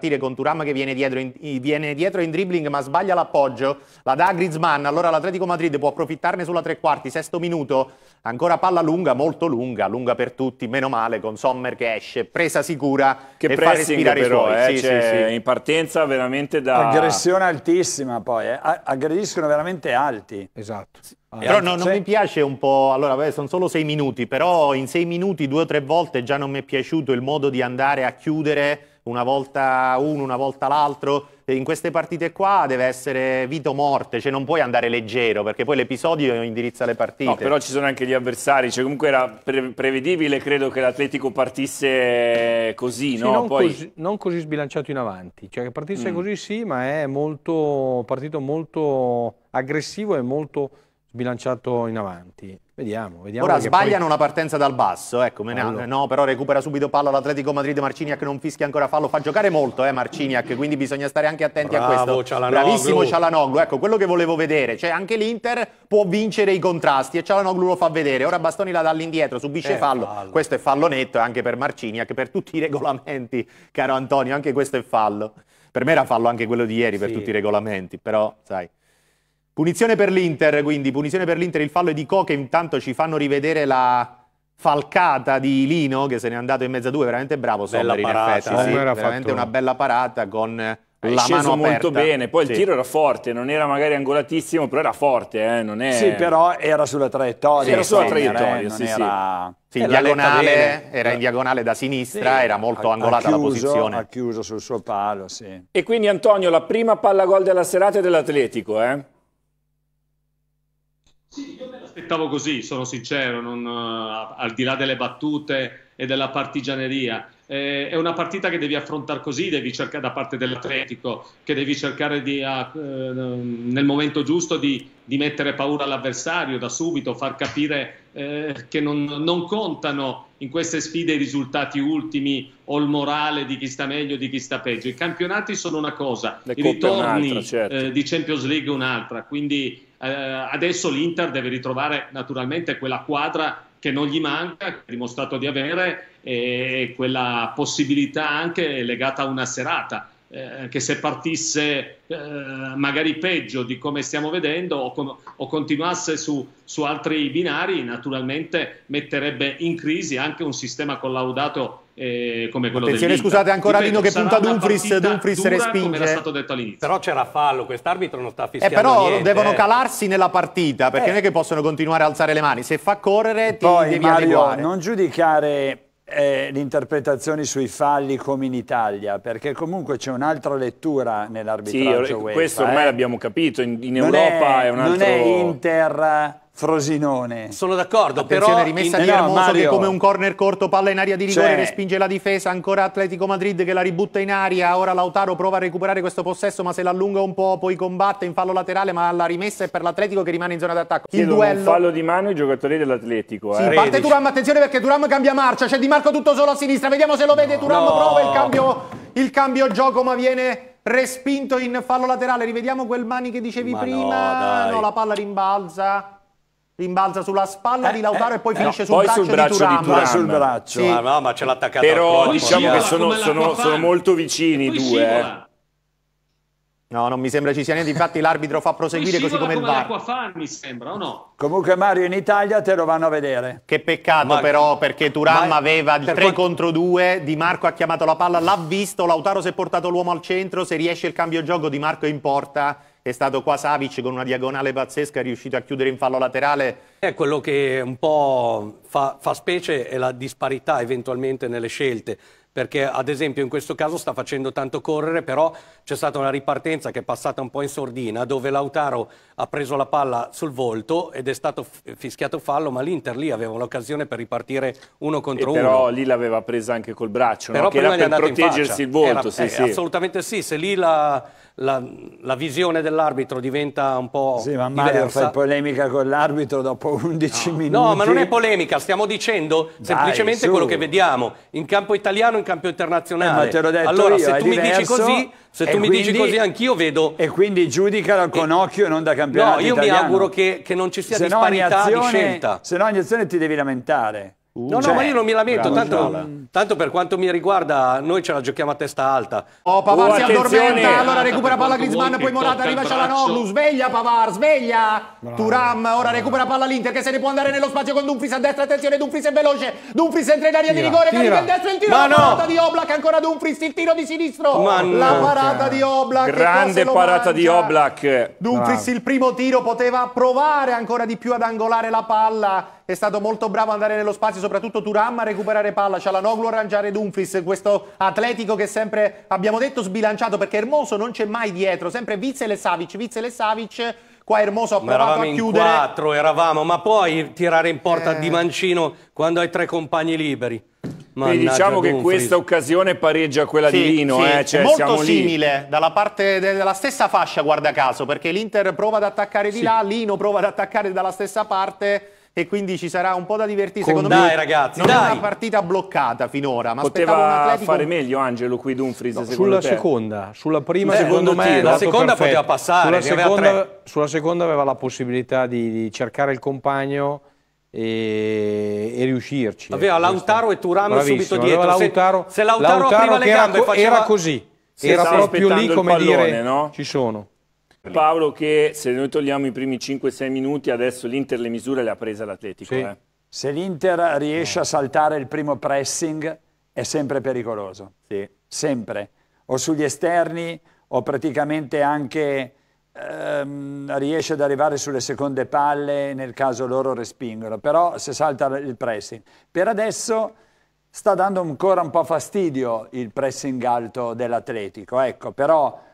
partire con Turam che viene dietro in, viene dietro in dribbling ma sbaglia l'appoggio, la dà a Griezmann, allora l'Atletico Madrid può approfittarne sulla tre quarti, sesto minuto, ancora palla lunga, molto lunga, lunga per tutti, meno male con Sommer che esce, presa sicura che e fa respirare però, i suoi. Eh, sì, cioè, sì, sì. In partenza veramente da... Aggressione altissima poi, eh. aggrediscono veramente alti. Esatto. Allora, però no, non cioè... mi piace un po', allora beh, sono solo sei minuti, però in sei minuti due o tre volte già non mi è piaciuto il modo di andare a chiudere una volta uno, una volta l'altro. In queste partite qua deve essere vito o morte, cioè non puoi andare leggero perché poi l'episodio indirizza le partite. No, però ci sono anche gli avversari, cioè comunque era pre prevedibile credo che l'Atletico partisse così, sì, no? Non, poi... così, non, così, sbilanciato in avanti, cioè che partisse mm. così sì, ma è molto, partito molto aggressivo e molto sbilanciato in avanti. Vediamo, vediamo. Ora sbagliano poi... una partenza dal basso, ecco, Menan, no, però recupera subito palla l'Atletico Madrid, Marciniak non fischia ancora fallo, fa giocare molto eh, Marciniak, quindi bisogna stare anche attenti Bravo, a questo. Cialanoglu. Bravissimo Cialanoglu, ecco, quello che volevo vedere, cioè anche l'Inter può vincere i contrasti e Cialanoglu lo fa vedere, ora Bastoni la dà all'indietro, subisce eh, fallo. fallo. questo è fallo netto anche per Marciniak, per tutti i regolamenti, caro Antonio, anche questo è fallo. Per me era fallo anche quello di ieri, per tutti i regolamenti, però sai... Punizione per l'Inter, quindi, punizione per l'Inter, il fallo è di Co che intanto ci fanno rivedere la falcata di Lino che se n'è andato in mezzo a due, veramente bravo Sommer parata, in effetti, eh, sì, veramente fattura. una bella parata con... È la sceso molto bene, poi sì. il tiro era forte, non era magari angolatissimo, però era forte. Eh? È... Sì, però era sulla traiettoria. Sì, era sulla traiettoria, eh, sì, era... sì. in diagonale, era in diagonale da sinistra, era molto ha, angolata ha chiuso, la posizione. Ha chiuso sul suo palo, sì. E quindi Antonio, la prima palla gol della serata è dell'Atletico, eh? Sì, io me l'aspettavo così, sono sincero, non, eh, al di là delle battute e della partigianeria. Eh, è una partita che devi affrontare così, devi cercare da parte dell'Atletico, che devi cercare di, eh, ehm, nel momento giusto di, di, mettere paura all'avversario da subito, far capire eh, che non, non contano in queste sfide i risultati ultimi o il morale di chi sta meglio, di chi sta peggio. I campionati sono una cosa, Le i ritorni certo. eh, di Champions League un'altra, quindi eh, adesso l'Inter deve ritrovare naturalmente quella quadra che non gli manca, che ha dimostrato di avere, e quella possibilità anche legata a una serata. Eh, che se partisse eh, magari peggio di come stiamo vedendo o, com- o continuasse su, su altri binari, naturalmente metterebbe in crisi anche un sistema collaudato eh, come quello Attenzione, scusate, ancora Ripeto, Lino che punta Dumfries, Dumfries respinge. Come era stato detto all'inizio. Però c'era fallo, quest'arbitro non sta eh, fischiando eh, però niente, devono eh. calarsi nella partita, perché eh. non è che possono continuare a alzare le mani. Se fa correre ti Poi, devi Mario, adeguare. non giudicare eh, le interpretazioni sui falli come in Italia, perché comunque c'è un'altra lettura nell'arbitraggio sì, UEFA, Questo ormai eh. l'abbiamo capito, in, in Europa è, è, un altro... Non è Inter Frosinone. Sono d'accordo, però rimessa in... di Hermoso no, che come un corner corto palla in aria di rigore cioè... respinge la difesa, ancora Atletico Madrid che la ributta in aria, ora Lautaro prova a recuperare questo possesso ma se l'allunga un po', poi combatte in fallo laterale ma la rimessa è per l'Atletico che rimane in zona d'attacco. Il duello... un fallo di mano i giocatori dell'Atletico. Eh. Sì, parte Turam, attenzione perché Turam cambia marcia, c'è Di Marco tutto solo a sinistra, vediamo se lo vede no, Turam, no. prova il cambio, il cambio gioco ma viene respinto in fallo laterale, rivediamo quel mani che dicevi ma prima, no, no la palla rimbalza rimbalza sulla spalla eh, di Lautaro eh, e poi eh, finisce no, sul, poi braccio sul braccio di Turam. Sul braccio. Sì. Ah, ma ce l'ha attaccato. Però diciamo che sono, sono, sono molto vicini i due. Eh. No, non mi sembra ci sia niente, infatti l'arbitro fa proseguire così come, come il VAR. L'acquafan mi sembra, o no? Comunque Mario in Italia te lo vanno a vedere. Che peccato Marco. però perché Turam aveva il 3 contro 2, Di Marco ha chiamato la palla, l'ha visto, Lautaro si è portato l'uomo al centro, se riesce il cambio gioco Di Marco in porta è stato qua Savic con una diagonale pazzesca, è riuscito a chiudere in fallo laterale. È quello che un po' fa, fa specie è la disparità eventualmente nelle scelte perché ad esempio in questo caso sta facendo tanto correre, però c'è stata una ripartenza che è passata un po' in sordina, dove Lautaro ha preso la palla sul volto ed è stato fischiato fallo, ma l'Inter lì aveva l'occasione per ripartire uno contro e uno. Però lì l'aveva presa anche col braccio, però no? prima era per proteggersi il volto. Era, sì, eh, sì. Assolutamente sì, se lì la, la, la visione dell'arbitro diventa un po' Sì, ma Mario diversa. fai polemica con l'arbitro dopo 11 no. minuti. No, ma non è polemica, stiamo dicendo Dai, semplicemente su. quello che vediamo. In campo italiano un campione internazionale. Eh, ma te l'ho detto allora, io, se tu mi dici così, se tu mi dici così, anch'io vedo. E quindi giudicala con e, occhio e non da campionato. No, io italiano. mi auguro che, che, non ci sia se disparità no di scelta. Se no, ogni azione ti devi lamentare. Uh, no, cioè, no, ma io non mi lamento, tanto, tanto, per quanto mi riguarda noi ce la giochiamo a testa alta. Oh, Pavar oh, uh, si addormenta, allora recupera palla Griezmann, poi Morata arriva Cialanoglu, sveglia Pavar, sveglia! Bravo. Turam, ora recupera palla l'Inter che se ne può andare nello spazio con Dumfries a destra, attenzione, Dumfries è veloce, Dumfries entra in area di rigore, tira. carica a destra il tiro, ma la parata di Oblak, ancora Dumfries, il tiro di sinistro, ma la parata di Oblak. Grande parata di Oblak. Dumfries Bravo. il primo tiro, poteva provare ancora di più ad angolare la palla è stato molto bravo andare nello spazio, soprattutto Turam a recuperare palla, la Cialanoglu a lanciare Dumfries, questo atletico che sempre abbiamo detto sbilanciato perché Hermoso non c'è mai dietro, sempre Vizel e Savic, Vizel e Savic qua Ermoso ha provato a chiudere. in quattro eravamo, ma puoi tirare in porta eh. Di Mancino quando hai tre compagni liberi. Mannaggia diciamo che questa occasione pareggia quella sì, di Lino. Sì. Eh, cioè molto simile, lì. dalla parte della stessa fascia guarda caso, perché l'Inter prova ad attaccare di sì. là, Lino prova ad attaccare dalla stessa parte e quindi ci sarà un po' da divertirsi. Secondo dai, me ragazzi, non dai. è una partita bloccata finora, ma poteva Atletico... fare meglio Angelo qui Dumfries no, sulla te. seconda, sulla prima Beh, secondo me la seconda perfetto. poteva passare, sulla seconda, sulla seconda, aveva la possibilità di, di cercare il compagno e, e riuscirci. Aveva Lautaro e Turami subito dietro. Lautaro, se, se Lautaro, Lautaro apriva le gambe era, faceva... era così. Si era proprio lì come pallone, dire no? ci sono. Paolo che se noi togliamo i primi 5-6 minuti adesso l'Inter le misure le ha prese l'Atletico. Sì. Eh? Se l'Inter riesce a saltare il primo pressing è sempre pericoloso. Sì. Sempre. O sugli esterni o praticamente anche ehm, riesce ad arrivare sulle seconde palle nel caso loro respingono. Però se salta il pressing. Per adesso sta dando ancora un po' fastidio il pressing alto dell'Atletico. Ecco, però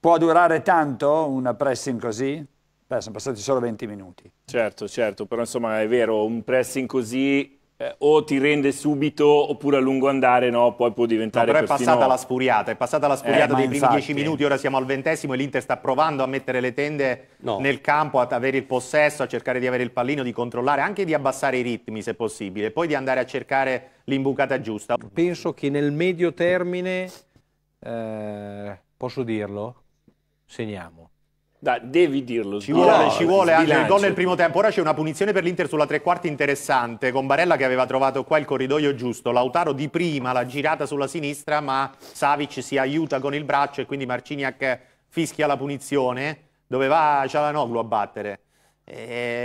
Può durare tanto un pressing così? Beh, sono passati solo 20 minuti. Certo, certo, però insomma è vero, un pressing così eh, o ti rende subito oppure a lungo andare no, poi può diventare no, però è persino... passata la spuriata, è passata la spuriata eh, dei primi 10 minuti, ora siamo al ventesimo e l'Inter sta provando a mettere le tende no. nel campo, ad avere il possesso, a cercare di avere il pallino, di controllare, anche di abbassare i ritmi se possibile, poi di andare a cercare l'imbucata giusta. Penso che nel medio termine, eh, posso dirlo, segniamo. Da, devi dirlo. Ci vuole, no, ci vuole anche il gol nel primo tempo. Ora c'è una punizione per l'Inter sulla tre quarti interessante, con Barella che aveva trovato qua il corridoio giusto. Lautaro di prima la girata sulla sinistra, ma Savic si aiuta con il braccio e quindi Marciniak fischia la punizione. Dove va Cialanoglu a battere? E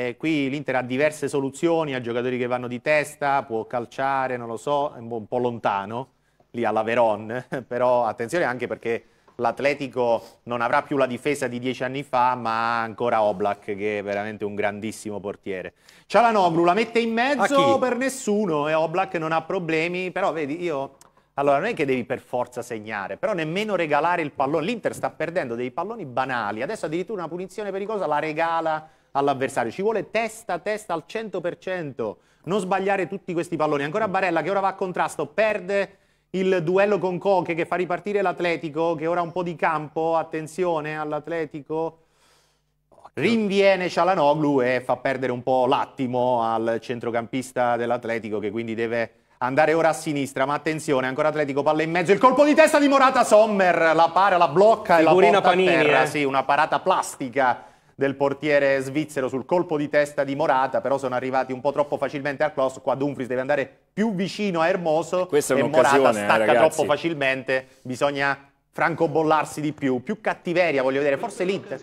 eh, qui l'Inter ha diverse soluzioni, ha giocatori che vanno di testa, può calciare, non lo so, è un po' lontano, lì alla Veron, però attenzione anche perché l'Atletico non avrà più la difesa di dieci anni fa, ma ancora Oblak, che è veramente un grandissimo portiere. Cialanoglu la mette in mezzo per nessuno e Oblak non ha problemi, però vedi, io... Allora, non è che devi per forza segnare, però nemmeno regalare il pallone. L'Inter sta perdendo dei palloni banali. Adesso addirittura una punizione pericolosa la regala all'avversario. Ci vuole testa a testa al 100%. Non sbagliare tutti questi palloni. Ancora Barella che ora va a contrasto, perde il duello con Coche che fa ripartire l'Atletico, che ora ha un po' di campo, attenzione all'Atletico. Rinviene Cialanoglu e fa perdere un po' l'attimo al centrocampista dell'Atletico che quindi deve andare ora a sinistra, ma attenzione, ancora Atletico, palla in mezzo, il colpo di testa di Morata Sommer, la para, la blocca Figurina e la porta Panini, a terra, eh. sì, una parata plastica del portiere svizzero sul colpo di testa di Morata, però sono arrivati un po' troppo facilmente al cross, qua Dumfries deve andare più vicino a Hermoso e Morata eh, stacca eh, troppo facilmente, bisogna francobollarsi di più, più cattiveria voglio vedere, forse l'Inter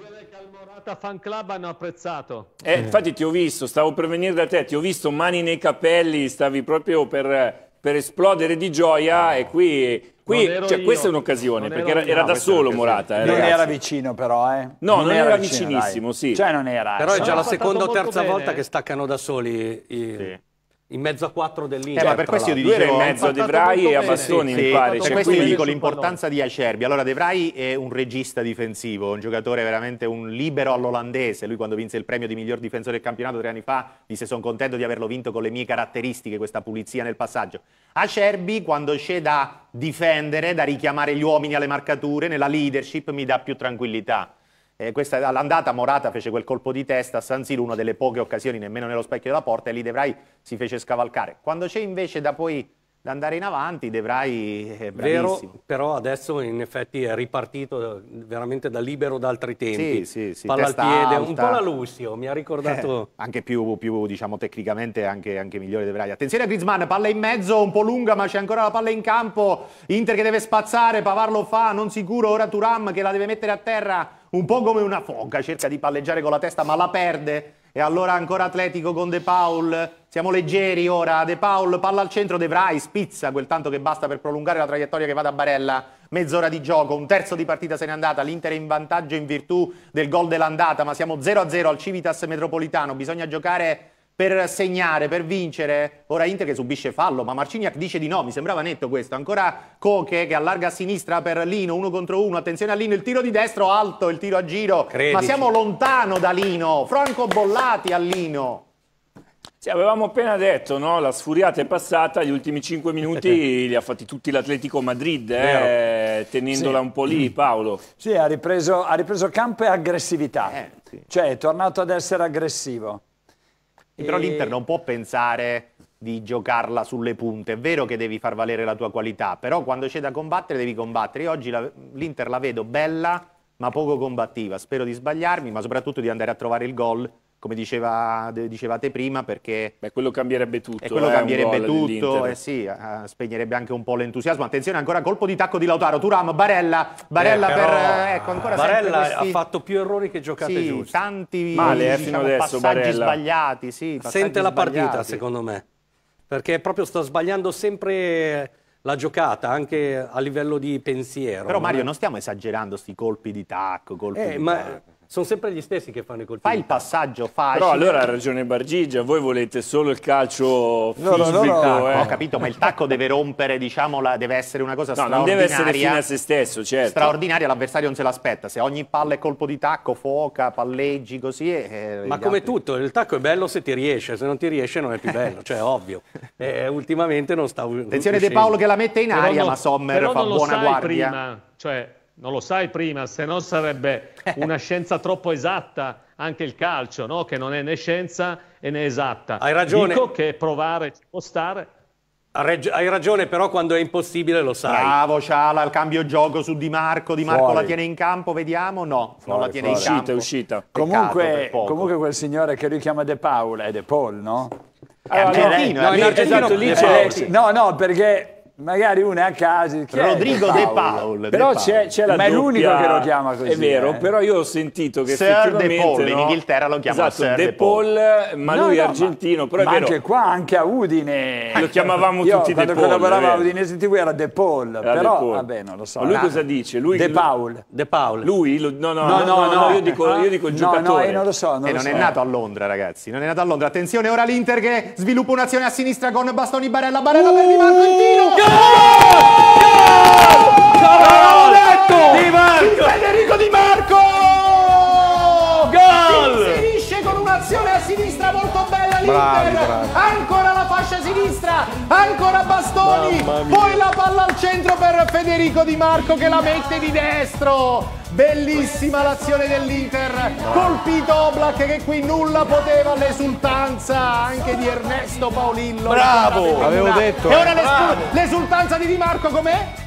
fan club hanno apprezzato. Eh, infatti ti ho visto, stavo per venire da te, ti ho visto mani nei capelli, stavi proprio per, per esplodere di gioia oh. e qui Qui, cioè, questa è un'occasione, non perché era, era no, da solo Morata. Eh, non era vicino però, eh? No, non, non era, era vicino, vicinissimo, dai. sì. Cioè non era. Però è già la seconda o terza bene. volta che staccano da soli i... Sì in mezzo a quattro dell'Inter. Eh, ma per questo io ti dicevo in mezzo a De Vrij e a Bastoni, sì, mi pare. Cioè, questo io dico l'importanza di Acerbi. Allora, De Vrij è un regista difensivo, un giocatore veramente un libero all'olandese. Lui quando vinse il premio di miglior difensore del campionato tre anni fa disse sono contento di averlo vinto con le mie caratteristiche, questa pulizia nel passaggio. Acerbi, quando c'è da difendere, da richiamare gli uomini alle marcature, nella leadership mi dà più tranquillità eh, questa, all'andata Morata fece quel colpo di testa a San Siro, una delle poche occasioni nemmeno nello specchio della porta, e lì De Vrij si fece scavalcare. Quando c'è invece da poi da andare in avanti dovrai è eh, Vero, però adesso in effetti è ripartito eh, veramente da libero da altri tempi. Sì, sì, sì, Palla al piede, alta. un po' la Lucio, mi ha ricordato... Eh, anche più, più, diciamo, tecnicamente anche, anche migliore Devrai. Attenzione a Griezmann, palla in mezzo, un po' lunga ma c'è ancora la palla in campo. Inter che deve spazzare, Pavar lo fa, non sicuro, ora Turam che la deve mettere a terra un po' come una foca, cerca di palleggiare con la testa ma la perde e allora ancora Atletico con De Paul. Siamo leggeri ora. De Paul, palla al centro, De Vrij, spizza quel tanto che basta per prolungare la traiettoria che va da Barella. Mezz'ora di gioco, un terzo di partita se n'è andata. L'Inter è in vantaggio in virtù del gol dell'andata, ma siamo 0-0 al Civitas Metropolitano. Bisogna giocare per segnare, per vincere. Ora Inter che subisce fallo, ma Marciniak dice di no, mi sembrava netto questo. Ancora Coche che allarga a sinistra per Lino, uno contro uno, attenzione a Lino, il tiro di destro alto, il tiro a giro. Credici. Ma siamo lontano da Lino, Franco Bollati a Lino. Sì, avevamo appena detto, no? la sfuriata è passata, gli ultimi 5 minuti li ha fatti tutti l'Atletico Madrid, eh, tenendola sì. un po' lì mm. Paolo. Sì, ha ripreso, ha ripreso campo e aggressività, eh, sì. cioè è tornato ad essere aggressivo. E... Però l'Inter non può pensare di giocarla sulle punte. È vero che devi far valere la tua qualità, però quando c'è da combattere devi combattere. Io oggi l'Inter la vedo bella ma poco combattiva. Spero di sbagliarmi, ma soprattutto di andare a trovare il gol come diceva, dicevate prima, perché... Beh, quello cambierebbe tutto. E eh, quello eh, cambierebbe tutto, eh sì, eh, spegnerebbe anche un po' l'entusiasmo. Attenzione, ancora colpo di tacco di Lautaro, Turam, Barella, Barella eh, però, per... Eh, ecco, ancora Barella questi... ha fatto più errori che giocate sì, giuste. tanti Male, eh, diciamo, adesso, passaggi Barella. sbagliati, sì. Passaggi Sente la sbagliati. partita, secondo me, perché proprio sta sbagliando sempre la giocata anche a livello di pensiero. Però Mario, non stiamo esagerando sti colpi di tacco, colpi eh, di ma tacco sono sempre gli stessi che fanno i colpi. Fai il passaggio facile. Però allora ha ragione Bargigia, voi volete solo il calcio fisico. No, no, no, Eh. Ho capito, ma il tacco deve rompere, diciamo, la, deve essere una cosa no, straordinaria. non deve essere fine a se stesso, certo. Straordinaria, l'avversario non se l'aspetta. Se ogni palla è colpo di tacco, fuoca, palleggi, così... Eh, ma come altri. tutto, il tacco è bello se ti riesce, se non ti riesce non è più bello, cioè ovvio. Eh, ultimamente non sta Attenzione uscendo. De Paolo che la mette in aria, ma Sommer fa buona guardia. Prima, cioè non lo sai prima, se no sarebbe una scienza troppo esatta anche il calcio, no? che non è né scienza e né esatta. Hai ragione. Dico che provare ci può stare. Hai ragione, però quando è impossibile lo sai. Bravo Ciala, il cambio gioco su Di Marco, Di Marco fuori. la tiene in campo, vediamo? No, fuori, non la tiene fuori. in campo. È uscita, è uscita. Comunque, comunque, quel signore che lui chiama De Paula è De Paul, no? È eh, argentino. no, no, perché magari una a caso Rodrigo De Paul, però c'è, la ma è l'unico che lo chiama così è vero eh. però io ho sentito che Sir effettivamente De Paul, no? in Inghilterra lo chiama esatto, Sir De Paul, ma no, lui no, è argentino però ma è vero anche qua anche a Udine lo chiamavamo io tutti De Paul quando collaboravo a Udinese TV era De Paul era però De Paul. vabbè non lo so ma lui cosa dice? Lui, De Paul De Paul lui? Lo, no no no, no, no, io dico, io dico il giocatore no non lo so non e non è nato a Londra ragazzi non è nato a Londra attenzione ora l'Inter che sviluppa un'azione a sinistra con Bastoni Barella Barella per Di Marco Intino Gol! Gol! Gol! Gol! Gol! Gol! Gol! Gol! l'Inter, bravi, ancora la fascia sinistra, ancora Bastoni, poi la palla al centro per Federico Di Marco che la mette di destro. Bellissima l'azione dell'Inter, colpito Oblak che qui nulla poteva l'esultanza anche di Ernesto Paolillo. Bravo, avevo detto. E eh. ora l'esultanza di Di Marco com'è?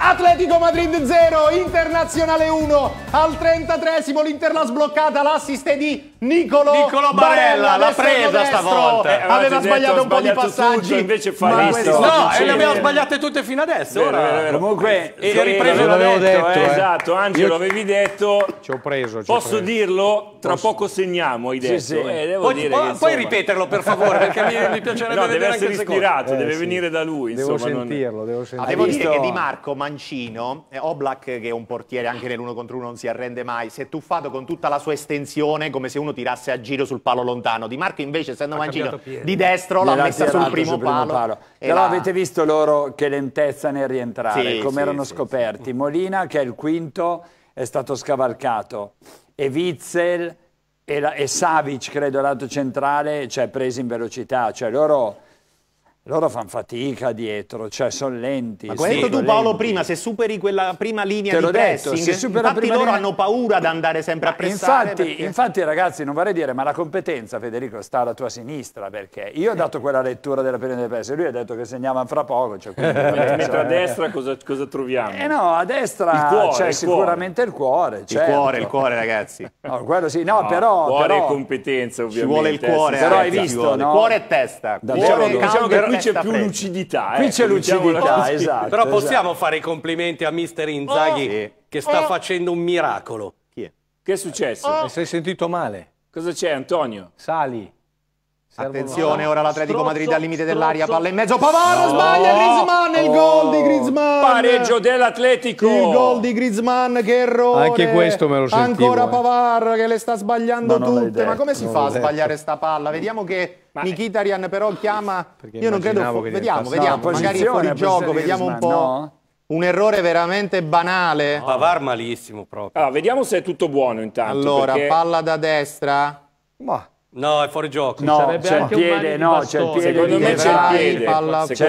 Atletico Madrid 0, Internazionale 1, al 33 esimo l'Inter l'ha sbloccata, l'assist è di Nicolo, Nicolo Barella, l'ha presa stavolta. Eh, aveva sbagliato un po' di passaggi. Tutto, invece fa visto. No, e le abbiamo eh, sbagliate tutte fino adesso. Vero, vero, vero. Comunque, e, ho è ripreso l'avevo detto. Eh. eh. Esatto, Angelo, Io... avevi detto. Ci ho preso. posso preso. dirlo? Tra poco segniamo, hai detto. Sì, sì. Eh, devo puoi, dire puoi, puoi ripeterlo, per favore, perché mi, mi piacerebbe no, vedere deve essere ispirato, eh, deve venire da lui. Devo sentirlo, devo sentirlo. Ah, devo dire che Di Marco, Mancino, Oblak, che è un portiere anche nell'uno contro uno non si arrende mai, si è tuffato con tutta la sua estensione, come se uno qualcuno tirasse a giro sul palo lontano. Di Marco invece, essendo ha mangino di destro, l'ha messa sul primo, sul primo palo. palo. Però la... avete visto loro che lentezza nel rientrare, sì, come sì, erano sì, scoperti. Molina, che è il quinto, è stato scavalcato. E Witzel e, la, e Savic, credo, l'altro centrale, cioè preso in velocità. Cioè loro loro fanno fatica dietro, cioè sono lenti. Ma come hai detto tu Paolo lenti. prima, se superi quella prima linea Te di detto, pressing, se infatti loro linea... hanno paura di andare sempre a pressare. Infatti, perché... infatti, ragazzi non vorrei dire, ma la competenza Federico sta alla tua sinistra, perché io ho dato quella lettura della prima di pressing, lui ha detto che segnava fra poco. Cioè, Mentre a eh. destra cosa, cosa, troviamo? Eh no, a destra cuore, c'è sicuramente il cuore. Certo. Il cuore, certo. il cuore ragazzi. No, quello sì, no, no però... Cuore però, e competenza ovviamente. Ci vuole il eh, cuore. Però hai visto, no? Cuore e testa. Diciamo cuore, diciamo, diciamo che c'è più presa. lucidità. Qui eh, c'è diciamo lucidità, esatto, esatto. Però possiamo fare i complimenti a mister Inzaghi oh, che sta oh. facendo un miracolo. Chi è? Che è successo? Oh. Mi sei sentito male. Cosa c'è Antonio? Sali. Attenzione, ora l'Atletico Madrid al limite dell'aria, palla in mezzo, Pavaro no. sbaglia Griezmann, il oh. gol di Griezmann. Pareggio dell'Atletico. Il gol di Griezmann, che errore. Anche questo me lo sentivo. Ancora eh. Pavar che le sta sbagliando no, tutte, detto, ma come si fa a sbagliare sta palla? Vediamo che ma Nikitarian eh. però chiama, io non credo, vediamo, vediamo, no, magari fuori gioco, vediamo un po'. No. Un errore veramente banale. Pavar malissimo proprio. Allora, ah, vediamo se è tutto buono intanto. Allora, perché... palla da destra. Ma... No, è fuori gioco. No, c'è il piede, no, c'è il piede. Secondo me c'è il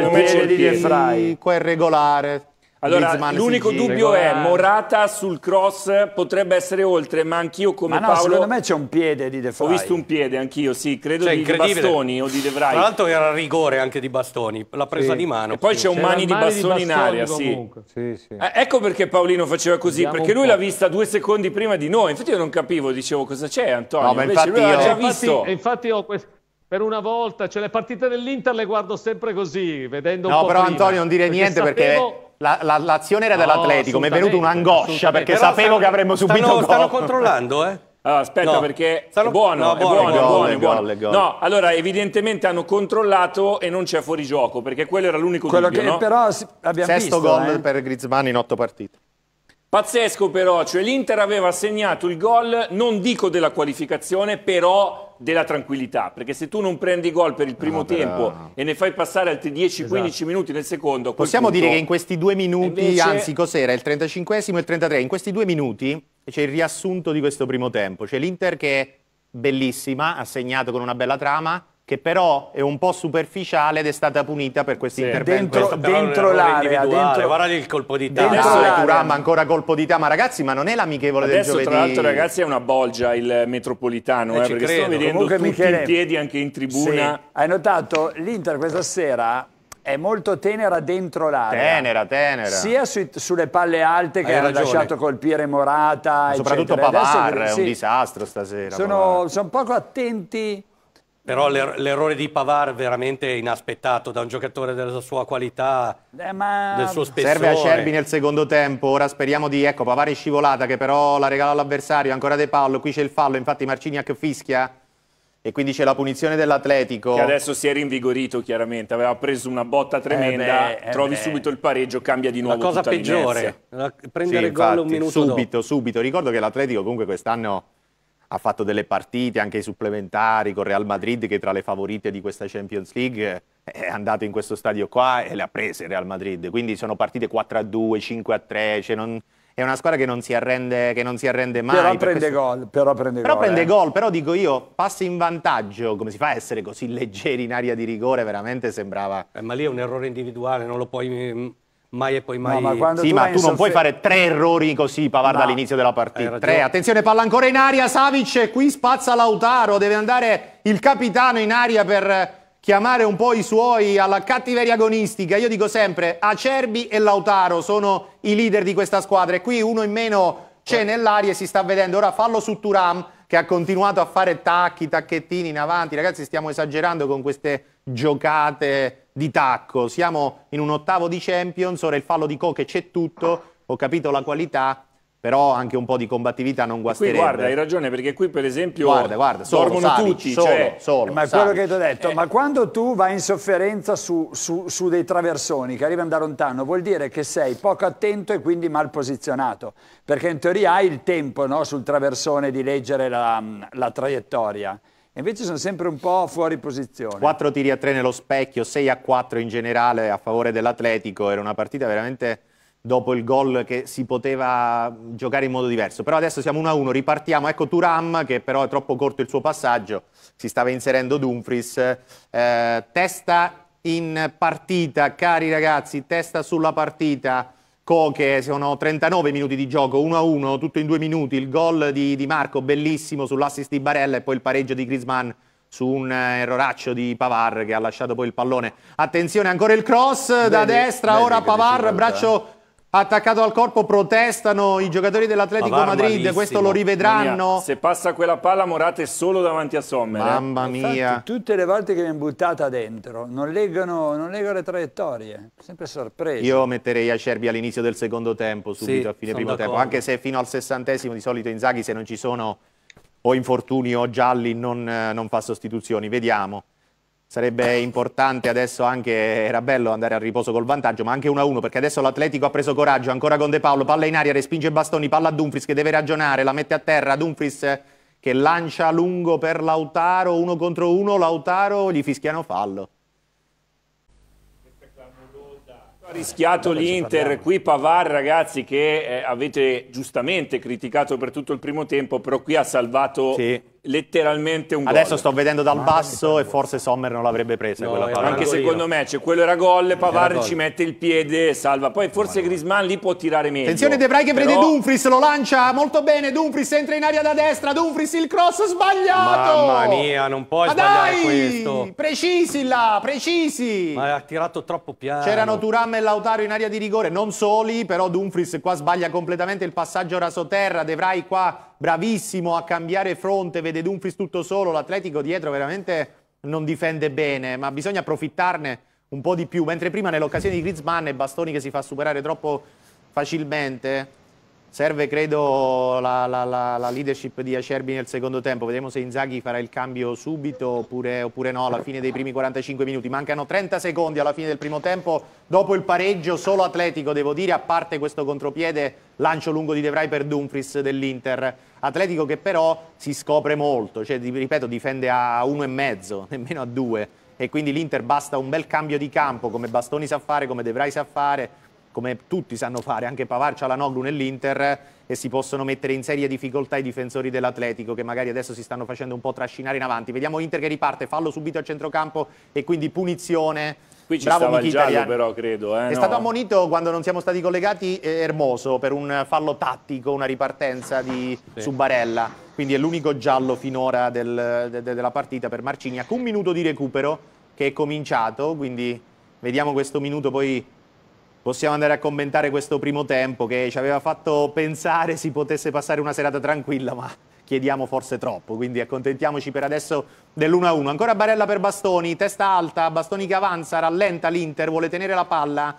piede. di me c'è Qua è regolare. Allora, Griezmann l'unico dubbio è Morata sul cross potrebbe essere oltre, ma anch'io come ma no, Paolo... secondo me c'è un piede di De Vrij. Ho visto un piede anch'io, sì, credo cioè, di, di Bastoni o di De Vrij. Tra l'altro era rigore anche di Bastoni, la presa sì. di mano. E poi sì. c'è un c'era mani di Bastoni, in aria, sì. sì eh, ecco perché Paolino faceva così, Andiamo perché lui l'ha vista due secondi prima di noi. Infatti io non capivo, dicevo cosa c'è Antonio, no, ma Invece infatti lui l'ha già visto. Infatti, infatti ho questo per una volta, cioè le partite dell'Inter le guardo sempre così, vedendo no, po' No, però prima, Antonio non dire perché niente sapevo... perché la, la, l'azione era dell'Atletico, no, mi è venuta un'angoscia perché Però sapevo stanno, che avremmo subito stanno, stanno controllando, eh? Allora, ah, aspetta no. perché stanno... è buono, no, buono, è buono, è buono. Goal, goal. No, allora evidentemente hanno controllato e non c'è fuori gioco perché quello era l'unico quello dubbio, che no? però abbiamo Sesto visto, gol eh? per Griezmann in otto partite. Pazzesco però, cioè l'Inter aveva segnato il gol, non dico della qualificazione, però della tranquillità, perché se tu non prendi gol per il primo no, però... tempo e ne fai passare altri 10-15 esatto. minuti nel secondo... Possiamo punto... dire che in questi due minuti, invece... anzi cos'era, il 35esimo e il 33, in questi due minuti c'è il riassunto di questo primo tempo, c'è l'Inter che è bellissima, ha segnato con una bella trama, che però è un po' superficiale ed è stata punita per questi sì, interventi. Dentro, dentro l'area, dentro... guardate il colpo di testa. Turam ancora colpo di tama, ragazzi, ma non è l'amichevole del giovedì. tra l'altro ragazzi è una bolgia il metropolitano, eh, eh, perché credo. sto vedendo Comunque, tutti Michele, in piedi anche in tribuna. Sì. Hai notato, l'Inter questa sera è molto tenera dentro l'area. Tenera, tenera. Sia sui, sulle palle alte che ha lasciato colpire Morata, Ma Soprattutto Pavar, è un sì. disastro stasera. Sono, sono poco attenti però l'errore di Pavar veramente è inaspettato da un giocatore della sua qualità, eh, ma... del suo spessore. Serve a Cerbi nel secondo tempo, ora speriamo di... Ecco, Pavar è scivolata che però la regala all'avversario, ancora De Paolo, qui c'è il fallo, infatti Marciniak fischia e quindi c'è la punizione dell'Atletico. Che adesso si è rinvigorito chiaramente, aveva preso una botta eh tremenda, eh beh, trovi eh subito il pareggio, cambia di nuovo la cosa peggiore, l'inerzia. prendere sì, gol un minuto subito, dopo. subito. Ricordo che l'Atletico comunque quest'anno ha fatto delle partite anche supplementari con Real Madrid che è tra le favorite di questa Champions League è andato in questo stadio qua e le ha prese Real Madrid quindi sono partite 4 a 2 5 a 3 cioè non, è una squadra che non si arrende, non si arrende mai però prende questo... gol però prende, però gol, prende eh. gol però dico io passi in vantaggio come si fa a essere così leggeri in area di rigore veramente sembrava eh, ma lì è un errore individuale non lo puoi mm, mai e poi mai. No, ma sì, ma tu non soffer- puoi fare tre errori così, Pavard, no. dall'inizio della partita. Tre, attenzione, palla ancora in aria, Savic qui spazza Lautaro, deve andare il capitano in aria per chiamare un po' i suoi alla cattiveria agonistica. Io dico sempre, Acerbi e Lautaro sono i leader di questa squadra e qui uno in meno c'è nell'aria e si sta vedendo. Ora fallo su Turam che ha continuato a fare tacchi, tacchettini in avanti. Ragazzi, stiamo esagerando con queste giocate di tacco, siamo in un ottavo di Champions, ora il fallo di Co c'è tutto, ho capito la qualità, però anche un po' di combattività non guasterebbe. Qui, guarda, hai ragione, perché qui per esempio guarda, guarda, solo, dormono Savic, tutti. Solo, cioè... solo, ma è quello che ti ho detto, eh. ma quando tu vai in sofferenza su, su, su, dei traversoni che arrivano da lontano, vuol dire che sei poco attento e quindi mal posizionato, perché in teoria hai il tempo no, sul traversone di leggere la, la traiettoria invece sono sempre un po' fuori posizione. 4 tiri a 3 nello specchio, 6 a 4 in generale a favore dell'Atletico, era una partita veramente dopo il gol che si poteva giocare in modo diverso. Però adesso siamo 1-1, a ripartiamo. Ecco Turam che però è troppo corto il suo passaggio, si stava inserendo Dumfries. Eh, testa in partita, cari ragazzi, testa sulla partita che sono 39 minuti di gioco, 1-1, tutto in due minuti, il gol di, di, Marco bellissimo sull'assist di Barella e poi il pareggio di Grisman su un eh, erroraccio di Pavar che ha lasciato poi il pallone. Attenzione, ancora il cross Bene, da destra, ora Pavar, braccio attaccato al corpo, protestano i giocatori dell'Atletico Madrid, questo lo rivedranno. se passa quella palla Morate solo davanti a Sommer. Eh. Mamma mia. Infatti, tutte le volte che viene buttata dentro non legano, non legano le traiettorie, sempre sorpresa. Io metterei Acerbi all'inizio del secondo tempo, subito sì, a fine primo tempo, anche se fino al sessantesimo di solito Inzaghi se non ci sono o infortuni o gialli non, eh, non fa sostituzioni, vediamo. Sarebbe importante adesso anche, era bello andare al riposo col vantaggio, ma anche 1-1 perché adesso l'Atletico ha preso coraggio, ancora con De Paolo, palla in aria, respinge Bastoni, palla a Dumfries che deve ragionare, la mette a terra, Dumfries che lancia lungo per Lautaro, uno contro uno, Lautaro gli fischiano fallo. Ha rischiato l'Inter, qui Pavar ragazzi che eh, avete giustamente criticato per tutto il primo tempo, però qui ha salvato sì letteralmente un gol. Adesso sto vedendo dal basso e forse Sommer non l'avrebbe presa no, Anche secondo me, cioè, quello era gol, Pavar ci mette il piede e salva. Poi forse Grisman lì può tirare meglio. Attenzione De Vrij che prende Però... Dumfries, lo lancia molto bene, Dumfries entra in aria da destra, Dumfries il cross sbagliato! Mamma mia, non puoi Ma sbagliare dai! questo. Precisi là, precisi! Ma ha tirato troppo piano. C'erano Turam e Lautaro in aria di rigore, non soli, però Dumfries qua sbaglia completamente il passaggio rasoterra, De Vrij qua bravissimo a cambiare fronte, vede Dumfries tutto solo, l'Atletico dietro veramente non difende bene, ma bisogna approfittarne un po' di più, mentre prima nell'occasione di Griezmann e Bastoni che si fa superare troppo facilmente, Serve credo la, la, la, la, leadership di Acerbi nel secondo tempo, vedremo se Inzaghi farà il cambio subito oppure, oppure, no alla fine dei primi 45 minuti. Mancano 30 secondi alla fine del primo tempo, dopo il pareggio solo Atletico devo dire, a parte questo contropiede lancio lungo di De Vrij per Dumfries dell'Inter. Atletico che però si scopre molto, cioè, ripeto difende a uno e mezzo, nemmeno a due. e quindi l'Inter basta un bel cambio di campo come Bastoni sa fare, come De Vrij sa fare come tutti sanno fare, anche Pavar, Cialanoglu nell'Inter e si possono mettere in serie difficoltà i difensori dell'Atletico che magari adesso si stanno facendo un po' trascinare in avanti. Vediamo Inter che riparte, fallo subito a centrocampo e quindi punizione. Qui ci Bravo stava giallo però credo. Eh, È no? stato ammonito quando non siamo stati collegati eh, Ermoso per un fallo tattico, una ripartenza di sì. Subarella. Quindi è l'unico giallo finora del, de, de, della partita per Marciniak. Un minuto di recupero che è cominciato, quindi vediamo questo minuto poi possiamo andare a commentare questo primo tempo che ci aveva fatto pensare si potesse passare una serata tranquilla, ma chiediamo forse troppo, quindi accontentiamoci per adesso dell'1-1. Ancora Barella per Bastoni, testa alta, Bastoni che avanza, rallenta l'Inter, vuole tenere la palla.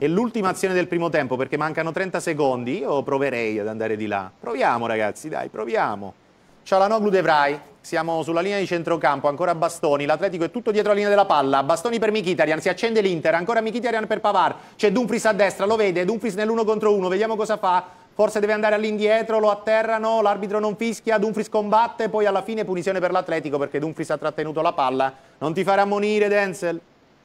E l'ultima azione del primo tempo, perché mancano 30 secondi, io proverei ad andare di là. Proviamo ragazzi, dai, proviamo. Cialanoglu Devrai, siamo sulla linea di centrocampo, ancora Bastoni, l'Atletico è tutto dietro la linea della palla, Bastoni per Michitarian, si accende l'Inter, ancora Michitarian per Pavar, c'è Dumfries a destra, lo vede, Dumfries nell'uno contro uno, vediamo cosa fa, forse deve andare all'indietro, lo atterrano, l'arbitro non fischia, Dumfries combatte, poi alla fine punizione per l'Atletico perché Dumfries ha trattenuto la palla, non ti farà ammonire Denzel.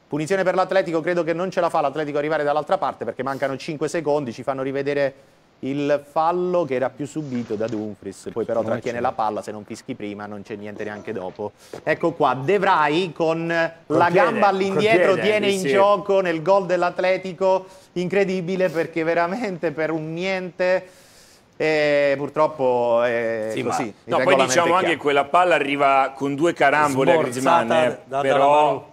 Punizione per l'Atletico, credo che non ce la fa l'Atletico arrivare dall'altra parte perché mancano 5 secondi, ci fanno rivedere il fallo che era più subito da Dumfries, poi però trattiene la palla, se non fischi prima non c'è niente neanche dopo. Ecco qua, De Vrij con la gamba all'indietro tiene in gioco nel gol dell'Atletico, incredibile perché veramente per un niente... E eh, purtroppo è sì, così. Ma, no, poi diciamo anche che quella palla arriva con due carambole a Griezmann, eh, però...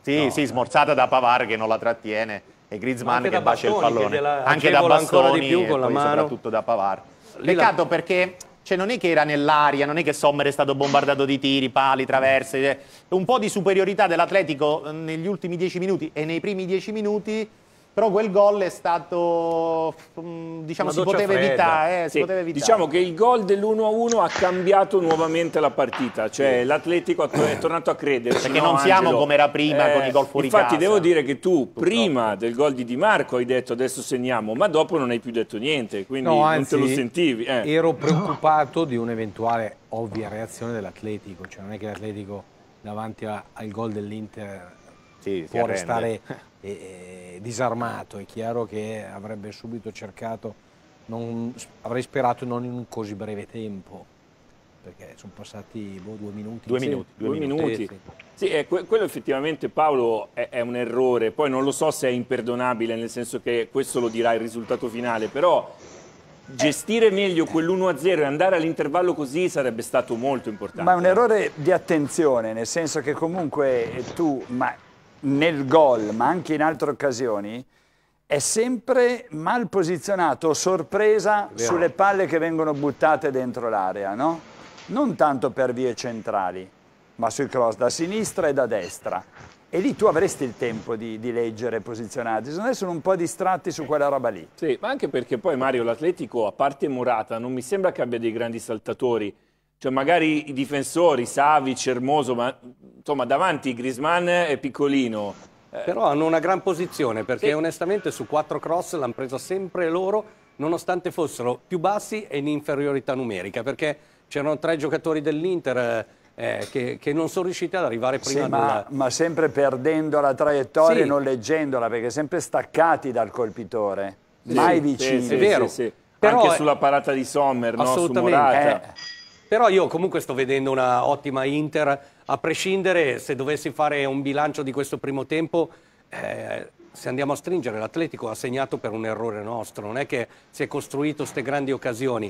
Sì, no, sì, eh. smorzata da Pavar che non la trattiene e Griezmann che bacia il pallone anche da Bastoni di più con la mano. soprattutto da Pavar peccato perché cioè, non è che era nell'aria, non è che Sommer è stato bombardato di tiri, pali, traverse. Cioè, un po' di superiorità dell'Atletico eh, negli ultimi dieci minuti e nei primi dieci minuti però quel gol è stato, mm, diciamo, si poteva, evitare, eh, sì. si poteva, evitare, Diciamo che il gol dell'1-1 ha cambiato nuovamente la partita, cioè sì. l'Atletico è tornato a credere. Perché no, non siamo Angelo? come era prima eh, con i gol fuori eh, Infatti casa. devo dire che tu Purtroppo. prima del gol di Di Marco hai detto adesso segniamo, ma dopo non hai più detto niente, quindi no, anzi, non te lo sentivi. Eh. Ero preoccupato di un'eventuale ovvia reazione dell'Atletico, cioè non è che l'Atletico davanti a, al gol dell'Inter sì, può restare e, e disarmato, è chiaro che avrebbe subito cercato, non, avrei sperato non in un così breve tempo perché sono passati boh, due minuti. Due minuti. Sì, due minuti. minuti. sì, sì eh, quello effettivamente Paolo è, è, un errore, poi non lo so se è imperdonabile, nel senso che questo lo dirà il risultato finale, però gestire meglio quell'1-0 e andare all'intervallo così sarebbe stato molto importante. Ma è un errore di attenzione, nel senso che comunque tu, ma nel gol, ma anche in altre occasioni, è sempre mal posizionato, sorpresa Vero. sulle palle che vengono buttate dentro l'area, no? Non tanto per vie centrali, ma sui cross da sinistra e da destra. E lì tu avresti il tempo di, di leggere e posizionarti. Secondo me sono un po' distratti su quella roba lì. Sì, ma anche perché poi Mario, l'Atletico, a parte Murata, non mi sembra che abbia dei grandi saltatori cioè magari i difensori, Savic, Hermoso, ma insomma davanti Grisman è piccolino. Eh. Però hanno una gran posizione perché sì. onestamente su quattro cross l'hanno presa sempre loro nonostante fossero più bassi e in inferiorità numerica perché c'erano tre giocatori dell'Inter eh, eh che, che, non sono riusciti ad arrivare prima sì, ma, ma sempre perdendo la traiettoria e non leggendola perché sempre staccati dal colpitore sì, mai vicini è vero Però anche sulla parata di Sommer no? su Morata eh. Però io comunque sto vedendo una ottima Inter, a prescindere se dovessi fare un bilancio di questo primo tempo, eh, se andiamo a stringere, l'Atletico ha segnato per un errore nostro, non è che si è costruito queste grandi occasioni.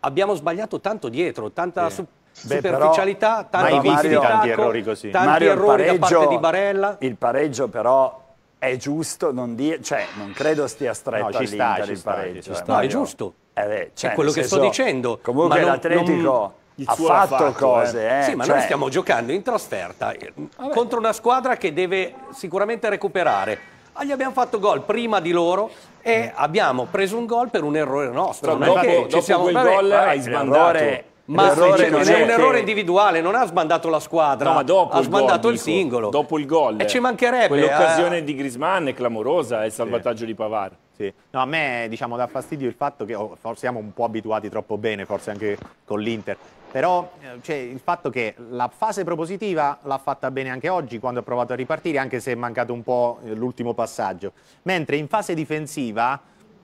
Abbiamo sbagliato tanto dietro, tanta... Yeah. Beh, superficialità, però, tanti, Mario, tanti errori così. Tanti Mario, errori pareggio, da parte di Barella. Il pareggio però è giusto non dire, cioè non credo stia stretta no, ci sta, ci sta, pareggio. Cioè. No, è giusto. Eh beh, cioè, è quello che sto dicendo. Comunque l'Atletico ha fatto, fatto, cose. Eh. Eh. Sì, ma cioè... noi stiamo giocando in trasferta eh, Vabbè. contro una squadra che deve sicuramente recuperare. Ah, gli abbiamo fatto gol prima di loro e abbiamo preso un gol per un errore nostro. Però non dopo, è che dopo ci siamo quel vabbè, gol vabbè, hai sbandato. Ma c'è un errore individuale, non ha sbandato la squadra, no, ma dopo ha il sbandato gol, il dico, singolo. Dopo il gol. E ci mancherebbe. Quell'occasione eh... di Grisman è clamorosa, è il salvataggio sì. di Pavar. Sì. No, a me diciamo, dà fastidio il fatto che oh, forse siamo un po' abituati troppo bene, forse anche con l'Inter, però eh, cioè, il fatto che la fase propositiva l'ha fatta bene anche oggi quando ha provato a ripartire, anche se è mancato un po' eh, l'ultimo passaggio, mentre in fase difensiva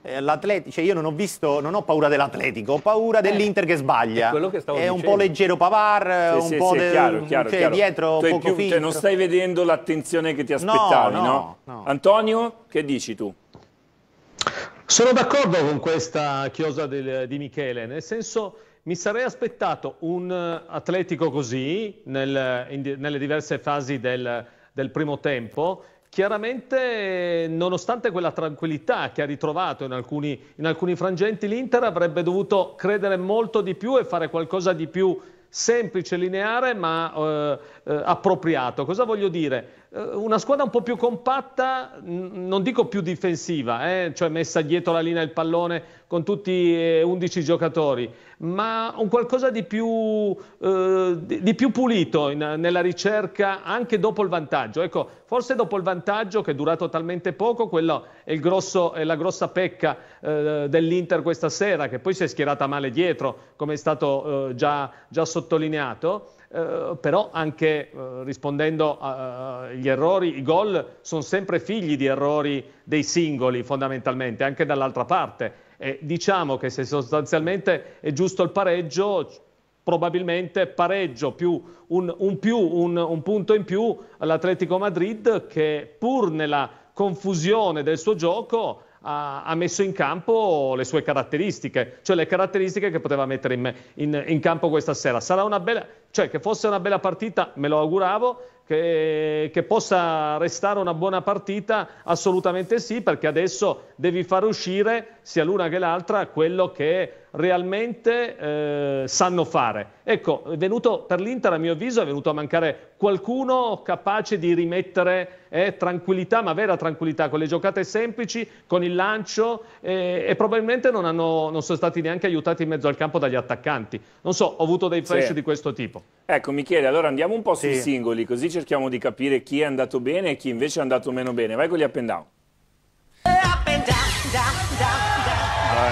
eh, l'Atletico, cioè io non ho visto, non ho paura dell'Atletico, ho paura eh, dell'Inter che sbaglia. È, che è un dicendo. po' leggero Pavar, sì, un sì, po' sì, de... chiaro, cioè, chiaro, cioè, chiaro. dietro tu poco più, cioè, non stai vedendo l'attenzione che ti aspettavi, no, no, no? Antonio, che dici tu? Sono d'accordo con questa chiosa del, di Michele, nel senso mi sarei aspettato un atletico così nel, in, nelle diverse fasi del, del primo tempo Chiaramente, nonostante quella tranquillità che ha ritrovato in alcuni, in alcuni frangenti, l'Inter avrebbe dovuto credere molto di più e fare qualcosa di più semplice, e lineare, ma eh, eh, appropriato. Cosa voglio dire? Eh, una squadra un po' più compatta, n- non dico più difensiva, eh, cioè messa dietro la linea del pallone con tutti e eh, 11 giocatori, ma un qualcosa di più, eh, di, di più pulito in, nella ricerca anche dopo il vantaggio. Ecco, forse dopo il vantaggio che è durato talmente poco, quella è, è la grossa pecca eh, dell'Inter questa sera, che poi si è schierata male dietro, come è stato già, già sottolineato. Eh, però anche eh, rispondendo agli errori, i gol sono sempre figli di errori dei singoli fondamentalmente, anche dall'altra parte. E diciamo che se sostanzialmente è giusto il pareggio, probabilmente pareggio più un, un, più, un, un punto in più all'Atletico Madrid che pur nella confusione del suo gioco ha, ha, messo in campo le sue caratteristiche, cioè le caratteristiche che poteva mettere in, in, in campo questa sera. Sarà una bella, cioè che fosse una bella partita, me lo auguravo, che, che, possa restare una buona partita? Assolutamente sì, perché adesso devi far uscire sia l'una che l'altra quello che realmente eh, sanno fare. Ecco, è venuto per l'Inter, a mio avviso, è venuto a mancare qualcuno capace di rimettere eh, tranquillità, ma vera tranquillità, con le giocate semplici, con il lancio eh, e probabilmente non, hanno, non, sono stati neanche aiutati in mezzo al campo dagli attaccanti. Non so, ho avuto dei flash sì. di questo tipo. Ecco, Michele, allora andiamo un po' sui singoli, così cerchiamo di capire chi è andato bene e chi invece è andato meno bene. Vai con gli up and down. Up and down, down, down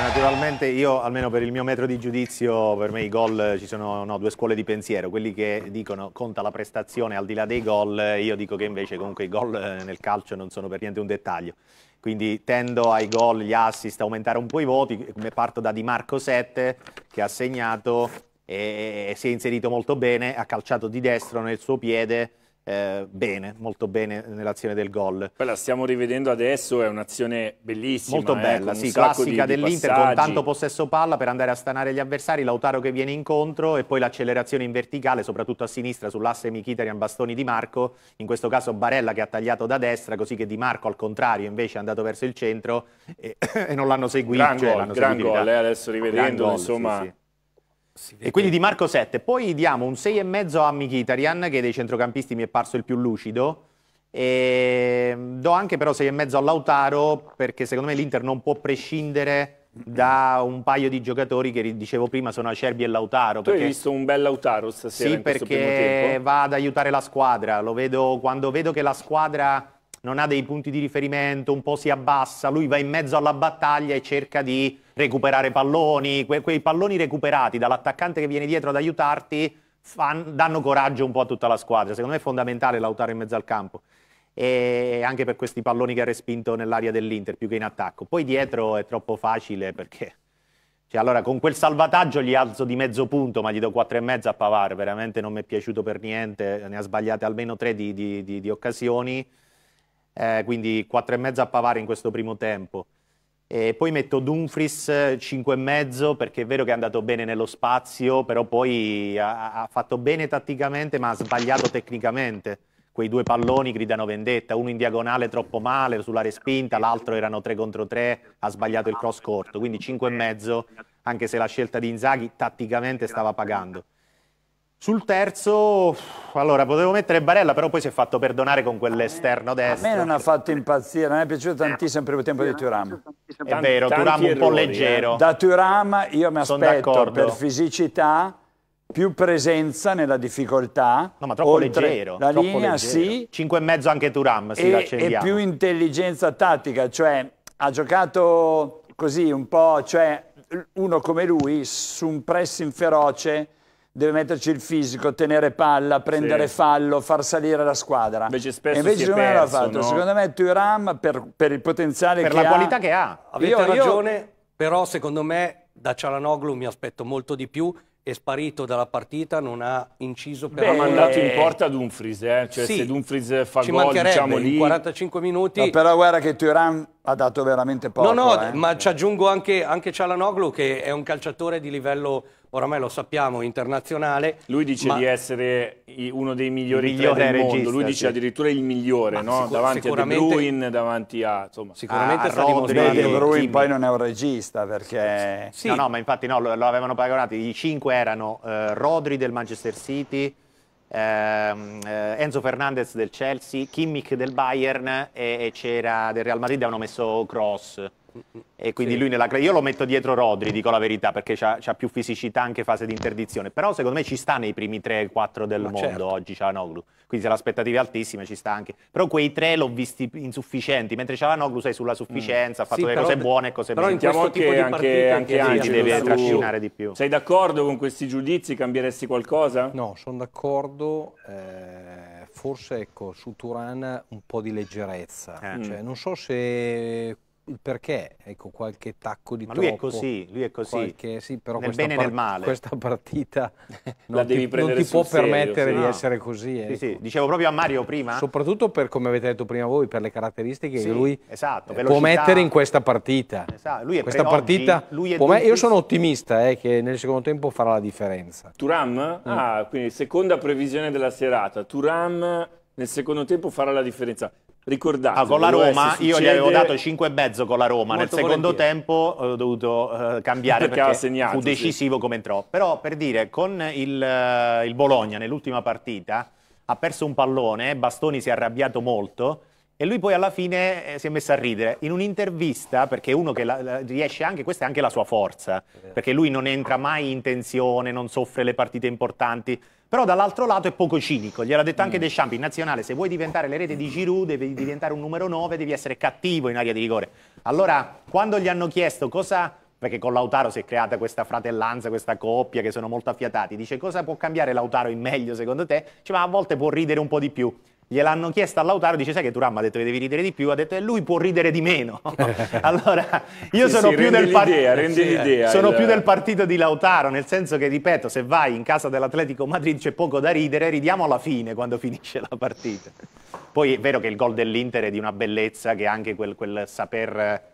naturalmente io, almeno per il mio metro di giudizio, per me i gol eh, ci sono no, due scuole di pensiero. Quelli che dicono conta la prestazione al di là dei gol, eh, io dico che invece comunque i gol eh, nel calcio non sono per niente un dettaglio. Quindi tendo ai gol, gli assist, aumentare un po' i voti. Parto da Di Marco 7 che ha segnato e, e si è inserito molto bene, ha calciato di destro nel suo piede eh, bene, molto bene nell'azione del gol. Poi la stiamo rivedendo adesso, è un'azione bellissima. Molto eh, bella, eh, sì, classica dell'Inter con tanto possesso palla per andare a stanare gli avversari, Lautaro che viene incontro e poi l'accelerazione in verticale, soprattutto a sinistra sull'asse Michitarian Bastoni Di Marco, in questo caso Barella che ha tagliato da destra, così che Di Marco al contrario invece è andato verso il centro e, e non l'hanno seguito. Gran cioè, gol, gran gol eh, adesso rivedendo, gran insomma... Goal, sì, sì. E quindi Di Marco 7. Poi diamo un 6,5 a Mkhitaryan, che dei centrocampisti mi è parso il più lucido. E ehm, do anche però 6,5 a Lautaro, perché secondo me l'Inter non può prescindere da un paio di giocatori che dicevo prima sono Acerbi e Lautaro. Tu perché... hai visto un bel Lautaro stasera? Sì, perché va ad aiutare la squadra. Lo vedo quando vedo che la squadra non ha dei punti di riferimento, un po' si abbassa, lui va in mezzo alla battaglia e cerca di recuperare palloni, que- quei palloni recuperati dall'attaccante che viene dietro ad aiutarti fan- danno coraggio un po' a tutta la squadra. Secondo me è fondamentale Lautaro in mezzo al campo e anche per questi palloni che ha respinto nell'area dell'Inter più che in attacco. Poi dietro è troppo facile perché cioè, allora, con quel salvataggio gli alzo di mezzo punto, ma gli do quattro e mezzo a Pavar, veramente non mi è piaciuto per niente, ne ha sbagliate almeno tre di, di, di, di occasioni, eh, quindi 4,5 a Pavar in questo primo tempo. E poi metto Dumfries 5,5 eh, perché è vero che è andato bene nello spazio, però poi ha, ha fatto bene tatticamente ma ha sbagliato tecnicamente. Quei due palloni gridano vendetta, uno in diagonale troppo male sulla respinta, l'altro erano 3 contro 3, ha sbagliato il cross corto, quindi 5,5 anche se la scelta di Inzaghi tatticamente stava pagando. Sul terzo, allora, potevo mettere Barella, però poi si è fatto perdonare con quell'esterno destro. A me non ha fatto impazzire, non è piaciuto tantissimo il primo tempo di Turam. È vero, Turam un po' eh. leggero. Da Turam io mi aspetto per fisicità più presenza nella difficoltà. No, ma troppo leggero. La linea, leggero. sì. 5,5 anche Turam, sì, e, e più intelligenza tattica, cioè ha giocato così un po', cioè uno come lui su un pressing feroce deve metterci il fisico, tenere palla, prendere sì. fallo, far salire la squadra. Invece spesso e invece si è perso, l'ha fatto. No? Secondo me Turam per, per il potenziale per che ha... Per la qualità che ha. Avete io, ragione, io... però secondo me da Cialanoglu mi aspetto molto di più è sparito dalla partita, non ha inciso per... Beh, ha mandato in porta Dumfries, eh? cioè sì, se Dumfries fa gol diciamo lì... 45 minuti... No, però guarda che Turan ha dato veramente poco. No, no, eh. ma ci aggiungo anche, anche Cialanoglu che è un calciatore di livello oramai lo sappiamo, internazionale. Lui dice di essere uno dei migliori migliore del regista, mondo, lui dice sì. addirittura il migliore, no? sicur davanti a De Bruin, davanti a... Insomma. Sicuramente ah, sta dimostrando... De Bruin poi non è un regista perché... Sì. No, no, ma infatti no, lo, lo avevano paragonato, i cinque erano eh, Rodri del Manchester City, ehm, eh, Enzo Fernandez del Chelsea, Kimmich del Bayern e, e c'era del Real Madrid, avevano messo Cross. E quindi sì. lui nella io lo metto dietro Rodri, dico la verità, perché ha più fisicità anche fase di interdizione. Però secondo me ci sta nei primi 3-4 del Ma mondo certo. oggi Cialanoglu. Quindi se l'aspettativa è altissima ci sta anche. Però quei tre l'ho visti insufficienti, mentre Cialanoglu sei sulla sufficienza, ha mm. fatto sì, le cose buone e cose però belle. Però anche, anche, anche Angelo, ti deve su... trascinare di più. Sei d'accordo con questi giudizi? Cambieresti qualcosa? No, sono d'accordo. Eh, forse ecco, su Turan un po' di leggerezza. Eh. Mm. Cioè, non so se il perché, ecco qualche tacco di Ma troppo. Lui è così, lui è così. Qualche, sì, però nel bene e nel male. Questa partita non, ti, non ti, può serio, permettere no. di essere così. Ecco. Sì, sì. Ecco. Dicevo proprio a Mario prima. Soprattutto per, come avete detto prima voi, per le caratteristiche sì, che lui esatto, eh, può mettere in questa partita. Esatto. Lui è questa partita oggi, lui è me... Io sono ottimista eh, che nel secondo tempo farà la differenza. Turam? Mm. Ah, quindi seconda previsione della serata. Turam nel secondo tempo farà la differenza. Ricordate, ah, con la Roma succede... io gli avevo dato 5,5 con la Roma, Molto nel secondo volentieri. tempo ho dovuto uh, cambiare perché, perché segnato, fu decisivo sì. come entrò. Però per dire, con il, uh, il Bologna nell'ultima partita ha perso un pallone, Bastoni si è arrabbiato molto, e lui poi alla fine eh, si è messo a ridere. In un'intervista, perché uno che la, la, riesce anche, questa è anche la sua forza, perché lui non entra mai in tensione, non soffre le partite importanti. Però dall'altro lato è poco cinico, gliel'ha detto anche mm. Deschamps, in nazionale se vuoi diventare l'erede di Giroud, devi diventare un numero 9, devi essere cattivo in area di rigore. Allora, quando gli hanno chiesto cosa perché con Lautaro si è creata questa fratellanza, questa coppia che sono molto affiatati. Dice cosa può cambiare Lautaro in meglio secondo te? Dice ma a volte può ridere un po' di più gliel'hanno chiesta a Lautaro, dice sai che Turam ha detto che devi ridere di più, ha detto che lui può ridere di meno. allora io sì, sono, sì, più, del par- sì, sono il... più del partito di Lautaro, nel senso che ripeto, se vai in casa dell'Atletico Madrid c'è poco da ridere, ridiamo alla fine quando finisce la partita. Poi è vero che il gol dell'Inter è di una bellezza che anche quel, quel saper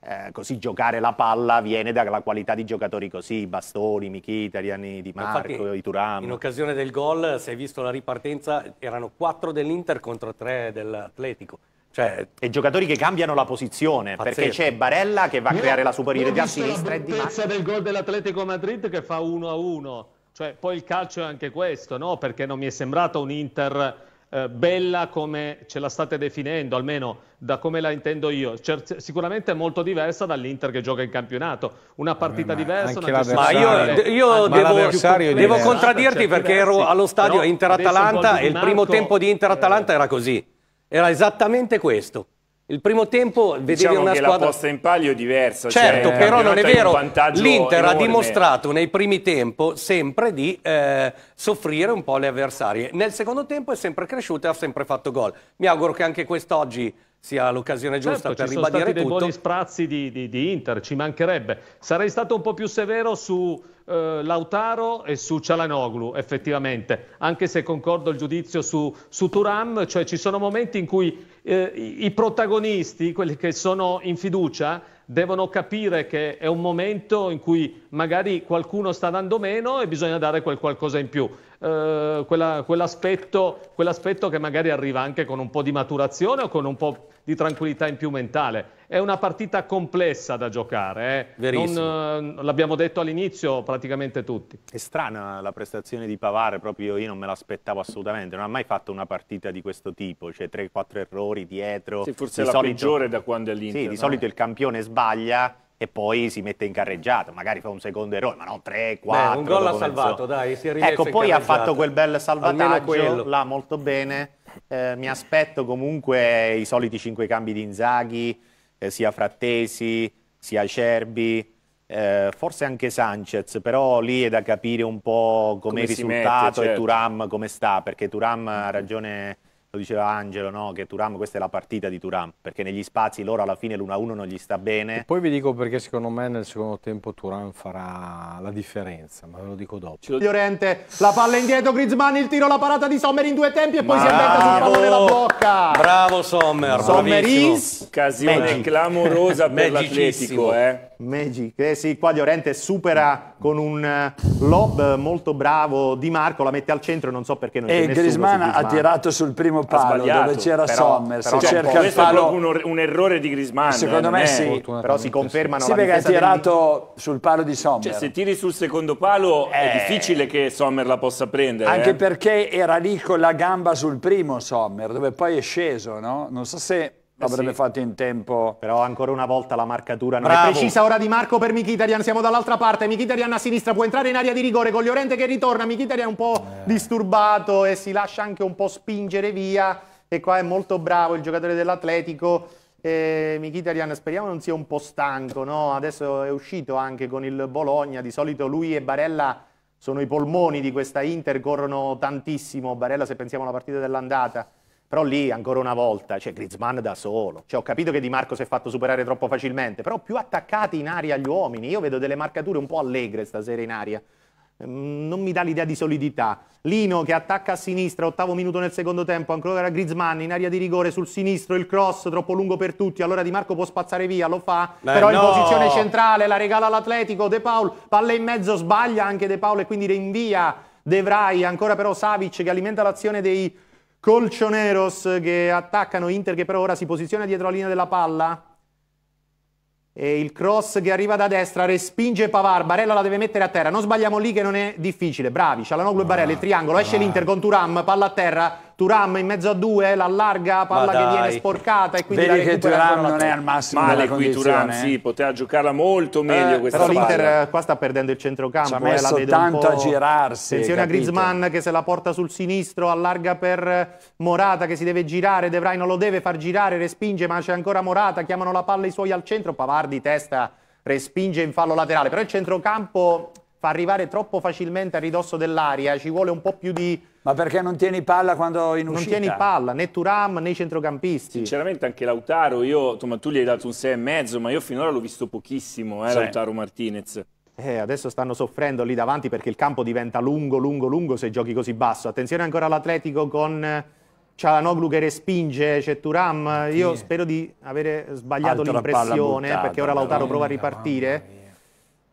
eh, così giocare la palla viene dalla qualità di giocatori così, Bastoni, Michitarian, Di Marco, Infatti, Ituramo. In occasione del gol, se hai visto la ripartenza, erano quattro dell'Inter contro tre dell'Atletico. Cioè, e giocatori che cambiano la posizione pazzesco. perché c'è Barella che va a creare la superiorità a sinistra e di Marco. del gol dell'Atletico Madrid che fa 1 a 1. Cioè, poi il calcio è anche questo, no? Perché non mi è sembrato un Inter eh, bella come ce la state definendo, almeno da come la intendo io. Cer- sicuramente molto diversa dall'Inter che gioca in campionato. Una partita Beh, ma diversa. Una ma io, io ma devo, devo contraddirti cioè, perché ero allo stadio Inter-Atalanta e il primo tempo di Inter-Atalanta eh, era così. Era esattamente questo. Il primo tempo vedevi diciamo una squadra... la posta in palio è diversa. Cioè, certo, cioè, però non è vero. L'Inter ha dimostrato nei primi tempi sempre di eh, soffrire un po' le avversarie. Nel secondo tempo è sempre cresciuta e ha sempre fatto gol. Mi auguro che anche quest'oggi sia l'occasione giusta certo, per ribadire tutto. ci sono stati dei buoni sprazzi di, di, di, Inter, ci mancherebbe. Sarei stato un po' più severo su eh, Lautaro e su Cialanoglu, effettivamente, anche se concordo il giudizio su, su Turam, cioè ci sono momenti in cui eh, i protagonisti, quelli che sono in fiducia, devono capire che è un momento in cui magari qualcuno sta dando meno e bisogna dare quel qualcosa in più. Eh, quella, quell'aspetto, quell'aspetto che magari arriva anche con un po' di maturazione o con un po' di tranquillità in più mentale. È una partita complessa da giocare, eh. non, eh, l'abbiamo detto all'inizio praticamente tutti. È strana la prestazione di Pavare, proprio io non me l'aspettavo assolutamente, non ha mai fatto una partita di questo tipo, cioè 3-4 errori dietro. Sì, forse di è la solito... peggiore da quando è l'Inter. Sì, di no? solito il campione sbaglia e poi si mette in carreggiata, magari fa un secondo errore, ma no, 3, 4. Beh, un gol ha salvato, dai, si è Ecco, poi ha fatto quel bel salvataggio, là molto bene. Eh, mi aspetto comunque i soliti 5 cambi di Inzaghi, eh, sia Frattesi, sia Cerbi, eh, forse anche Sanchez, però lì è da capire un po' com'è come risultato mette, certo. e Turam come sta, perché Turam ha ragione lo diceva Angelo, no? che Turam, questa è la partita di Turam, perché negli spazi loro alla fine l'1-1 non gli sta bene. E poi vi dico perché secondo me nel secondo tempo Turam farà la differenza, ma ve lo dico dopo. Lo... la palla indietro, Griezmann, il tiro, la parata di Sommer in due tempi e poi Bravo. si inventa sul pallone della bocca. Bravo Sommer, Sommeris. is... Occasione Magic. clamorosa per l'Atletico, eh. Magic, eh sì, qua Llorente supera con un eh, lob molto bravo Di Marco, la mette al centro, non so perché non c'è E Griezmann ha tirato sul primo primo palo dove c'era Sommers però, cerca il palo. Un, un, errore di Grisman. Secondo me è, sì. Però si confermano sì, la perché ha tirato del... sul palo di Sommer. Cioè, se tiri sul secondo palo eh... è difficile che Sommer la possa prendere. Anche eh? perché era lì con la gamba sul primo Sommer, dove poi è sceso, no? Non so se eh avrebbe sì. fatto in tempo. Però ancora una volta la marcatura non Bravo. è precisa. Ora Di Marco per Michitarian, siamo dall'altra parte. Michitarian a sinistra può entrare in area di rigore con Llorente che ritorna. Michitarian un po' eh. disturbato e si lascia anche un po' spingere via. E qua è molto bravo il giocatore dell'Atletico. Eh, Michitarian speriamo non sia un po' stanco, no? Adesso è uscito anche con il Bologna. Di solito lui e Barella sono i polmoni di questa Inter, corrono tantissimo. Barella, se pensiamo alla partita dell'andata però lì, ancora una volta, cioè Griezmann da solo. Cioè, ho capito che Di Marco si è fatto superare troppo facilmente, però più attaccati in aria gli uomini. Io vedo delle marcature un po' allegre stasera in aria. Ehm, non mi dà l'idea di solidità. Lino che attacca a sinistra, ottavo minuto nel secondo tempo, ancora Griezmann in aria di rigore sul sinistro, il cross troppo lungo per tutti, allora Di Marco può spazzare via, lo fa, Beh, però no. in posizione centrale la regala all'Atletico, De Paul, palla in mezzo, sbaglia anche De Paul e quindi rinvia De Vrij, ancora però Savic che alimenta l'azione dei Colcioneros che attaccano Inter che però ora si posiziona dietro la linea della palla. E il cross che arriva da destra respinge Pavar, Barella la deve mettere a terra, non sbagliamo lì che non è difficile, bravi, Cialanoglu e Barella, il triangolo, esce ah. l'Inter con Turam, palla a terra, Turam in mezzo a due, l'allarga, palla che viene sporcata e quindi Vedi la che Turam non è al massimo Male qui Turam, eh. sì, poteva giocarla molto meglio eh, questa però Però l'Inter eh, qua sta perdendo il centrocampo. Ci ha eh, messo eh, tanto a girarsi. Attenzione a Griezmann che se la porta sul sinistro, allarga per Morata che si deve girare, De Vrij non lo deve far girare, respinge ma c'è ancora Morata, chiamano la palla i suoi al centro, Pavardi testa, respinge in fallo laterale. Però il centrocampo fa arrivare troppo facilmente a ridosso dell'aria, ci vuole un po' più di ma perché non tieni palla quando in uscita? Non tieni palla, né Turam né i centrocampisti. Sinceramente anche Lautaro, io, insomma, tu gli hai dato un 6,5, ma io finora l'ho visto pochissimo, eh, sì. Lautaro Martinez. Eh, adesso stanno soffrendo lì davanti perché il campo diventa lungo, lungo, lungo se giochi così basso. Attenzione ancora all'Atletico con eh, Cialanoglu che respinge, c'è Turam. Io spero di avere sbagliato l'impressione perché ora Lautaro prova a ripartire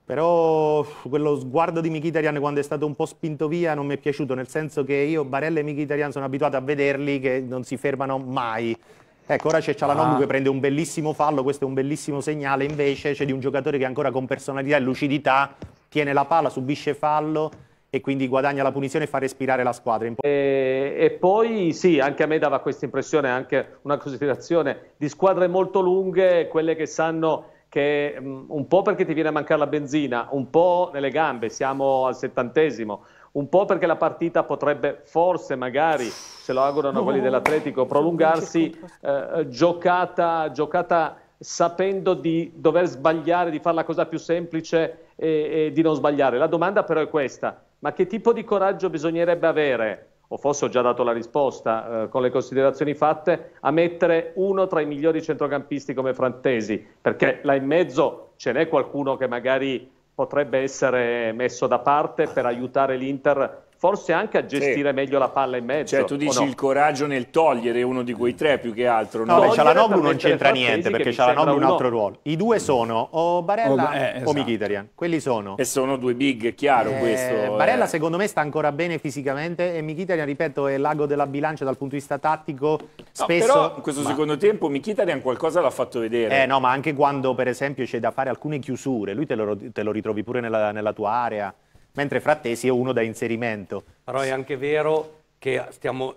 però quello sguardo di Mkhitaryan quando è stato un po' spinto via non mi è piaciuto, nel senso che io Barella e Mkhitaryan sono abituato a vederli che non si fermano mai. Ecco, ora c'è Cialanoglu ah. che prende un bellissimo fallo, questo è un bellissimo segnale, invece c'è di un giocatore che ancora con personalità e lucidità tiene la palla, subisce fallo e quindi guadagna la punizione e fa respirare la squadra. E, e poi sì, anche a me dava questa impressione, anche una considerazione di squadre molto lunghe, quelle che sanno che mh, mm, un po' perché ti viene a mancare la benzina, un po' nelle gambe, siamo al settantesimo, un po' perché la partita potrebbe forse, magari, se lo augurano quelli dell'Atletico, prolungarsi, eh, giocata, giocata, sapendo di dover sbagliare, di fare la cosa più semplice e, e di non sbagliare. La domanda però è questa, ma che tipo di coraggio bisognerebbe avere o forse ho già dato la risposta eh, con le considerazioni fatte, a mettere uno tra i migliori centrocampisti come Frantesi, perché là in mezzo ce n'è qualcuno che magari potrebbe essere messo da parte per aiutare l'Inter forse anche a gestire sì. meglio la palla in mezzo. Cioè, tu dici no? il coraggio nel togliere uno di quei tre più che altro. No, no Cialanoglu non c'entra niente perché Cialanoglu ha un altro ruolo. I due sono o Barella oh, eh, o, eh, esatto. o Mkhitaryan. Quelli sono. E sono due big, è chiaro eh, questo. Eh. Barella eh. secondo me sta ancora bene fisicamente e Mkhitaryan, ripeto, è l'ago della bilancia dal punto di vista tattico. Spesso... No, però in questo ma... secondo tempo Mkhitaryan qualcosa l'ha fatto vedere. Eh no, ma anche quando per esempio c'è da fare alcune chiusure, lui te lo, te lo ritrovi pure nella, nella tua area mentre Frattesi è uno da inserimento. Però è anche vero che stiamo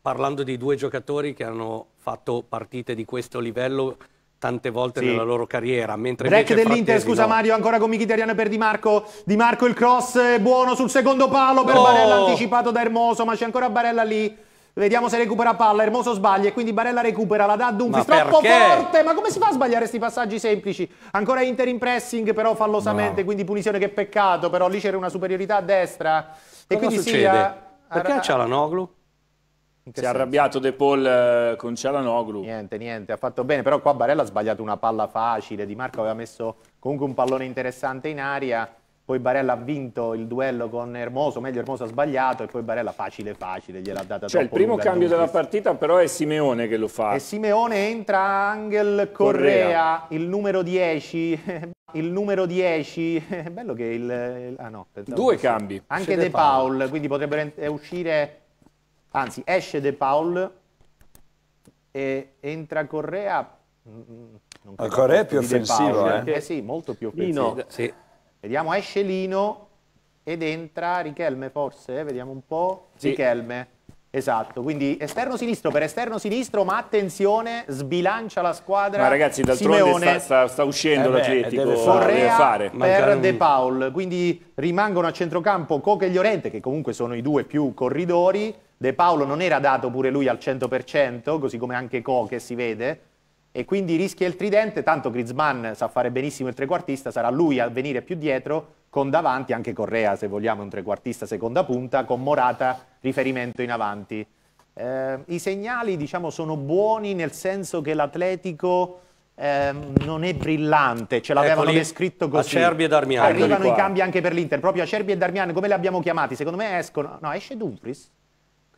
parlando di due giocatori che hanno fatto partite di questo livello tante volte sì. nella loro carriera. Mentre Break dell'Inter, scusa no. Mario, ancora con Michitariano per Di Marco. Di Marco il cross buono sul secondo palo per oh. Barella anticipato da Hermoso, ma c'è ancora Barella lì. Vediamo se recupera palla, Hermoso sbaglia e quindi Barella recupera, la dà a Dumfries, troppo forte, ma come si fa a sbagliare questi passaggi semplici? Ancora Inter in pressing però fallosamente, no. quindi punizione che peccato, però lì c'era una superiorità a destra. Cosa e quindi succede? Sia... Eh, perché c'ha la Noglu? Si è arrabbiato De Paul eh, con Cialanoglu. Niente, niente, ha fatto bene, però qua Barella ha sbagliato una palla facile, Di Marco aveva messo comunque un pallone interessante in aria poi Barella ha vinto il duello con Ermoso, meglio Ermoso ha sbagliato e poi Barella facile facile, gliel'ha data cioè, il primo cambio della partita però è Simeone che lo fa. E Simeone entra Angel Correa, Correa. il numero 10. il numero 10, è bello che il... Ah no, Due cambi. Anche De Paul. Paul, quindi potrebbero eh, uscire... Anzi, esce De Paul e entra Correa... Mm, mm, non Correa è più offensivo, eh? eh? sì, molto più offensivo. Lino, sì. Vediamo, esce Lino ed entra Richelme forse, vediamo un po'. Sì. Richelme, esatto. Quindi esterno sinistro per esterno sinistro, ma attenzione, sbilancia la squadra. Ma ragazzi, d'altronde sta, sta, sta, uscendo eh l'Atletico, deve fare. per De Paul. Quindi rimangono a centrocampo Coca e Llorente, che comunque sono i due più corridori. De Paolo non era dato pure lui al 100%, così come anche Co si vede, e quindi rischia il tridente, tanto Griezmann sa fare benissimo il trequartista, sarà lui a venire più dietro, con davanti anche Correa, se vogliamo, un trequartista seconda punta, con Morata riferimento in avanti. Eh, I segnali, diciamo, sono buoni nel senso che l'Atletico eh, non è brillante, ce l'avevano descritto così. Acerbi e Darmian. Arrivano i cambi anche per l'Inter, proprio Acerbi e Darmian, come li abbiamo chiamati? Secondo me escono... No, esce Dumfries?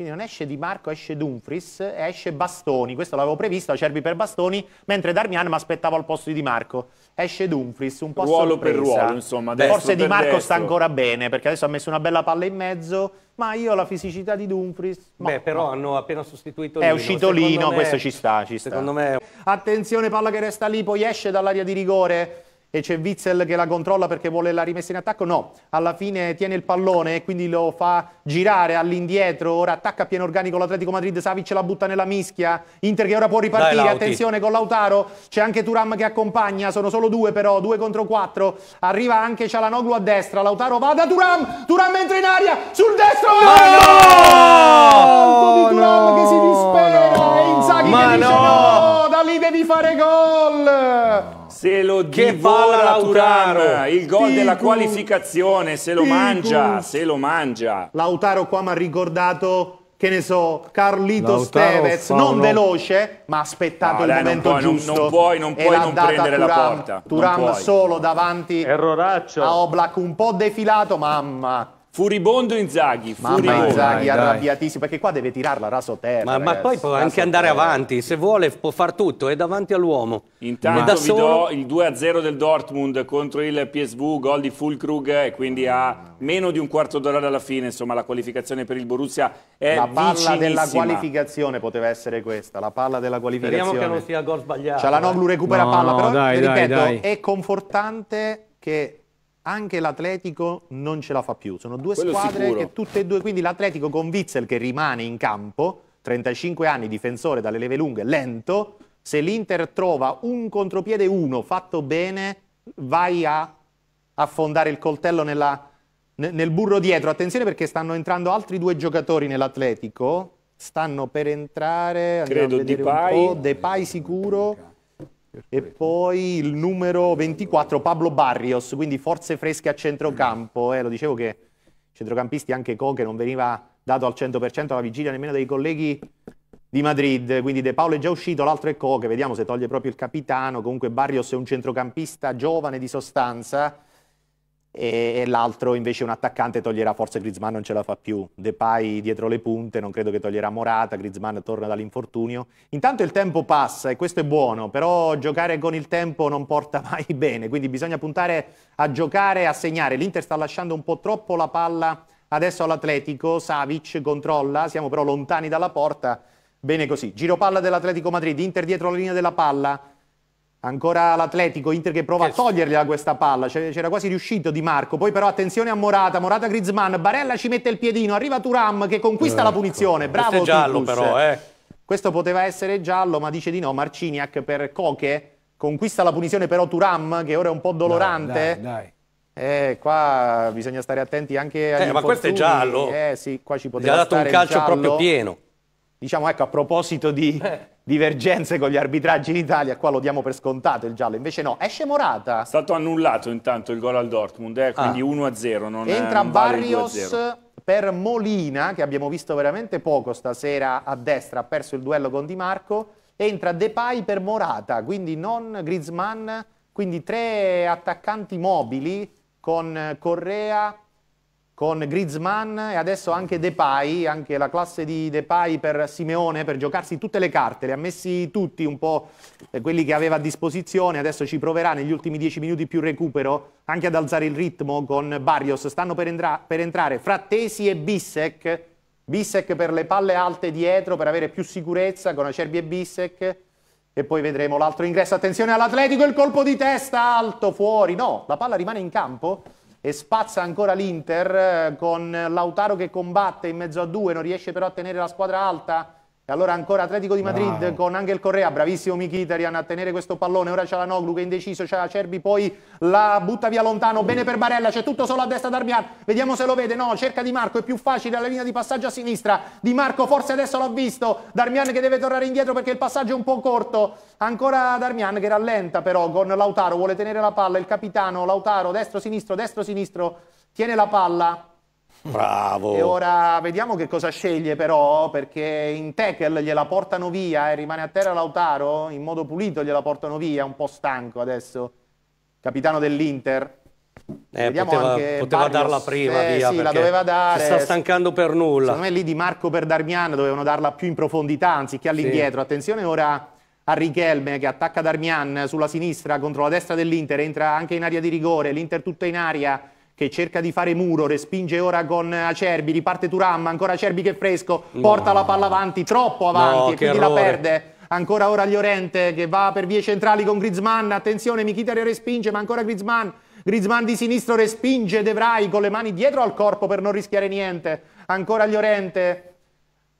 Quindi non esce Di Marco, esce Dumfries e esce Bastoni. Questo l'avevo previsto, Acerbi per Bastoni, mentre Darmian mi aspettavo al posto di Di Marco. Esce Dumfries, un po' Ruolo sorpresa. per ruolo, insomma. Forse Di Marco destro. sta ancora bene, perché adesso ha messo una bella palla in mezzo, ma io la fisicità di Dumfries... Beh, ma, però ma. hanno appena sostituito Lino. È uscito Lino, me, questo ci sta, ci sta. Secondo me... Attenzione, palla che resta lì, poi esce dall'area di rigore e c'è Witzel che la controlla perché vuole la rimessa in attacco? No, alla fine tiene il pallone e quindi lo fa girare all'indietro, ora attacca a pieno organico l'Atletico Madrid, Savic la butta nella mischia, Inter che ora può ripartire, Dai, attenzione con Lautaro, c'è anche Turam che accompagna, sono solo due però, due contro quattro, arriva anche Cialanoglu a destra, Lautaro va da Turam, Turam entra in aria, sul destro! Ma ecco! no! no! Turam no, che si dispera no, e Inzaghi ma che dice no! valide di fare gol. Se lo che divora Lautaro, il gol Tico. della qualificazione, se lo Tico. mangia, se lo mangia. Lautaro qua mi ha ricordato che ne so, Carlito Lautaro Stevez, non no. veloce, ma ha aspettato no, il momento non puoi, giusto. Non, non puoi, non puoi non prendere la porta. Turam solo davanti Erroraccio. a Oblak, un po' defilato, mamma Furibondo Inzaghi, furibondo. Inzaghi dai, arrabbiatissimo, dai. perché qua deve tirarla raso terra. Ma, ma poi può anche andare terra. avanti, se vuole può far tutto, è davanti all'uomo. Intanto vi solo... do il 2-0 del Dortmund contro il PSV, gol di Fulkrug e quindi a meno di un quarto d'ora dalla fine, insomma la qualificazione per il Borussia è La palla della qualificazione poteva essere questa, la palla della qualificazione. Speriamo che non sia gol sbagliato. la Cialanoglu recupera no, palla, però no, dai, ripeto, è confortante che anche l'Atletico non ce la fa più. Sono due Quello squadre sicuro. che tutte e due, quindi l'Atletico con Witzel che rimane in campo, 35 anni, difensore dalle leve lunghe, lento, se l'Inter trova un contropiede uno fatto bene, vai a affondare il coltello nella, nel burro dietro. Attenzione perché stanno entrando altri due giocatori nell'Atletico, stanno per entrare, credo De De Depay sicuro e poi il numero 24 Pablo Barrios, quindi forze fresche a centrocampo, eh, lo dicevo che centrocampisti anche Coche non veniva dato al 100% alla vigilia nemmeno dei colleghi di Madrid, quindi De Paolo è già uscito, l'altro è Coche, vediamo se toglie proprio il capitano, comunque Barrios è un centrocampista giovane di sostanza, e, l'altro invece un attaccante toglierà forse Griezmann non ce la fa più, Depay dietro le punte, non credo che toglierà Morata, Griezmann torna dall'infortunio. Intanto il tempo passa e questo è buono, però giocare con il tempo non porta mai bene, quindi bisogna puntare a giocare e a segnare. L'Inter sta lasciando un po' troppo la palla adesso all'Atletico, Savic controlla, siamo però lontani dalla porta. Bene così, giro palla dell'Atletico Madrid, Inter dietro la linea della palla, Ancora l'Atletico, Inter che prova che a togliergliela questa palla, c'era quasi riuscito Di Marco, poi però attenzione a Morata, Morata Griezmann, Barella ci mette il piedino, arriva Turam che conquista eh, ecco. la punizione, bravo Questo è giallo Titus. però, eh. Questo poteva essere giallo, ma dice di no Marciniak per Koke, conquista la punizione però Turam che ora è un po' dolorante. Dai, dai, dai. Eh, qua bisogna stare attenti anche agli Eh, ma questo è giallo. Eh sì, qua ci poteva Gli ha dato un calcio proprio pieno. Diciamo, ecco, a proposito di... Eh divergenze con gli arbitraggi in Italia, qua lo diamo per scontato il giallo, invece no, esce Morata. È stato annullato intanto il gol al Dortmund, eh, quindi ah. 1-0. Entra non vale Barrios per Molina, che abbiamo visto veramente poco stasera a destra, ha perso il duello con Di Marco, entra Depay per Morata, quindi non Griezmann, quindi tre attaccanti mobili con Correa, con Griezmann e adesso anche Depay, anche la classe di Depay per Simeone, per giocarsi tutte le carte, le ha messi tutti un po' eh, quelli che aveva a disposizione, adesso ci proverà negli ultimi dieci minuti più recupero, anche ad alzare il ritmo con Barrios, stanno per, entra per entrare Frattesi e Bissek, Bissek per le palle alte dietro, per avere più sicurezza con Acerbi e Bissek e poi vedremo l'altro ingresso, attenzione all'Atletico, il colpo di testa alto, fuori, no, la palla rimane in campo, e spazza ancora l'Inter eh, con Lautaro che combatte in mezzo a due, non riesce però a tenere la squadra alta e allora ancora Atletico di Madrid wow. con Angel Correa, bravissimo Mkhitaryan a tenere questo pallone, ora c'è la Noglu che è indeciso, c'è la Cerbi, poi la butta via lontano, bene per Barella, c'è tutto solo a destra Darmian, vediamo se lo vede, no, cerca Di Marco, è più facile alla linea di passaggio a sinistra, Di Marco forse adesso l'ho visto, Darmian che deve tornare indietro perché il passaggio è un po' corto, ancora Darmian che rallenta però con Lautaro, vuole tenere la palla, il capitano, Lautaro, destro, sinistro, destro, sinistro, tiene la palla, Bravo. E ora vediamo che cosa sceglie però, perché in tackle gliela portano via e eh, rimane a terra Lautaro, in modo pulito gliela portano via, un po' stanco adesso, capitano dell'Inter. Eh, Vediamo poteva, anche poteva darla prima, eh, via, sì, la doveva dare. Si sta stancando per nulla. Secondo me lì Di Marco per Darmian dovevano darla più in profondità, anziché all'indietro. Sì. Attenzione ora a Richelme che attacca Darmian sulla sinistra contro la destra dell'Inter, entra anche in area di rigore, l'Inter tutta in aria che cerca di fare muro, respinge ora con Acerbi, riparte Turam, ancora Acerbi che è fresco, no. porta la palla avanti, troppo avanti no, e quindi errore. la perde. Ancora ora Llorente che va per vie centrali con Griezmann, attenzione Michitare respinge ma ancora Griezmann, Griezmann di sinistro respinge De Vrij con le mani dietro al corpo per non rischiare niente, ancora Llorente,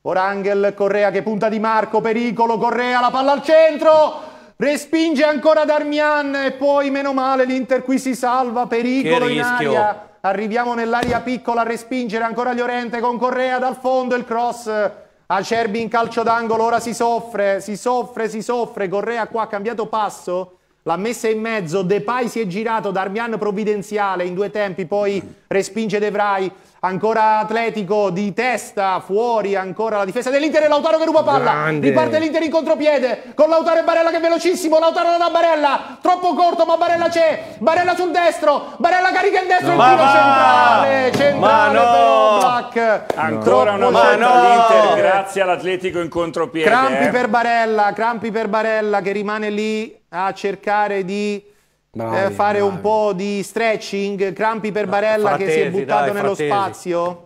Ora Angel Correa che punta di Marco, pericolo, Correa, la palla al centro, Respinge ancora Darmian e poi meno male l'Inter qui si salva, pericolo in rischio. aria. Arriviamo nell'aria piccola a respingere ancora Llorente con Correa dal fondo il cross eh, Acerbi in calcio d'angolo, ora si soffre, si soffre, si soffre. Correa qua ha cambiato passo l'ha messa in mezzo, Depay si è girato, Darmian provvidenziale in due tempi, poi respinge De Vrij, ancora Atletico di testa, fuori ancora la difesa dell'Inter e Lautaro che ruba palla, Grande. riparte l'Inter in contropiede, con Lautaro e Barella che è velocissimo, Lautaro da ha Barella, troppo corto ma Barella c'è, Barella sul destro, Barella carica il destro, no. il tiro centrale, centrale no. per Oblak, ancora no. una volta no. l'Inter grazie all'Atletico in contropiede. Crampi eh. per Barella, Crampi per Barella che rimane lì a cercare di eh, fare bravi. un po' di stretching, crampi per Barella fratesi, che si è buttato dai, nello fratesi. spazio.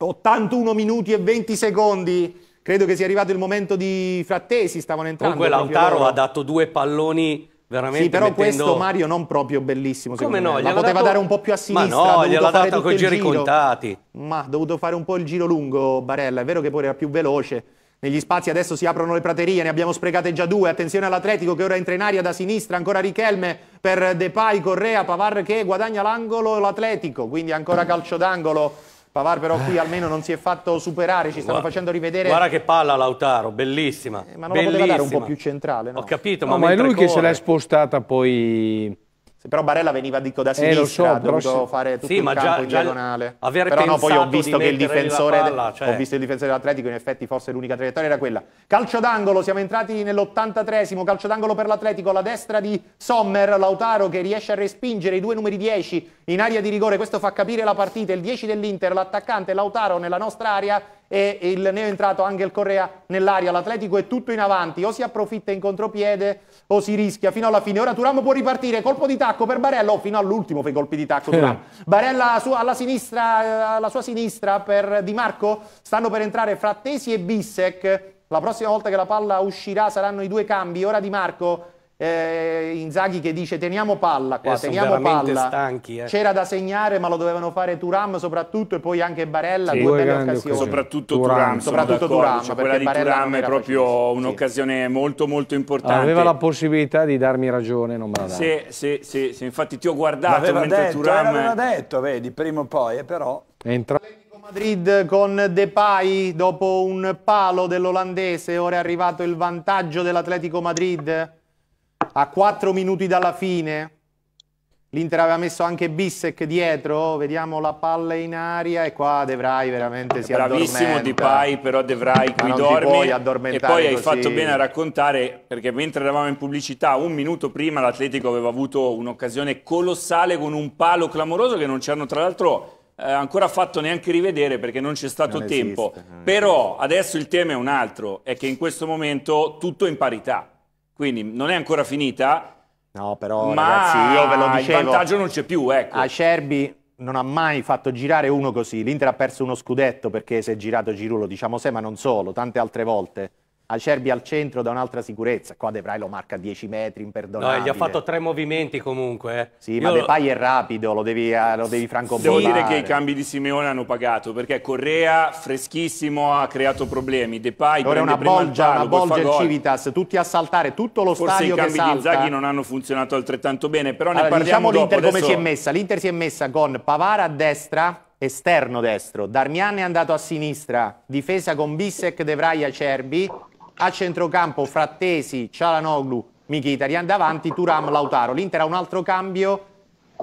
81 minuti e 20 secondi. Credo che sia arrivato il momento di Frattesi, stavano entrando. Comunque Lautaro ha dato due palloni veramente Sì, però mettendo... questo Mario non proprio bellissimo, Come no, me. La poteva dato... dare un po' più a sinistra, Ma no, gliel'ha dato con i giri contati. Ma ha dovuto fare un po' il giro lungo Barella, è vero che poi era più veloce negli spazi adesso si aprono le praterie, ne abbiamo sprecate già due. Attenzione all'Atletico che ora entra in aria da sinistra, ancora Richelme per Depay, Correa, Pavar che guadagna l'angolo l'Atletico, quindi ancora calcio d'angolo. Pavar però qui eh. almeno non si è fatto superare, ci stanno guarda, facendo rivedere. Guarda che palla Lautaro, bellissima. Eh, ma non bellissima. la poteva dare un po' più centrale, no? Ho capito, no, ma, ma è lui corre... che se l'è spostata poi però Barella veniva dico, da eh, sinistra, eh, so, dovuto però... fare tutto sì, il ma campo già, in diagonale. Però no, poi ho visto che il difensore, palla, cioè... ho visto il difensore dell'Atletico, in effetti forse l'unica traiettoria era quella. Calcio d'angolo, siamo entrati nell'83esimo, calcio d'angolo per l'Atletico, la destra di Sommer, Lautaro che riesce a respingere i due numeri 10 in area di rigore, questo fa capire la partita, il 10 dell'Inter, l'attaccante Lautaro nella nostra area e il neo neoentrato Angel Correa nell'aria. L'Atletico è tutto in avanti, o si approfitta in contropiede o si rischia fino alla fine. Ora Turam può ripartire, colpo di tacco per Barella, o fino all'ultimo fa i colpi di tacco Turam. Barella su, alla, sinistra, eh, alla sua sinistra per Di Marco, stanno per entrare Frattesi e Bissec. La prossima volta che la palla uscirà saranno i due cambi, ora Di Marco eh, Inzaghi che dice teniamo palla qua, eh, teniamo palla. Stanchi, eh. C'era da segnare, ma lo dovevano fare Turam soprattutto e poi anche Barella, sì, due belle occasioni. Soprattutto Turam, soprattutto Turam, cioè quella di Turam è proprio un'occasione sì. molto molto importante. Aveva la possibilità di darmi ragione, non me la dà. Sì, sì, sì, sì, infatti ti ho guardato L'aveva mentre detto, Turam l'aveva detto, vedi, prima o poi, eh, però entra Madrid con Depay dopo un palo dell'olandese, ora è arrivato il vantaggio dell'Atletico Madrid a 4 minuti dalla fine. L'Inter aveva messo anche Bissec dietro, vediamo la palla in aria e qua De Vrij veramente si Bravissimo addormenta. Di Pai, però De Vrij qui dorme e poi hai così. fatto bene a raccontare perché mentre eravamo in pubblicità un minuto prima l'Atletico aveva avuto un'occasione colossale con un palo clamoroso che non ci hanno tra l'altro eh, ancora fatto neanche rivedere perché non c'è stato non tempo. Esiste, Però esiste. adesso il tema è un altro, è che in questo momento tutto è in parità. Quindi non è ancora finita. No, però ma ragazzi, io ve lo dicevo. Il vantaggio non c'è più, ecco. A non ha mai fatto girare uno così. L'Inter ha perso uno scudetto perché si è girato Girullo, diciamo sé, ma non solo, tante altre volte. Acerbi al centro da un'altra sicurezza. Qua De Vrij lo marca a 10 metri, imperdonabile. No, gli ha fatto tre movimenti comunque. Eh. Sì, Io ma De Pai lo... è rapido, lo devi, eh, lo devi francobollare. Devo dire che i cambi di Simeone hanno pagato, perché Correa, freschissimo, ha creato problemi. De Pai Ora una bolgia, palo, una bolgia il Civitas, tutti a saltare, tutto lo Forse stadio che salta. Forse i cambi di Zaghi non hanno funzionato altrettanto bene, però allora, parliamo diciamo l'Inter come Adesso... si è messa. L'Inter si è messa con Pavara a destra, esterno destro. Darmian è andato a sinistra, difesa con Bissek, De Vrij, Acerbi a centrocampo Frattesi, Cialanoglu, Mkhitaryan davanti, Turam, Lautaro. L'Inter ha un altro cambio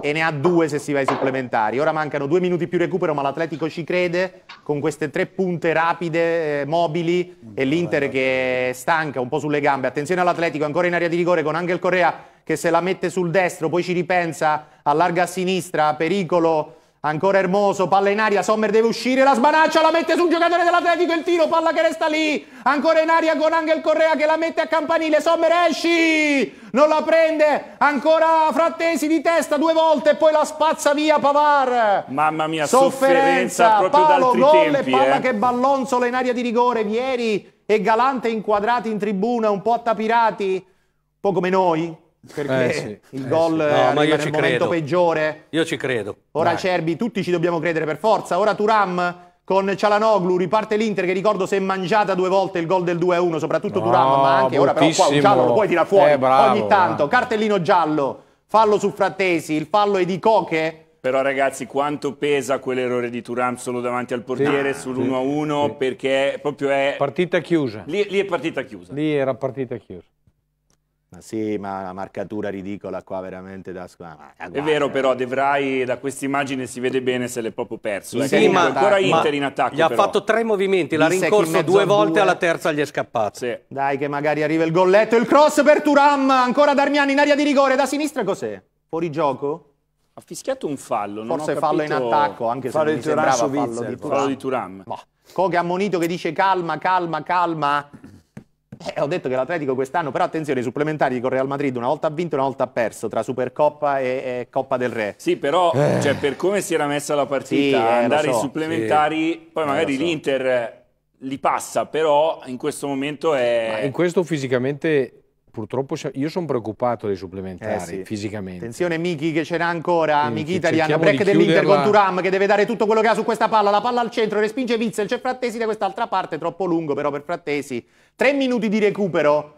e ne ha due se si va ai supplementari. Ora mancano due minuti più recupero, ma l'Atletico ci crede con queste tre punte rapide, eh, mobili e l'Inter che è stanca un po' sulle gambe. Attenzione all'Atletico, ancora in area di rigore con Angel Correa che se la mette sul destro, poi ci ripensa, allarga a sinistra, pericolo Ancora Ermoso, palla in aria, Sommer deve uscire, la sbanaccia, la mette sul giocatore dell'Atletico, il tiro, palla che resta lì. Ancora in aria con Angel Correa che la mette a campanile, Sommer esci, non la prende, ancora Frattesi di testa due volte e poi la spazza via Pavar. Mamma mia, sofferenza, sofferenza Paolo, gol e palla eh. che ballonzola in aria di rigore, Vieri e Galante inquadrati in tribuna, un po' attapirati, un po' come noi, perché eh, sì, il eh, gol eh, sì. no, ma io ci credo. peggiore. Io ci credo. Ora Dai. Cerbi, tutti ci dobbiamo credere per forza. Ora Turam con Cialanoglu riparte l'Inter che ricordo si è mangiata due volte il gol del 2-1, soprattutto no, Turam, ma anche ora però qua un giallo lo puoi tirare fuori eh, bravo, ogni tanto. Bravo. Cartellino giallo, fallo su Frattesi, il fallo è di Coche. Però ragazzi, quanto pesa quell'errore di Turam solo davanti al portiere sì, sull'1-1 sì, sì. perché proprio è... Partita chiusa. Lì, lì è partita chiusa. Lì era partita chiusa. Ma sì, ma la marcatura ridicola qua veramente da... squadra. Ah, è vero però, De Vrij da questa immagine si vede bene se l'è proprio perso. Sì, ma, ancora Inter in attacco Gli ha fatto tre movimenti, l'ha rincorso due volte, due. alla terza gli è scappato. Sì. Dai che magari arriva il golletto, il cross per Turam, ancora Darmiani in area di rigore, da sinistra cos'è? Fuori gioco? Ha fischiato un fallo, non Forse fallo in attacco, anche fallo se non mi sembrava fallo di Turam. Fallo di Turam. Boh. ha ammonito che dice calma, calma, calma. Eh, ho detto che l'Atletico quest'anno, però attenzione, i supplementari con Real Madrid una volta ha vinto, e una volta ha perso tra Supercoppa e, e Coppa del Re. Sì, però eh. cioè, per come si era messa la partita, sì, eh, andare ai so. supplementari, sì. poi eh, magari so. l'Inter eh, li passa, però in questo momento è... Ma in questo fisicamente purtroppo io sono preoccupato dei supplementari eh sì. fisicamente. Attenzione Michi che ce n'è ancora, Miki Italian, break dell'Inter con Turam che deve dare tutto quello che ha su questa palla, la palla al centro, respinge Witzel, c'è Frattesi da quest'altra parte, troppo lungo però per Frattesi. Tre minuti di recupero.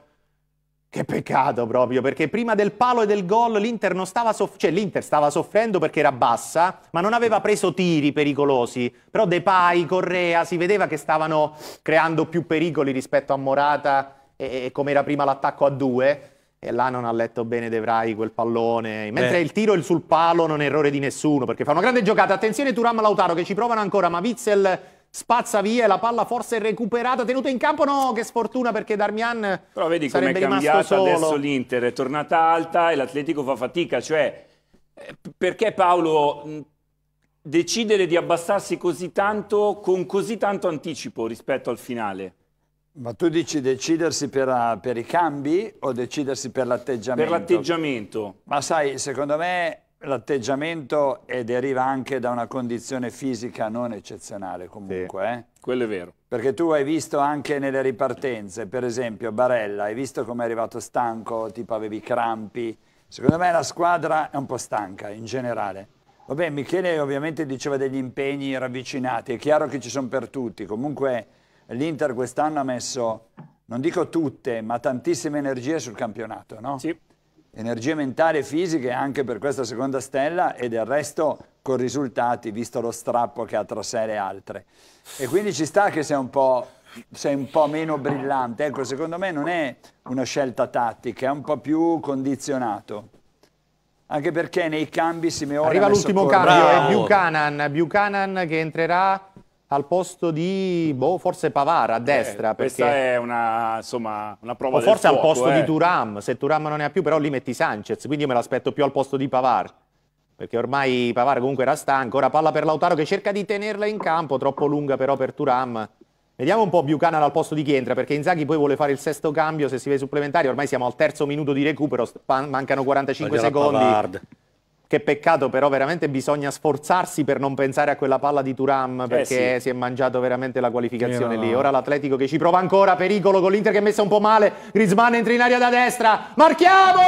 Che peccato proprio, perché prima del palo e del gol l'Inter stava, soff cioè, stava, soffrendo perché era bassa, ma non aveva preso tiri pericolosi. Però Depay, Correa, si vedeva che stavano creando più pericoli rispetto a Morata e, e come era prima l'attacco a due, e là non ha letto bene De quel pallone. Mentre eh. il tiro sul palo non è errore di nessuno, perché fa una grande giocata. Attenzione Turam Lautaro che ci provano ancora, ma Witzel spazza via e la palla forse recuperata, tenuta in campo. No, che sfortuna perché Darmian Però vedi come è cambiata adesso l'Inter, è tornata alta e l'Atletico fa fatica, cioè eh, perché Paolo decidere di abbassarsi così tanto con così tanto anticipo rispetto al finale? Ma tu dici decidersi per, eh, per i cambi o decidersi per l'atteggiamento? Per l'atteggiamento. Ma sai, secondo me l'atteggiamento eh, deriva anche da una condizione fisica non eccezionale comunque. Sì. Eh? Quello è vero. Perché tu hai visto anche nelle ripartenze, per esempio Barella, hai visto come è arrivato stanco, tipo avevi crampi. Secondo me la squadra è un po' stanca in generale. Vabbè, Michele ovviamente diceva degli impegni ravvicinati, è chiaro che ci sono per tutti, comunque l'Inter quest'anno ha messo, non dico tutte, ma tantissime energie sul campionato, no? Sì. Energie mentali e fisiche anche per questa seconda stella e del resto con risultati, visto lo strappo che ha tra sé le altre. E quindi ci sta che sia un po' sei un po' meno brillante. Ecco, secondo me non è una scelta tattica, è un po' più condizionato. Anche perché nei cambi Simeone... Arriva l'ultimo cambio, è Buchanan. Buchanan che entrerà al posto di boh, forse Pavara a eh, destra. Eh, questa è una, insomma, una prova o forse fuoco, al posto eh. di Turam, se Turam non ne ha più, però lì metti Sanchez, quindi io me l'aspetto più al posto di Pavar. Perché ormai Pavar comunque era stanco, ora palla per Lautaro che cerca di tenerla in campo, troppo lunga però per Turam. Vediamo un po' Buchanan al posto di chi entra, perché Inzaghi poi vuole fare il sesto cambio, se si vede supplementari, ormai siamo al terzo minuto di recupero, mancano 45 secondi. Pavard. Che peccato, però veramente bisogna sforzarsi per non pensare a quella palla di Turam eh perché eh sì. si è mangiato veramente la qualificazione no. lì. Ora l'Atletico che ci prova ancora, pericolo con l'Inter che è messa un po' male. Grisman entra in aria da destra, marchiamo!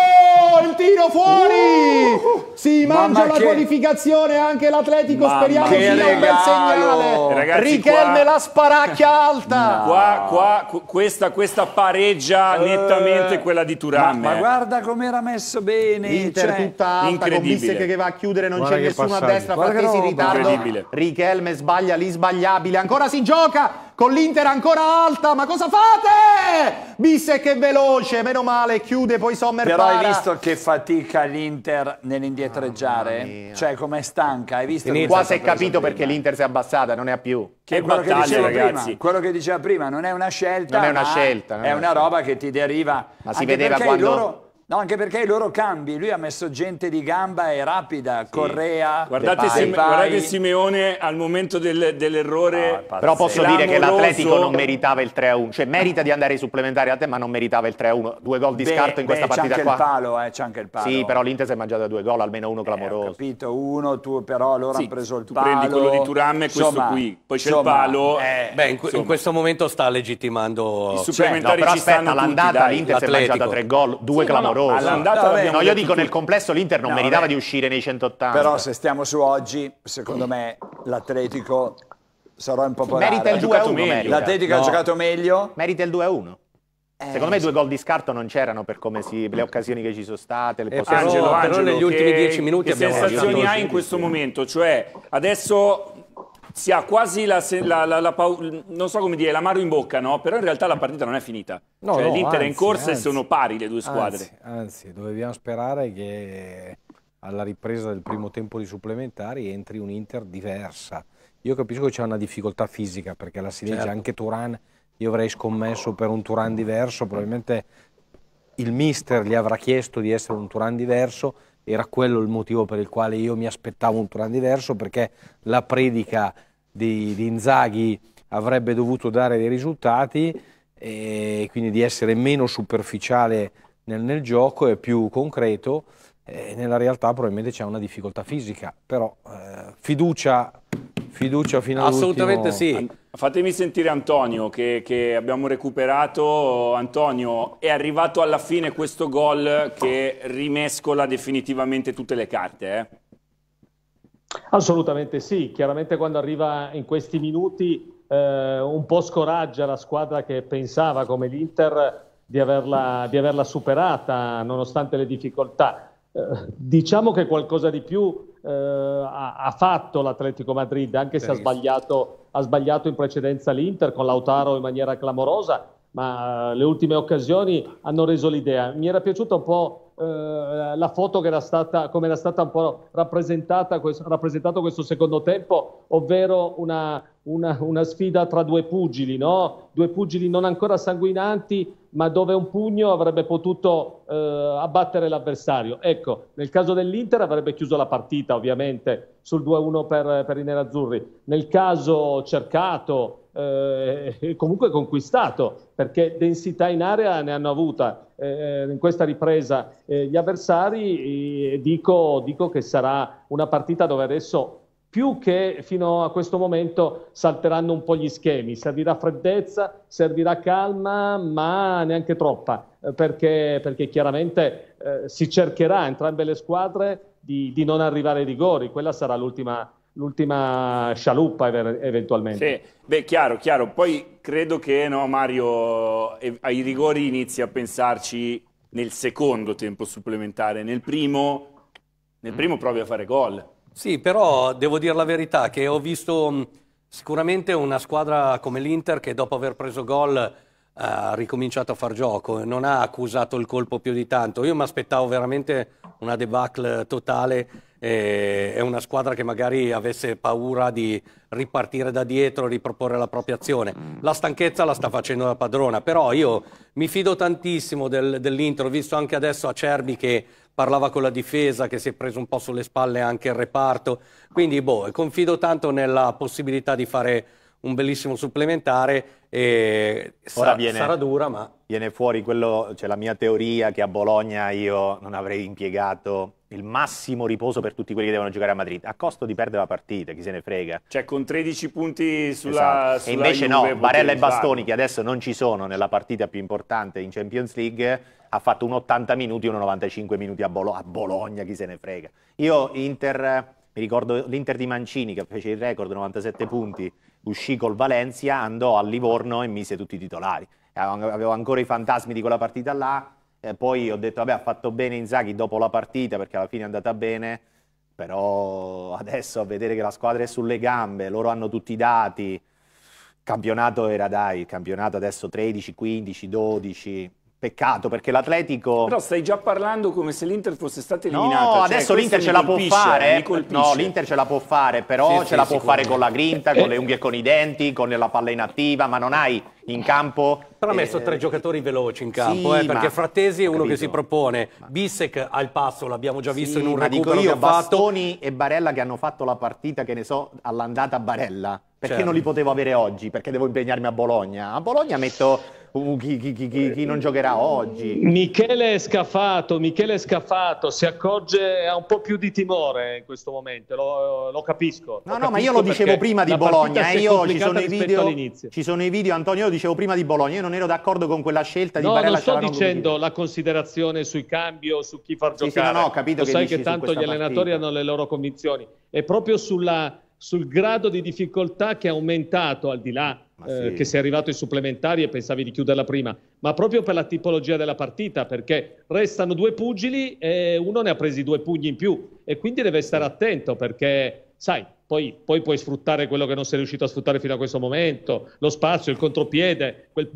Il tiro fuori! Uh, si mangia la che... qualificazione anche l'Atletico, ma speriamo sia regalo. un bel segnale. Ragazzi, Richelme qua... la sparacchia alta! No. Qua, qua, questa, questa, pareggia uh, nettamente eh. quella di Turam. Ma, eh. guarda com'era messo bene! L'Inter cioè, tutta alta, incredibile Pulisic che va a chiudere, non c'è nessuno a destra, Frattesi in ritardo. Richelme sbaglia l'isbagliabile, ancora si gioca con l'Inter ancora alta, ma cosa fate? Bissec è veloce, meno male, chiude poi Sommer Però para. hai visto che fatica l'Inter nell'indietreggiare? Cioè com'è stanca, hai visto? Finizia Qua si è capito prima. perché l'Inter si è abbassata, non è più. Che è quello che diceva ragazzi. Prima, quello che diceva prima, non è una scelta, non è una, scelta, non è una roba che ti deriva. Ma si vedeva quando... Loro No, anche perché i loro cambi, lui ha messo gente di gamba e rapida, sì. Correa, guardate, Depay, Sime, guardate Simeone al momento del, dell'errore. No, ah, però posso dire che l'Atletico non meritava il 3-1, cioè merita di andare ai supplementari a te, ma non meritava il 3-1. Due gol di beh, scarto in beh, questa partita anche qua. Palo, eh, c'è anche il palo. Sì, però l'Inter si è mangiata due gol, almeno uno eh, clamoroso. Eh, capito, uno, tu però loro sì, hanno preso il tu palo. prendi quello di Turam e questo insomma, qui, poi c'è il palo. Eh, beh, in, in, questo momento sta legittimando... I supplementari cioè, no, però aspetta, l'andata l'Inter si è mangiata tre gol, due sì, clamorosi clamoroso. All'andata no, no io dico nel complesso l'Inter non no, meritava vabbè. di uscire nei 180. Però se stiamo su oggi, secondo me l'Atletico sarò impopolare. Merita il 2-1. L'Atletico no. ha giocato meglio. Merita il 2-1. Eh, Secondo me due gol di scarto non c'erano per si, le occasioni che ci sono state. Le eh, Angelo, Angelo, però negli che, dieci minuti che abbiamo sensazioni hai in questo momento? Cioè, adesso si ha quasi la, la, la, la non so come dire, l'amaro in bocca, no? Però in realtà la partita non è finita. No, cioè, no, L'Inter è in corsa anzi, e sono pari le due squadre. Anzi, anzi, dovevamo sperare che alla ripresa del primo tempo di supplementari entri un Inter diversa. Io capisco che c'è una difficoltà fisica perché la sinistra, certo. anche Turan, io avrei scommesso per un Turan diverso, probabilmente il mister gli avrà chiesto di essere un Turan diverso era quello il motivo per il quale io mi aspettavo un Turan diverso perché la predica di, di Inzaghi avrebbe dovuto dare dei risultati e quindi di essere meno superficiale nel, nel gioco e più concreto e nella realtà probabilmente c'è una difficoltà fisica però eh, fiducia fiducia fino all'ultimo assolutamente sì Fatemi sentire Antonio che, che, abbiamo recuperato. Antonio, è arrivato alla fine questo gol che rimescola definitivamente tutte le carte. Eh? Assolutamente sì, chiaramente quando arriva in questi minuti eh, un po' scoraggia la squadra che pensava come l'Inter di averla, di averla superata nonostante le difficoltà. Eh, diciamo che qualcosa di più eh, ha, fatto l'Atletico Madrid, anche se ha sbagliato, ha sbagliato, in precedenza l'Inter con Lautaro in maniera clamorosa, ma le ultime occasioni hanno reso l'idea. Mi era piaciuta un po' Eh, la foto che era stata, come era stata un po' rappresentata, questo, rappresentato questo secondo tempo, ovvero una, una, una sfida tra due pugili, no? due pugili non ancora sanguinanti, ma dove un pugno avrebbe potuto eh, abbattere l'avversario. Ecco, nel caso dell'Inter avrebbe chiuso la partita, ovviamente, sul 2-1 per, per i nerazzurri. Nel caso cercato, eh, comunque conquistato, perché densità in area ne hanno avuta eh, in questa ripresa eh, gli avversari, e eh, dico, dico che sarà una partita dove adesso più che fino a questo momento salteranno un po' gli schemi, servirà freddezza, servirà calma, ma neanche troppa, eh, perché, perché chiaramente eh, si cercherà entrambe le squadre di, di non arrivare ai rigori, quella sarà l'ultima l'ultima scialuppa eventualmente. Sì, beh, chiaro, chiaro. Poi credo che no, Mario ai rigori inizi a pensarci nel secondo tempo supplementare, nel primo, nel primo provi a fare gol. Sì, però devo dire la verità che ho visto mm, sicuramente una squadra come l'Inter che dopo aver preso gol eh, ha ricominciato a far gioco, non ha accusato il colpo più di tanto. Io mi aspettavo veramente una debacle totale è una squadra che magari avesse paura di ripartire da dietro riproporre la propria azione. La stanchezza la sta facendo la padrona, però io mi fido tantissimo del, dell'intro, ho visto anche adesso Acerbi che parlava con la difesa, che si è preso un po' sulle spalle anche il reparto, quindi boh, confido tanto nella possibilità di fare un bellissimo supplementare e Ora sa- viene, sarà dura ma... Viene fuori quello, cioè la mia teoria che a Bologna io non avrei impiegato il massimo riposo per tutti quelli che devono giocare a Madrid, a costo di perdere la partita, chi se ne frega. Cioè con 13 punti sulla, esatto. sulla E invece Juve no, Barella e Bastoni, che adesso non ci sono nella partita più importante in Champions League, ha fatto un 80 minuti, un 95 minuti a, Bolo- a Bologna, chi se ne frega. Io Inter, mi ricordo l'Inter di Mancini che fece il record, 97 punti, uscì col Valencia, andò al Livorno e mise tutti i titolari. Avevo ancora i fantasmi di quella partita là, poi ho detto vabbè ha fatto bene Inzaghi dopo la partita perché alla fine è andata bene, però adesso a vedere che la squadra è sulle gambe, loro hanno tutti i dati, campionato era dai, campionato adesso 13, 15, 12, Peccato perché l'Atletico. Però stai già parlando come se l'Inter fosse stata eliminata. No, cioè, adesso l'Inter ce la può fare. Eh, eh, no, l'Inter ce la può fare, però sì, ce sì, la può fare con la grinta, con le eh. unghie e con i denti, con la palla inattiva, ma non hai in campo. Però ha messo eh, tre giocatori veloci in campo, sì, eh, perché ma, Frattesi è uno capito, che si propone. Bissek ha il passo, l'abbiamo già visto in un recupero dico io, Bastoni fatto. e Barella che hanno fatto la partita, che ne so, all'andata a Barella. Perché certo. non li certo. potevo avere oggi? Perché devo impegnarmi a Bologna? A Bologna metto uh, chi, chi, chi, chi, non giocherà oggi. Michele è scafato, Michele è scafato, si accorge, ha un po' più di timore in questo momento, lo, lo capisco. No, lo no, capisco ma io lo dicevo prima di Bologna, eh, io ci sono, i video, ci sono i video, Antonio, io lo dicevo prima di Bologna, io non ero d'accordo con quella scelta di no, Barella. Non sto dicendo la considerazione sui cambi o su chi far giocare, sì, sì, no, no, capito lo che sai che tanto gli allenatori partita. hanno le loro convinzioni, è proprio sulla, sul grado di difficoltà che è aumentato al di là eh, sì. che sei arrivato ai supplementari e pensavi di chiuderla prima, ma proprio per la tipologia della partita, perché restano due pugili e uno ne ha presi due pugni in più e quindi deve stare attento perché, sai, poi, poi puoi sfruttare quello che non sei riuscito a sfruttare fino a questo momento, lo spazio, il contropiede, quel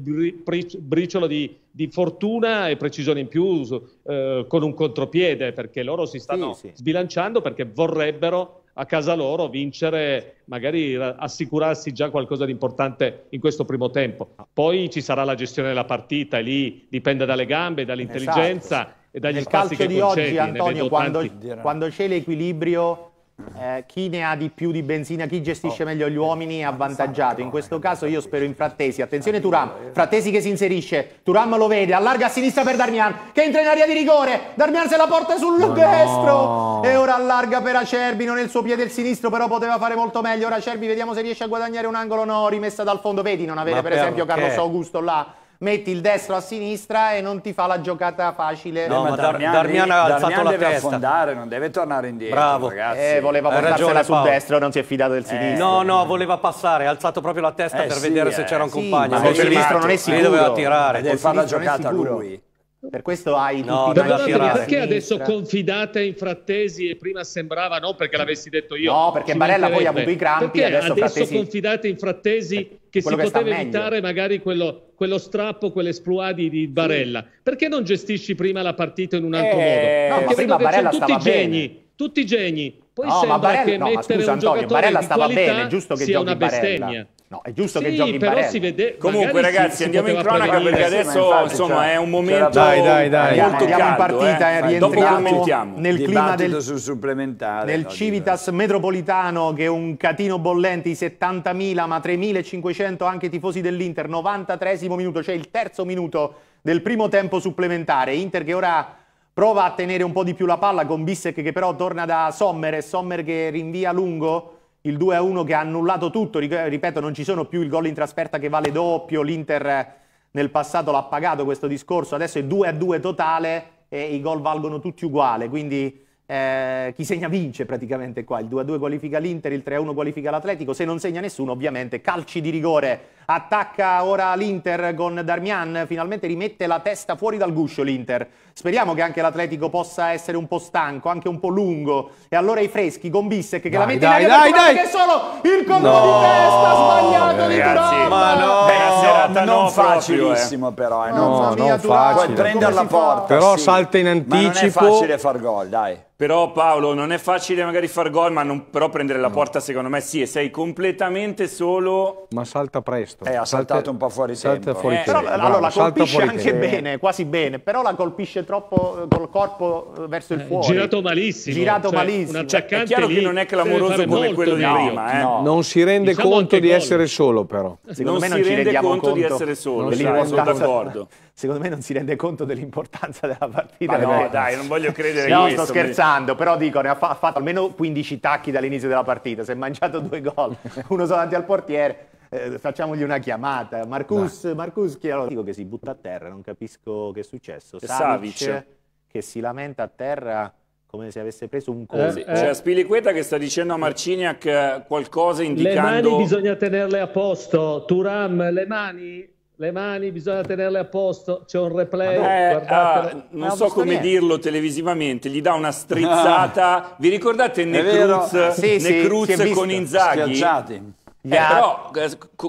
briciolo di, di fortuna e precisione in più eh, con un contropiede, perché loro si stanno sì, sì. sbilanciando perché vorrebbero a casa loro, vincere, magari assicurarsi già qualcosa di importante in questo primo tempo. Poi ci sarà la gestione della partita, e lì dipende dalle gambe, dall'intelligenza esatto. e dagli Nel spazi che concedi. Nel calcio di oggi, Antonio, quando, quando c'è l'equilibrio eh, chi ne ha di più di benzina, chi gestisce oh. meglio gli uomini è avvantaggiato. In questo eh. caso io spero in Frattesi. Attenzione Turam, eh. Frattesi che si inserisce, Turam lo vede, allarga a sinistra per Darmian, che entra in area di rigore, Darmian se la porta sul no, destro no. e ora allarga per Acerbi, non è il suo piede il sinistro, però poteva fare molto meglio. Ora Acerbi vediamo se riesce a guadagnare un angolo no, rimessa dal fondo. Vedi, non avere Ma per, esempio che... Carlos Augusto là metti il destro a sinistra e non ti fa la giocata facile. No, no eh, ma Darmian, Darmian ha alzato Darmian la deve testa. affondare, non deve tornare indietro, Bravo. ragazzi. Eh, voleva Hai portarsela ragione, sul Paolo. destro, non si è fidato del eh, sinistro. No, no, voleva passare, ha alzato proprio la testa eh, per sì, vedere eh. se c'era un compagno. ma il sinistro non è sicuro. Lui doveva tirare. Eh, deve fare la giocata lui. Per questo hai no, tutti no, i Perché adesso confidate in Frattesi e prima sembrava no perché l'avessi detto io? No, perché Barella poi ha avuto i crampi e adesso, adesso Frattesi... confidate in Frattesi eh, che si che poteva evitare meglio. magari quello, quello strappo, quell'espluadi di Barella. Sì. Perché non gestisci prima la partita in un altro eh, modo? No, ma prima Barella tutti i geni, bene. tutti i geni. Poi no, sembra Barella, che no, mettere scusa, un Antonio, giocatore Barella stava bene, giusto che sia una bestemmia. Barella. No, è giusto sì, che giochi però in si vede... Comunque ragazzi andiamo in cronaca perché adesso sì, infatti, insomma cioè, è un momento dai, dai, dai, molto andiamo caldo, in eh. partita eh, e dopo nel clima del sul supplementare nel no, Civitas no. metropolitano che è un catino bollente i 70.000 ma 3.500 anche i tifosi dell'Inter 93 minuto, cioè il terzo minuto del primo tempo supplementare. Inter che ora prova a tenere un po' di più la palla con Bissek che però torna da Sommer e Sommer che rinvia lungo il 2-1 che ha annullato tutto, ripeto non ci sono più il gol in trasferta che vale doppio, l'Inter eh, nel passato l'ha pagato questo discorso, adesso è 2-2 totale e i gol valgono tutti uguali, quindi eh, chi segna vince praticamente qua, il 2-2 qualifica l'Inter, il 3-1 qualifica l'Atletico, se non segna nessuno ovviamente calci di rigore Attacca ora l'Inter con Darmian, finalmente rimette la testa fuori dal guscio l'Inter. Speriamo che anche l'Atletico possa essere un po' stanco, anche un po' lungo. E allora i freschi, con Gombissec che dai, la mette dai, in aria dai, dai. che solo il colpo no, di testa sbagliato no, di Turan. Ma no, Beh, serata non no, facilissimo proprio, eh. però, eh. non, no, fa non facile. Prendere la porta, però sì. salta in anticipo. Ma non è facile far gol, dai. Però Paolo, non è facile magari far gol, ma non, però prendere la porta secondo me sì, e sei completamente solo... Ma salta presto questo. Eh, ha saltato Salte, un po' fuori tempo. Fuori eh, però, Bravo, allora, la colpisce anche tempo. bene, quasi bene, però la colpisce troppo eh, col corpo eh, verso il eh, fuoco. Girato malissimo. Girato cioè, malissimo. Cioè, è chiaro che non è clamoroso come quello di prima. No. Non si rende diciamo conto di gol. essere solo, però. Secondo non me non si rende conto, di essere solo, sono d'accordo. Secondo me non si rende conto dell'importanza della partita. Ma no, dai, non voglio credere no, questo. No, sto scherzando, però dico, ne ha, fa ha fatto almeno 15 tacchi dall'inizio della partita, si è mangiato due gol, uno davanti al portiere eh, facciamogli una chiamata. Marcus, no. Marcus chi allora, dico che si butta a terra, non capisco che è successo. Savic, Savic. che si lamenta a terra come se avesse preso un colpo. Eh, sì. eh. C'è Spiliqueta che sta dicendo a Marciniak eh, qualcosa indicando... Le mani bisogna tenerle a posto, Turam, le mani... Le mani bisogna tenerle a posto, c'è un replay. Beh, ah, non, non so come niente. dirlo televisivamente, gli dà una strizzata. Ah. Vi ricordate Necruz, ah, sì, Necruz sì, con Inzaghi? Schiacciati. Eh, ha... però,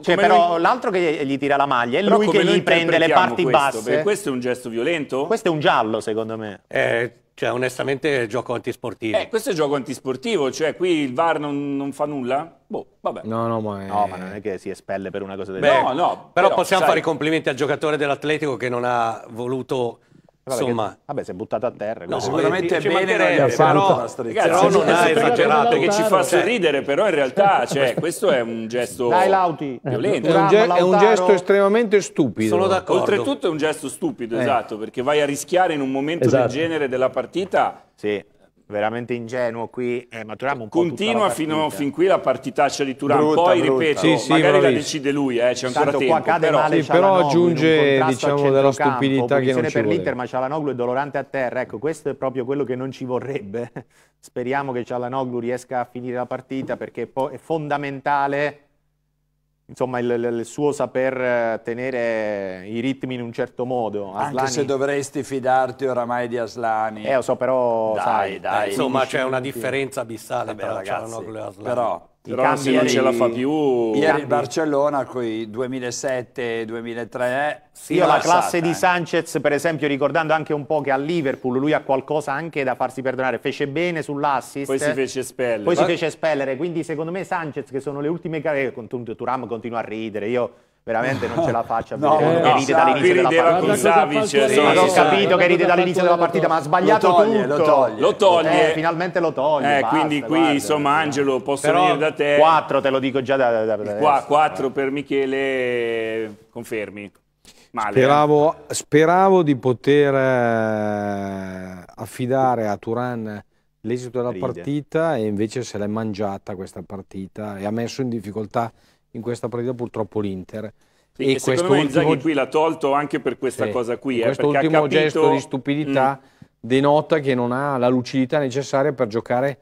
cioè, eh, però lui... l'altro che gli tira la maglia è lui che gli prende le parti questo, basse. Questo è un gesto violento? Questo è un giallo, secondo me. Eh, cioè, onestamente, è gioco antisportivo. Eh, questo è gioco antisportivo, cioè qui il VAR non, non fa nulla? Boh, vabbè. No, no, ma, è... no, ma non è che si espelle per una cosa del genere. No, no. Però, però possiamo sai... fare i complimenti al giocatore dell'Atletico che non ha voluto Insomma, che, vabbè, si è buttato a terra. No, sicuramente è bene, ragazzi, però, ragazzi, però non ha esagerato, che ci fa sorridere, però in realtà cioè, questo è un gesto Dai, Lauti. violento. È un, ge è un gesto estremamente stupido. Sono d'accordo. Oltretutto è un gesto stupido, eh. esatto, perché vai a rischiare in un momento esatto. del genere della partita sì veramente ingenuo qui eh, ma Turam un continua fino, fin qui la partitaccia cioè di Turam brutta, poi brutta. ripeto sì, sì, magari la decide lui eh, c'è ancora Tanto tempo cade però, male, sì, però aggiunge diciamo della stupidità che non ci per l'Inter ma Cialanoglu è dolorante a terra ecco questo è proprio quello che non ci vorrebbe speriamo che Cialanoglu riesca a finire la partita perché è fondamentale insomma, il, il, suo saper eh, tenere i ritmi in un certo modo. Aslani... Anche se dovresti fidarti oramai di Aslani. Eh, lo so, però... Dai, sai, dai. Insomma, c'è una differenza abissale Vabbè, eh, tra ragazzi, Cialanoglu e Aslani. Però, però se non ce la fa più... Ieri il Barcellona con i 2007-2003... Io la classe di Sanchez, per esempio, ricordando anche un po' che a Liverpool lui ha qualcosa anche da farsi perdonare, fece bene sull'assist... Poi si fece spellere. Poi Ma... si fece espellere, quindi secondo me Sanchez, che sono le ultime... Eh, con Turam continua a ridere, io veramente non ce la faccio a no, vedere ride dall'inizio della partita. Savic, eh, sì, non ho capito che ride dall'inizio della partita, ma ha sbagliato lo toglie, tutto. Lo toglie. Lo eh, toglie. Eh, finalmente lo toglie. Eh, basta, quindi qui, guarda, insomma, guarda. Angelo, posso Però venire da te. 4 te lo dico già da, da, da Qua, 4 per Michele, confermi. Male, eh? speravo, speravo, di poter affidare a Turan l'esito della Ride. partita e invece se l'è mangiata questa partita e ha messo in difficoltà in questa partita purtroppo l'Inter. Sì, e, e secondo me Inzaghi qui l'ha tolto anche per questa sì, cosa qui. Eh, questo ultimo capito... gesto di stupidità mm. denota che non ha la lucidità necessaria per giocare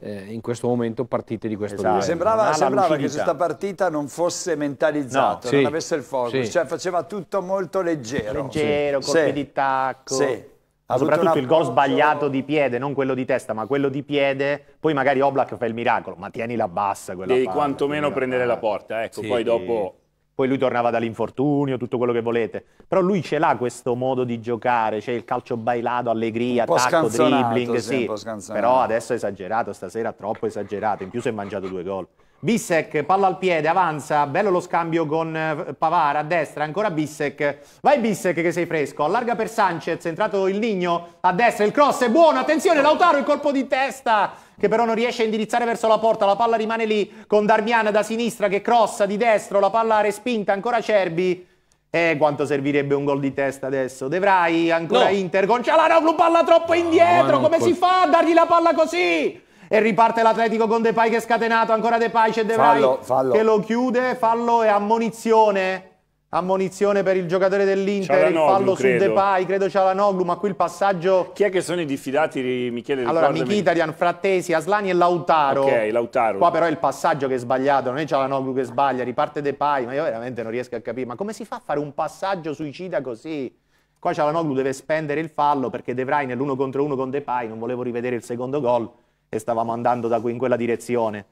eh, in questo momento partite di questo esatto. livello. Sembrava, sembrava che questa partita non fosse mentalizzata, no, sì, non avesse il focus, cioè faceva tutto molto leggero. Leggero, colpi di tacco. Sì. Ha soprattutto il gol sbagliato di piede, non quello di testa, ma quello di piede. Poi magari Oblak fa il miracolo, ma tieni la bassa quella Devi palla, quantomeno prendere la, la porta, ecco, sì, poi dopo... Poi lui tornava dall'infortunio, tutto quello che volete. Però lui ce l'ha questo modo di giocare, c'è il calcio bailato, allegria, attacco, dribbling, sì. Però adesso è esagerato, stasera troppo esagerato. In più si è mangiato due gol. Bissek, palla al piede, avanza, bello lo scambio con eh, Pavara a destra, ancora Bissek, vai Bissek che sei fresco, allarga per Sanchez, è entrato il Ligno a destra, il cross è buono, attenzione Lautaro, il colpo di testa che però non riesce a indirizzare verso la porta, la palla rimane lì con Darmian da sinistra che crossa di destro, la palla respinta, ancora Cerbi, eh, quanto servirebbe un gol di testa adesso? Devrai ancora no. Inter con Cialanoglu, palla troppo indietro, no, come col... si fa a dargli la palla così? e riparte l'Atletico con Depay che è scatenato, ancora Depay c'è Depay fallo, che lo chiude, fallo e ammonizione. Ammonizione per il giocatore dell'Inter, il fallo credo. su Depay, credo c'è la Noglu, ma qui il passaggio... Chi è che sono i diffidati di Michele? Allora, Michitarian, Frattesi, Aslani e Lautaro. Ok, Lautaro. Qua però è il passaggio che è sbagliato, non è c'è la Noglu che sbaglia, riparte Depay, ma io veramente non riesco a capire. Ma come si fa a fare un passaggio suicida così? Qua c'è la Cialanoglu deve spendere il fallo perché De Vrij nell'uno contro uno con Depay, non volevo rivedere il secondo gol e stavamo andando da in quella direzione.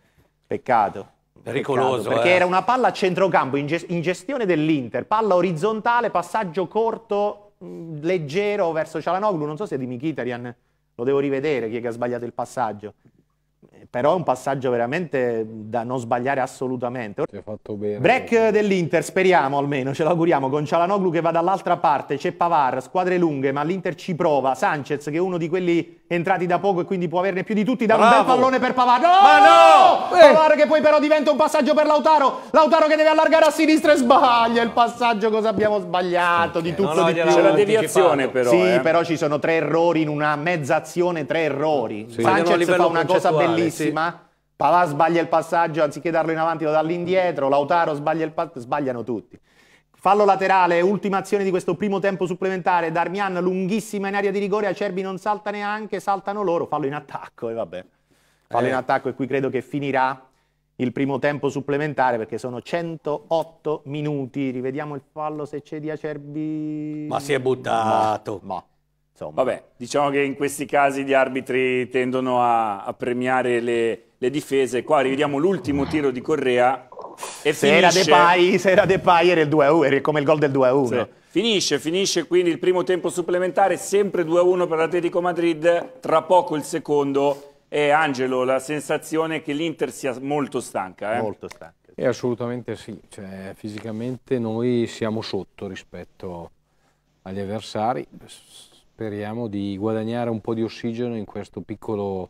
Peccato. Pericoloso. Peccato, perché eh. era una palla a centrocampo in, ge- in gestione dell'Inter, palla orizzontale, passaggio corto, mh, mm, leggero verso Cialanoglu. Non so se è di Mkhitaryan, lo devo rivedere chi è che ha sbagliato il passaggio. Però è un passaggio veramente da non sbagliare assolutamente. Ti fatto bene. Break dell'Inter, speriamo almeno, ce l'auguriamo, con Cialanoglu che va dall'altra parte, c'è Pavar, squadre lunghe, ma l'Inter ci prova, Sanchez che è uno di quelli entrati da poco e quindi può averne più di tutti, dà Bravo. un bel pallone per Pavar. Oh! No! Ma no! Eh! Pavar che poi però diventa un passaggio per Lautaro, Lautaro che deve allargare a sinistra e sbaglia il passaggio, cosa abbiamo sbagliato, di tutto no, no, di più. C'è la deviazione però. Sì, eh. però ci sono tre errori in una mezza azione, tre errori. Sì. Sanchez fa una cosa bellissima bellissima. Sì. Palà sbaglia il passaggio, anziché darlo in avanti lo dà all'indietro, Lautaro sbaglia il passaggio, sbagliano tutti. Fallo laterale, ultima azione di questo primo tempo supplementare, Darmian lunghissima in area di rigore, Acerbi non salta neanche, saltano loro, fallo in attacco e vabbè. Fallo eh. in attacco e qui credo che finirà il primo tempo supplementare perché sono 108 minuti. Rivediamo il fallo se c'è di Acerbi. Ma si è buttato. No, no. Insomma. Vabbè, diciamo che in questi casi gli arbitri tendono a, a premiare le, le, difese. Qua rivediamo l'ultimo tiro di Correa. E se, finisce... era Depay, se era Depay era il 2-1, era come il gol del 2-1. Sì. Finisce, finisce quindi il primo tempo supplementare, sempre 2-1 per l'Atletico Madrid, tra poco il secondo. E Angelo, la sensazione è che l'Inter sia molto stanca. Eh? Molto stanca. Eh, assolutamente sì, cioè, fisicamente noi siamo sotto rispetto agli avversari speriamo di guadagnare un po' di ossigeno in questo piccolo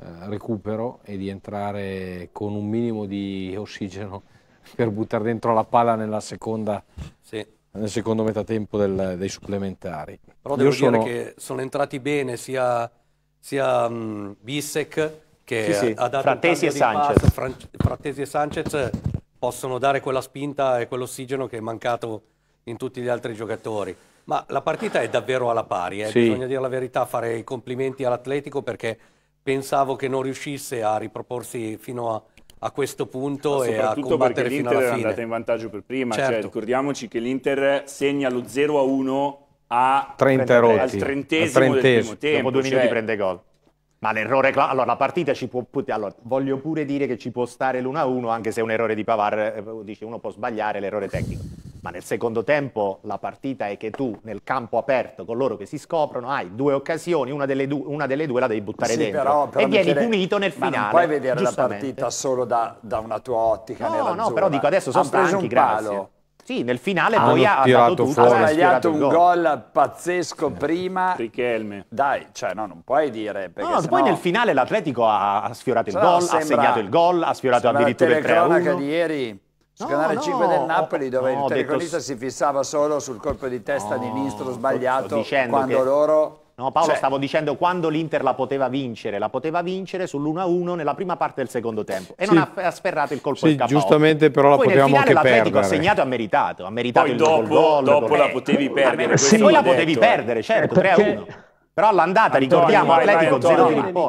eh, recupero e di entrare con un minimo di ossigeno per buttare dentro la palla nella seconda, sì. nel secondo metatempo del, dei supplementari. Però Io devo sono... dire che sono entrati bene sia, sia um, mm, Bissec che sì, sì. ha dato Frattesi e Sanchez. Fran Frattesi e Sanchez possono dare quella spinta e quell'ossigeno che è mancato in tutti gli altri giocatori. Ma la partita è davvero alla pari, eh? sì. bisogna dire la verità, fare i complimenti all'Atletico perché pensavo che non riuscisse a riproporsi fino a, a questo punto e a combattere fino alla fine. Soprattutto perché l'Inter è andata in vantaggio per prima, cioè, certo. cioè, ricordiamoci che l'Inter segna lo 0-1 a 30 rotti, al trentesimo, al trentesimo del primo tempo. Dopo due minuti cioè. prende gol. Ma l'errore, allora la partita ci può, allora, voglio pure dire che ci può stare l'1-1 anche se è un errore di Pavar, eh, dice uno può sbagliare l'errore tecnico ma nel secondo tempo la partita è che tu nel campo aperto con loro che si scoprono hai due occasioni, una delle, due, una delle due la devi buttare sì, dentro però, però e vieni chiede... punito nel finale. Ma non puoi vedere la partita solo da, da una tua ottica. No, no, però dico adesso sono stanchi, grazie. Sì, nel finale Hanno poi ha tirato tutto, fuori. Ha sbagliato un gol pazzesco prima. Richelme. Dai, cioè no, non puoi dire. No, no, poi nel finale l'Atletico ha, sfiorato il gol, sembra, ha segnato il gol, ha sfiorato addirittura il 3-1. La di ieri su no, Canale no, 5 del Napoli, dove no, il telecronista detto... si fissava solo sul colpo di testa di Nistro sbagliato, quando che... loro... No, Paolo, cioè... stavo dicendo quando l'Inter la poteva vincere, la poteva vincere sull'1-1 nella prima parte del secondo tempo e sì. non ha, sferrato il colpo sì, di capo. giustamente però la poi potevamo anche perdere. ha segnato ha meritato, ha meritato poi il dopo, gol, dopo, dopo la potevi perdere. Se poi la potevi eh. perdere, certo, 3-1. Eh, però all'andata, Antonio, ricordiamo, vai, Atletico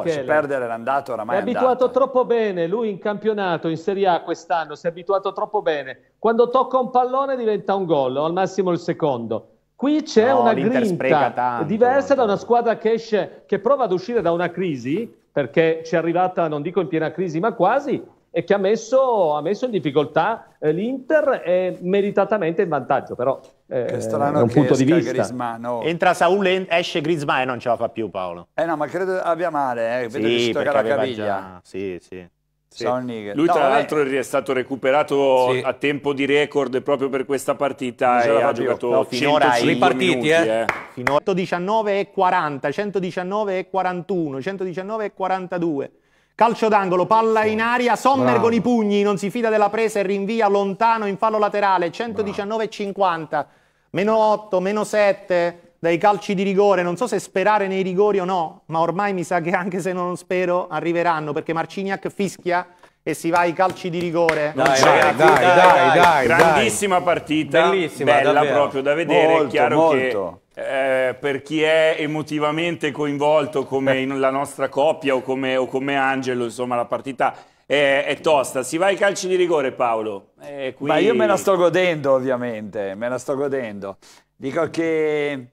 0-0. Perdere l'andata oramai è, è abituato troppo bene, lui in campionato, in Serie A quest'anno, si è abituato troppo bene. Quando tocca un pallone diventa un gol, o al massimo il secondo. Qui c'è no, una grinta diversa da una squadra che esce, che prova ad uscire da una crisi, perché ci è arrivata, non dico in piena crisi, ma quasi, e che ha messo, ha messo in difficoltà eh, l'Inter e meritatamente in vantaggio, però eh, che strano eh, un punto di vista. Griezmann, no. Oh. Entra Saul, esce Griezmann e non ce la fa più Paolo. Eh no, ma credo abbia male, eh. vedo sì, che la caviglia. Sì, sì. Sì. Lui tra no, l'altro è stato recuperato sì. a tempo di record proprio per questa partita e ha più. giocato no, finora ripartiti, eh. eh. Finora 119 e 40, 119 e 41, 119 e 42. Calcio d'angolo, palla in aria, Sommer Bravo. con i pugni, non si fida della presa e rinvia lontano in fallo laterale, 119,50, meno 8, meno 7 dai calci di rigore, non so se sperare nei rigori o no, ma ormai mi sa che anche se non spero arriveranno perché Marciniak fischia e si va ai calci di rigore. Dai, ragazzi, dai, dai, dai, dai, Grandissima partita, bellissima, bella davvero. proprio da vedere, molto, è chiaro molto. che eh, per chi è emotivamente coinvolto come eh. la nostra coppia o come, o come Angelo, insomma, la partita è, è, tosta. Si va ai calci di rigore, Paolo. Eh, qui... Ma io me la sto godendo, ovviamente, me la sto godendo. Dico che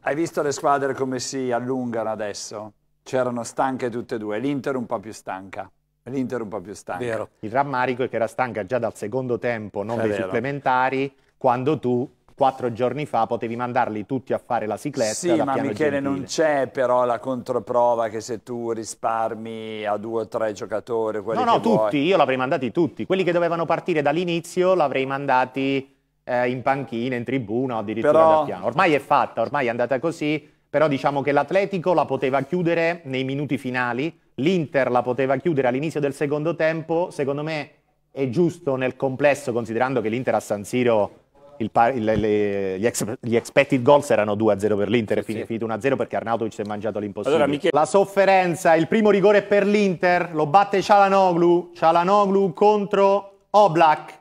hai visto le squadre come si allungano adesso? C'erano stanche tutte e due, l'Inter un po' più stanca. L'Inter un po' più stanca. Vero. Il rammarico è che era stanca già dal secondo tempo, non è dei supplementari, quando tu quattro giorni fa potevi mandarli tutti a fare la cicletta. Sì, ma Michele Gentile. non c'è però la controprova che se tu risparmi a due o tre giocatori... No, no, tutti, vuoi... io l'avrei mandati tutti. Quelli che dovevano partire dall'inizio l'avrei mandati eh, in panchina, in tribuna addirittura però... da piano. Ormai è fatta, ormai è andata così, però diciamo che l'Atletico la poteva chiudere nei minuti finali, l'Inter la poteva chiudere all'inizio del secondo tempo, secondo me è giusto nel complesso considerando che l'Inter a San Siro il, il, le, gli, ex, gli, expected goals erano 2-0 per l'Inter, sì, finito 1-0 perché Arnautovic si è mangiato l'impossibile. Allora, Michele... La sofferenza, il primo rigore per l'Inter, lo batte Cialanoglu, Cialanoglu contro Oblak,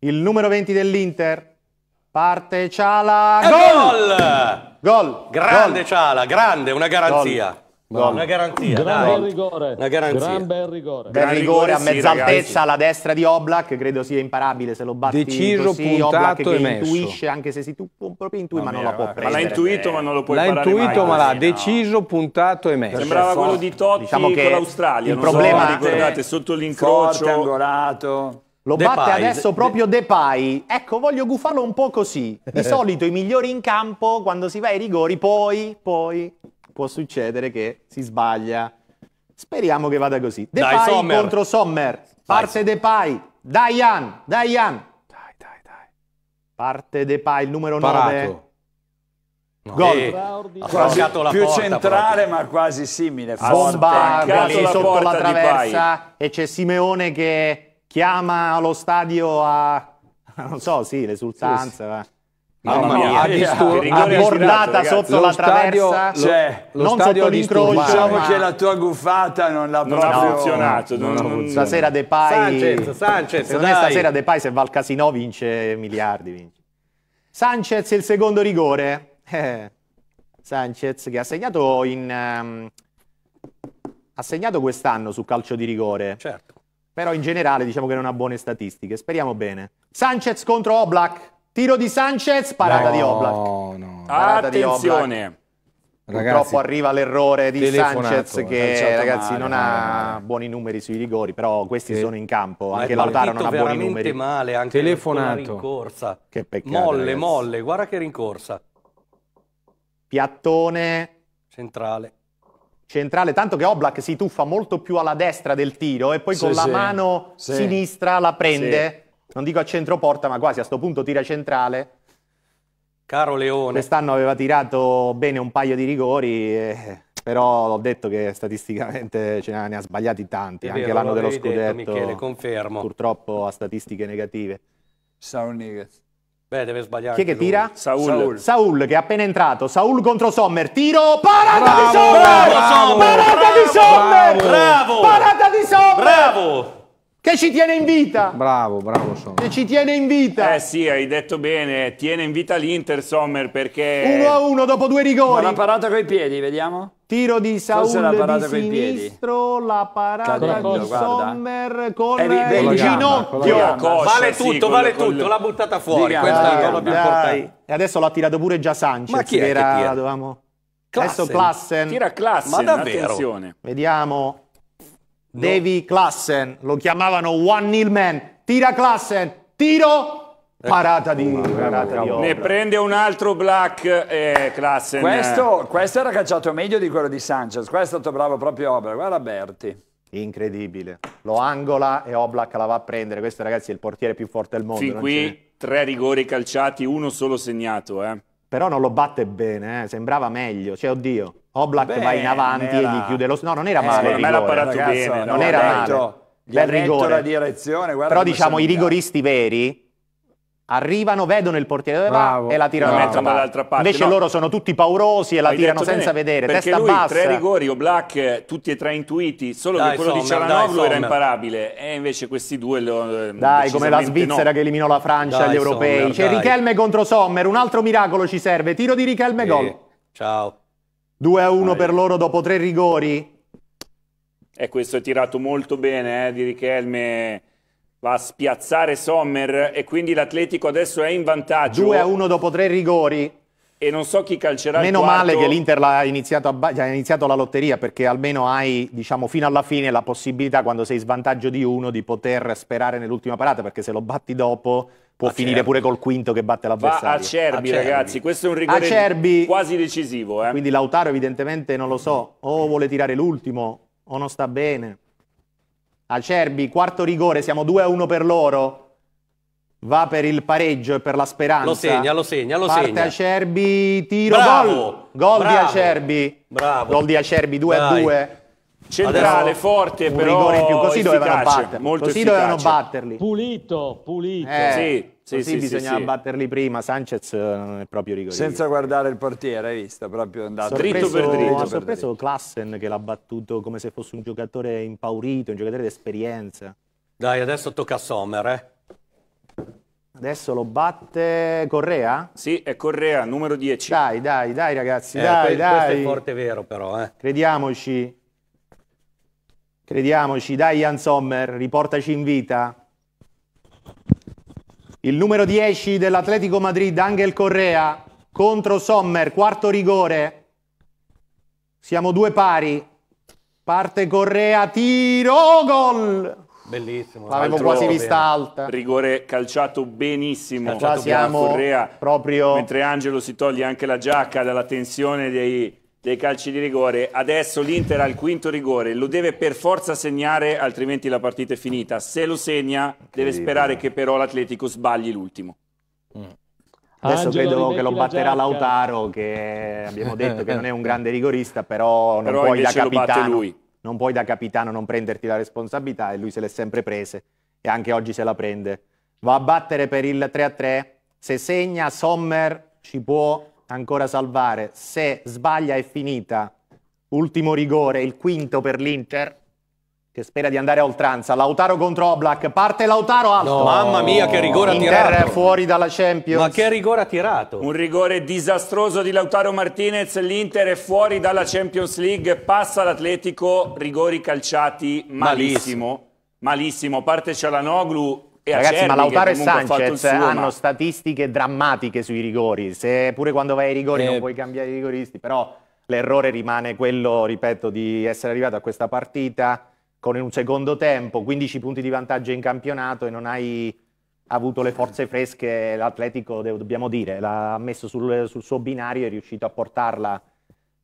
il numero 20 dell'Inter, parte Cialanoglu. gol! Gol! Grande gol. Ciala, grande, una garanzia. Gol. No, una garanzia, gran dai. Bel rigore. Una garanzia. Gran bel rigore. Bel rigore a mezza sì, altezza alla destra di Oblak, credo sia imparabile se lo batti Deciso, così, Oblak che intuisce, anche se si tu, proprio intui, ma non la può prendere. Ma l'ha intuito, ma non lo puoi L'ha intuito, mai, ma l'ha deciso, puntato e messo. Sembrava quello di diciamo Totti diciamo con l'Australia, il problema, so, ricordate, sotto l'incrocio. Forte, angolato. Lo De batte Pai. adesso proprio De Pai. Ecco, voglio gufarlo un po' così. Di solito i migliori in campo, quando si va ai rigori, poi, poi, può succedere che si sbaglia. Speriamo che vada così. Dai, Depay Sommer. contro Sommer. Parte dai. Depay. Dai, Jan. Dai, dai, dai. Parte Depay, il numero Parato. 9. No. Gol. Eh, quasi più porta, centrale proprio. ma quasi simile. Bomba lì sotto la traversa e c'è Simeone che chiama allo stadio a... Non so, sì, l'esultanza. Sì, sì. Mamma no, mia, ha distur- abbordata sotto lo la stadio, traversa, cioè, lo, non sotto l'incrocio. Diciamo che la tua guffata non l'ha non proprio funzionato. Non, non, non stasera De Pai, Sanchez, Sanchez, dai. stasera De Pai se va al casino vince miliardi. Vince. Sanchez il secondo rigore. Eh, Sanchez che ha segnato, in, um, ha segnato quest'anno su calcio di rigore. Certo. Però in generale diciamo che non ha buone statistiche. Speriamo bene. Sanchez contro Oblak. Tiro di Sanchez, parata no, di Oblak. No, no. Parata Attenzione. Di Ragazzi, Purtroppo arriva l'errore di Sanchez eh, che ragazzi male, non ha male. buoni numeri sui rigori, però questi sì. sono in campo, anche Lautaro non ha buoni numeri. male, anche telefonato. rincorsa. Che peccato. Molle, ragazzi. molle, guarda che rincorsa. Piattone centrale. Centrale, tanto che Oblak si tuffa molto più alla destra del tiro e poi sì, con la sì. mano sinistra la prende non dico a centro porta, ma quasi a sto punto tira centrale. Caro Leone. Quest'anno aveva tirato bene un paio di rigori, eh, però ho detto che statisticamente ce ne ha sbagliati tanti, È anche vero, l'anno dello scudetto. Detto, Michele, confermo. Purtroppo a statistiche negative. Saul Niguez. Beh, deve sbagliare. Chi è che lui. tira? Saul. Saul. Saul. che è appena entrato. Saul contro Sommer. Tiro. Parata bravo, di Sommer! Bravo, Sommer! Parata bravo, di Sommer! Bravo! Parata di Sommer! Bravo! Che ci tiene in vita. Bravo, bravo Sommer. Che ci tiene in vita. Eh sì, hai detto bene, tiene in vita l'Inter Sommer perché... 1-1 dopo due rigori. Non ha parato coi piedi, vediamo. Tiro di Saul di sinistro, la parata Cagando, di Sommer guarda. con eh, il ginocchio. Gamba, vale tutto, sì, vale con tutto, l'ha buttata fuori, gamba, questa è la cosa più importante. E adesso l'ha tirato pure già Sanchez. Ma chi era? Che tira? Dovevamo... Klassen. Adesso Klassen. Tira Klassen, Ma davvero? Attenzione. Vediamo. No. Devi Klassen, lo chiamavano One Nil Man. Tira Klassen, tiro Parata di, oh, parata di Ne prende un altro Black eh, Klassen. Questo, questo, era calciato meglio di quello di Sanchez. Questo è stato bravo proprio Obra. Guarda Berti. Incredibile. Lo angola e Oblak la va a prendere. Questo ragazzi è il portiere più forte del mondo. Fin qui tre rigori calciati, uno solo segnato. Eh però non lo batte bene, eh. sembrava meglio, cioè oddio, Oblak Beh, va in avanti era... e gli chiude lo... No, non era eh, male il rigore, ragazzo, bene, non era male, bel rigore. La direzione, Però diciamo i rigoristi veri Arrivano, vedono il portiere dove Bravo. va e la tirano Bravo. dall'altra Dall'altra parte. Invece no. loro sono tutti paurosi e la Hai tirano senza bene. vedere. Perché testa lui, bassa. tre rigori, o black, tutti e tre intuiti, solo dai, che quello Sommer, di Cialanoglu era imparabile. E invece questi due lo, ehm, Dai, come la Svizzera no. che eliminò la Francia agli europei. Sommer, C'è dai. Richelme contro Sommer, un altro miracolo ci serve. Tiro di Richelme, sì. gol. Ciao. 2 a 1 per loro dopo tre rigori. E questo è tirato molto bene eh, di Richelme va a spiazzare Sommer e quindi l'Atletico adesso è in vantaggio. 2 a 1 dopo tre rigori. E non so chi calcerà Meno male che l'Inter ha iniziato, a, iniziato, la lotteria perché almeno hai, diciamo, fino alla fine la possibilità, quando sei in svantaggio di uno, di poter sperare nell'ultima parata perché se lo batti dopo può Acerbi. finire pure col quinto che batte l'avversario. Va Acerbi, Acerbi, ragazzi, questo è un rigore quasi decisivo. Eh. Quindi Lautaro evidentemente, non lo so, o vuole tirare l'ultimo o non sta bene. Acerbi, quarto rigore, siamo 2-1 per loro. Va per il pareggio e per la speranza. Lo segna, lo segna, lo Parte segna. Acerbi, tiro, Bravo! gol. Gol Bravo! di Acerbi. Bravo. Gol di Acerbi, 2-2. Centrale, Adesso, forte, un però rigore in più. Così efficace, dovevano, batter. Così dovevano batterli. Pulito, pulito. Eh. Sì. Sì, sì, bisognava batterli prima, Sanchez non è proprio rigorista. Senza guardare il portiere, hai visto, proprio andato dritto per dritto. Ha sorpreso Klassen che l'ha battuto come se fosse un giocatore impaurito, un giocatore d'esperienza. Dai, adesso tocca a Sommer, eh. Adesso lo batte Correa? Sì, è Correa, numero 10. Dai, dai, dai ragazzi, eh, dai, questo, dai. Questo è forte vero però, eh. Crediamoci. Crediamoci, dai Jan Sommer, riportaci in vita il numero 10 dell'Atletico Madrid, Angel Correa, contro Sommer, quarto rigore. Siamo due pari. Parte Correa, tiro, gol! Bellissimo. L'avevo quasi vista bene. alta. Rigore calciato benissimo. Calciato Qua siamo Correa, proprio... Mentre Angelo si toglie anche la giacca dalla tensione dei dei calci di rigore. Adesso l'Inter al quinto rigore, lo deve per forza segnare, altrimenti la partita è finita. Se lo segna, deve sperare che però l'Atletico sbagli l'ultimo. Mm. Adesso Angelo, credo che lo batterà la Lautaro, che abbiamo detto che non è un grande rigorista, però non, però puoi, da capitano, non puoi da capitano non prenderti la responsabilità e lui se l'è sempre prese e anche oggi se la prende. Va a battere per il 3-3, se segna Sommer ci può ancora salvare. Se sbaglia è finita. Ultimo rigore, il quinto per l'Inter che spera di andare a oltranza. Lautaro contro Oblak, parte Lautaro alto. No, mamma mia che rigore Inter ha tirato. fuori dalla Champions. Ma che rigore ha tirato? Un rigore disastroso di Lautaro Martinez, l'Inter è fuori dalla Champions League, passa l'Atletico, rigori calciati malissimo. Malissimo, malissimo. parte Cialanoglu e Ragazzi, ma Lautaro e Sanchez suo, hanno ma... statistiche drammatiche sui rigori. Se pure quando vai ai rigori eh... non puoi cambiare i rigoristi, però l'errore rimane quello, ripeto, di essere arrivato a questa partita con un secondo tempo, 15 punti di vantaggio in campionato e non hai avuto le forze fresche, l'Atletico, dobbiamo dire, l'ha messo sul, sul suo binario, è riuscito a portarla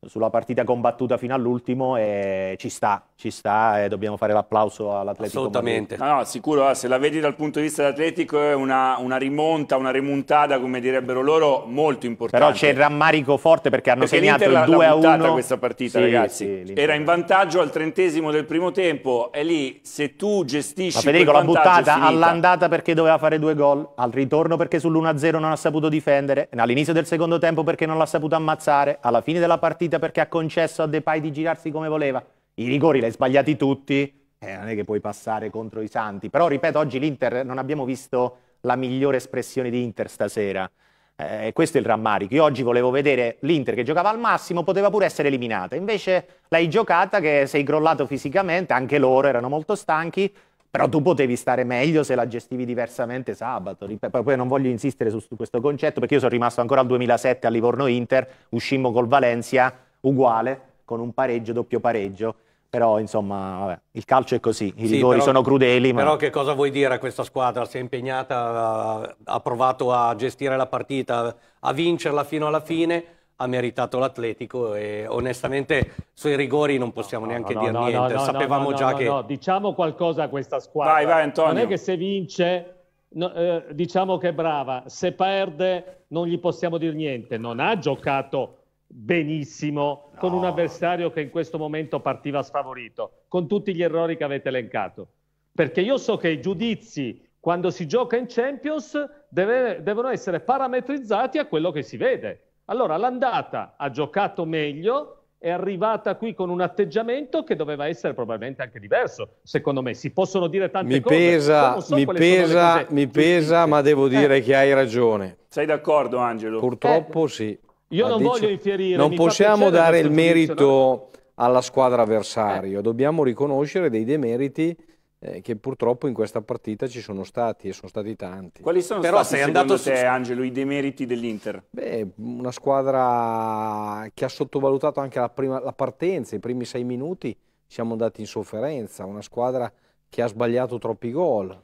sulla partita combattuta fino all'ultimo e ci sta ci sta e dobbiamo fare l'applauso all'Atletico Assolutamente. No, no, sicuro, eh, se la vedi dal punto di vista dell'Atletico è una, una, rimonta, una rimontada, come direbbero loro, molto importante. Però c'è il rammarico forte perché hanno perché segnato il 2 a 1 questa partita, sì, ragazzi. Sì, Era in vantaggio al trentesimo del primo tempo e lì se tu gestisci Ma Federico l'ha buttata all'andata perché doveva fare due gol, al ritorno perché sull'1-0 non ha saputo difendere, all'inizio del secondo tempo perché non l'ha saputo ammazzare, alla fine della partita perché ha concesso a De Pai di girarsi come voleva. I rigori li hai sbagliati tutti, eh, non è che puoi passare contro i Santi. Però, ripeto, oggi l'Inter non abbiamo visto la migliore espressione di Inter stasera. Eh, questo è il rammarico. Io oggi volevo vedere l'Inter che giocava al massimo, poteva pure essere eliminata. Invece l'hai giocata che sei crollato fisicamente, anche loro erano molto stanchi, però tu potevi stare meglio se la gestivi diversamente sabato. Poi non voglio insistere su, su questo concetto perché io sono rimasto ancora al 2007 a Livorno Inter, uscimmo col Valencia uguale, con un pareggio, doppio pareggio però, insomma, vabbè, il calcio è così, i sì, rigori però, sono crudeli. Ma... Però che cosa vuoi dire a questa squadra? Si è impegnata, eh, ha provato a gestire la partita, a vincerla fino alla fine ha meritato l'Atletico e onestamente sui rigori non possiamo no, neanche no, dire no, niente, sapevamo già che... No, diciamo qualcosa a questa squadra. Vai, vai Antonio. Non è che se vince, eh, diciamo che è brava, se perde non gli possiamo dire niente, non ha giocato benissimo no. con un avversario che in questo momento partiva sfavorito, con tutti gli errori che avete elencato. Perché io so che i giudizi, quando si gioca in Champions, deve, devono essere parametrizzati a quello che si vede. Allora l'andata ha giocato meglio, è arrivata qui con un atteggiamento che doveva essere probabilmente anche diverso. Secondo me si possono dire tante mi cose. Pesa, so mi pesa, mi pesa, ma devo dire eh. che hai ragione. Sei d'accordo Angelo? Purtroppo eh. sì. Io Ma non dice, voglio infierire. Non possiamo dare il merito alla squadra avversaria, eh. dobbiamo riconoscere dei demeriti eh, che purtroppo in questa partita ci sono stati e sono stati tanti. Quali sono Però stati sei andato te, su... Angelo, i demeriti dell'Inter? Beh, una squadra che ha sottovalutato anche la, prima, la partenza, i primi sei minuti siamo andati in sofferenza, una squadra che ha sbagliato troppi gol,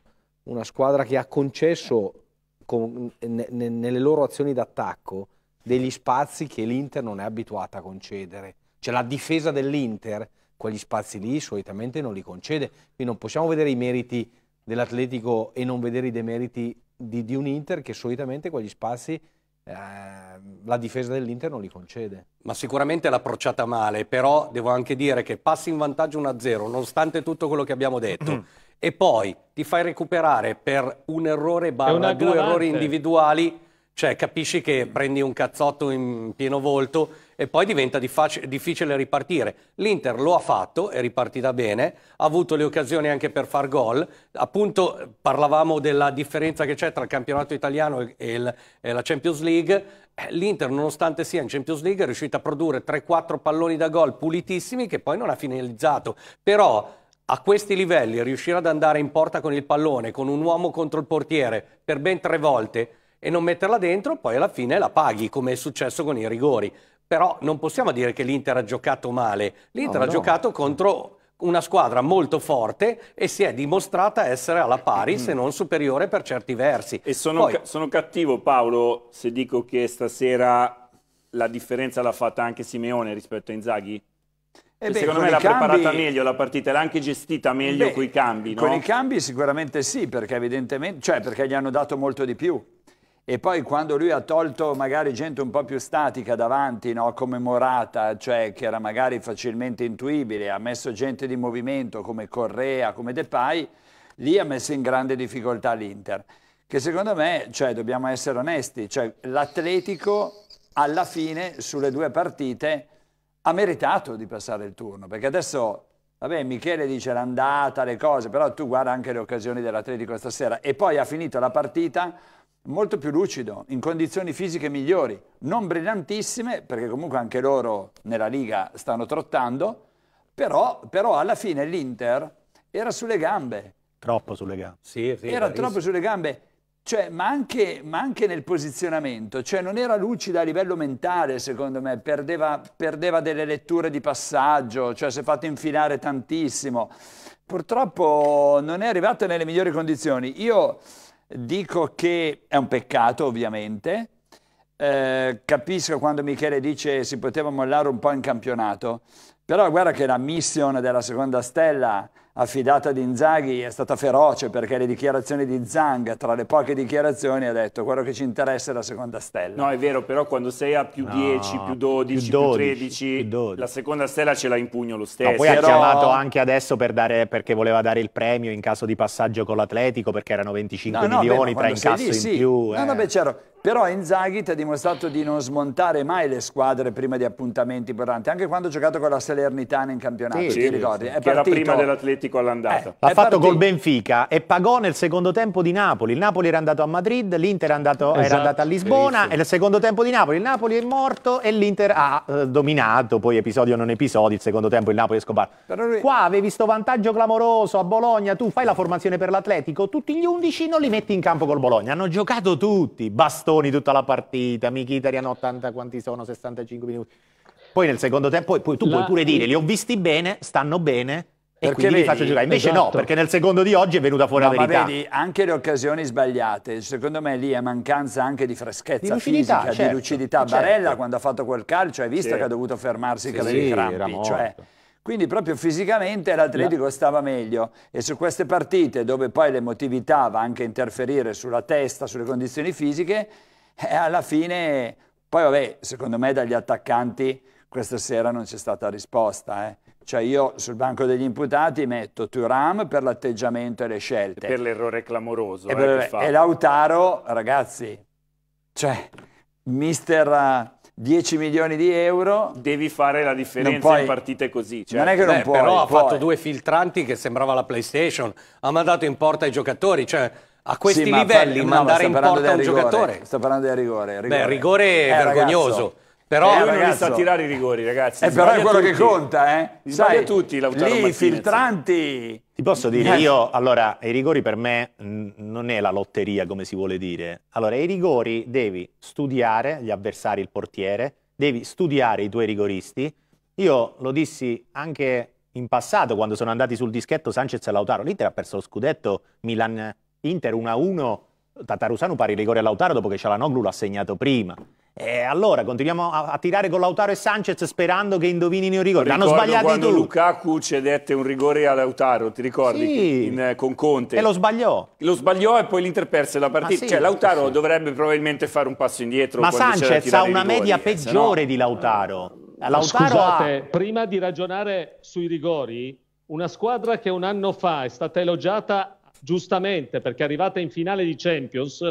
una squadra che ha concesso con, nelle loro azioni d'attacco degli spazi che l'Inter non è abituata a concedere. Cioè la difesa dell'Inter, quegli spazi lì solitamente non li concede. Quindi non possiamo vedere i meriti dell'Atletico e non vedere i demeriti di, di un Inter che solitamente quegli spazi eh, la difesa dell'Inter non li concede. Ma sicuramente l'ha approcciata male, però devo anche dire che passi in vantaggio 1-0, nonostante tutto quello che abbiamo detto, e poi ti fai recuperare per un errore barra due errori individuali cioè, capisci che prendi un cazzotto in pieno volto e poi diventa difficile ripartire. L'Inter lo ha fatto, è ripartita bene, ha avuto le occasioni anche per far gol. Appunto, parlavamo della differenza che c'è tra il campionato italiano e, il, e la Champions League. Eh, L'Inter, nonostante sia in Champions League, è riuscita a produrre 3-4 palloni da gol pulitissimi che poi non ha finalizzato. Però a questi livelli riuscire ad andare in porta con il pallone, con un uomo contro il portiere, per ben tre volte e non metterla dentro, poi alla fine la paghi, come è successo con i rigori. Però non possiamo dire che l'Inter ha giocato male. L'Inter no, oh, ha no. giocato contro una squadra molto forte e si è dimostrata essere alla pari, se non superiore per certi versi. E sono, Poi... ca sono cattivo Paolo se dico che stasera la differenza l'ha fatta anche Simeone rispetto a Inzaghi? Eh beh, secondo me l'ha cambi... preparata meglio la partita, l'ha anche gestita meglio con i cambi. No? Con i cambi sicuramente sì, perché evidentemente, cioè perché gli hanno dato molto di più e poi quando lui ha tolto magari gente un po' più statica davanti, no? come Morata, cioè che era magari facilmente intuibile, ha messo gente di movimento come Correa, come Depay, lì ha messo in grande difficoltà l'Inter. Che secondo me, cioè, dobbiamo essere onesti, cioè, l'Atletico alla fine sulle due partite ha meritato di passare il turno, perché adesso Vabbè, Michele dice l'andata, le cose, però tu guarda anche le occasioni dell'Atletico stasera. E poi ha finito la partita molto più lucido, in condizioni fisiche migliori, non brillantissime, perché comunque anche loro nella Liga stanno trottando, però, però alla fine l'Inter era sulle gambe. Troppo sulle gambe. Sì, sì, era troppo sulle gambe, cioè, ma, anche, ma, anche, nel posizionamento, cioè non era lucida a livello mentale secondo me, perdeva, perdeva delle letture di passaggio, cioè si è fatto infilare tantissimo. Purtroppo non è arrivato nelle migliori condizioni. Io Dico che è un peccato, ovviamente. Eh, capisco quando Michele dice si poteva mollare un po' in campionato, però guarda che la missione della seconda stella affidata ad Inzaghi è stata feroce perché le dichiarazioni di Zang, tra le poche dichiarazioni, ha detto quello che ci interessa è la seconda stella. No, è vero, però quando sei a più no, 10, più 12, più 12, più 13, più 12. la seconda stella ce la impugno lo stesso. No, poi però... ha chiamato anche adesso per dare, perché voleva dare il premio in caso di passaggio con l'Atletico, perché erano 25 no, milioni beh, tra incasso lì, in sì. più. Eh. Beh, certo. però Inzaghi ti ha dimostrato di non smontare mai le squadre prima di appuntamenti importanti, anche quando ha giocato con la Salernitana in campionato, sì, ti sì, ricordi? È che partito, prima dell'Atletico identico all'andata. Eh, L'ha fatto col Benfica e pagò nel secondo tempo di Napoli. Il Napoli era andato a Madrid, l'Inter esatto, era andato a Lisbona e nel secondo tempo di Napoli il Napoli è morto e l'Inter ha eh, dominato, poi episodio o non episodio, il secondo tempo il Napoli è scoperto. Lui... Qua avevi visto vantaggio clamoroso a Bologna, tu fai la formazione per l'Atletico, tutti gli 11 non li metti in campo col Bologna, hanno giocato tutti, bastoni tutta la partita, Mkhitaryan 80 quanti sono, 65 minuti. Poi nel secondo tempo, poi tu la... puoi pure dire, li ho visti bene, stanno bene, perché li faccio giocare. Invece esatto. no, perché nel secondo di oggi è venuta fuori no, la verità. Ma vedi, anche le occasioni sbagliate, secondo me lì è mancanza anche di freschezza di lucidità, fisica, certo, di lucidità. Certo. Barella quando ha fatto quel calcio hai visto sì. che ha dovuto fermarsi sì, Cavalieri sì, Crampi, cioè quindi proprio fisicamente l'Atletico yeah. stava meglio e su queste partite dove poi l'emotività va anche a interferire sulla testa, sulle condizioni fisiche, eh, alla fine poi vabbè, secondo me dagli attaccanti questa sera non c'è stata risposta, eh. Cioè io sul banco degli imputati metto Turam per l'atteggiamento e le scelte. Per l'errore clamoroso. E, eh, e Lautaro, ragazzi, cioè, mister... 10 eh, milioni di euro. Devi fare la differenza puoi... in partite così. Cioè. Non certo. è che non Beh, puoi, Però puoi. ha fatto due filtranti che sembrava la PlayStation. Ha mandato in porta i giocatori. Cioè, a questi sì, livelli ma parli, mandare no, in porta un rigore, giocatore. Sto parlando del rigore. rigore. Beh, rigore eh, vergognoso. Ragazzo però eh, ragazzo, non sta a tirare i rigori, ragazzi. Eh, però è quello tutti. che conta, eh. Li Sai, tutti, Lautaro Lì, Martinez. filtranti. Ti posso dire, eh. io, allora, i rigori per me non è la lotteria, come si vuole dire. Allora, i rigori devi studiare gli avversari, il portiere, devi studiare i tuoi rigoristi. Io lo dissi anche in passato, quando sono andati sul dischetto Sanchez e Lautaro. L'Inter ha perso lo scudetto Milan-Inter 1-1, Tatarusano pari rigore a Lautaro dopo che Cialanoglu l'ha segnato prima. E allora continuiamo a, a, tirare con Lautaro e Sanchez sperando che indovinino il rigore. L'hanno sbagliato quando tu. Lukaku cedette un rigore a Lautaro, ti ricordi? Sì. In, eh, con Conte. E lo sbagliò. Lo sbagliò e poi l'interperse la partita. Sì, cioè Lautaro sì. dovrebbe probabilmente fare un passo indietro. Ma Sanchez ha una media eh, peggiore no... di Lautaro. Lautaro Scusate, ha... prima di ragionare sui rigori, una squadra che un anno fa è stata elogiata giustamente perché è arrivata in finale di Champions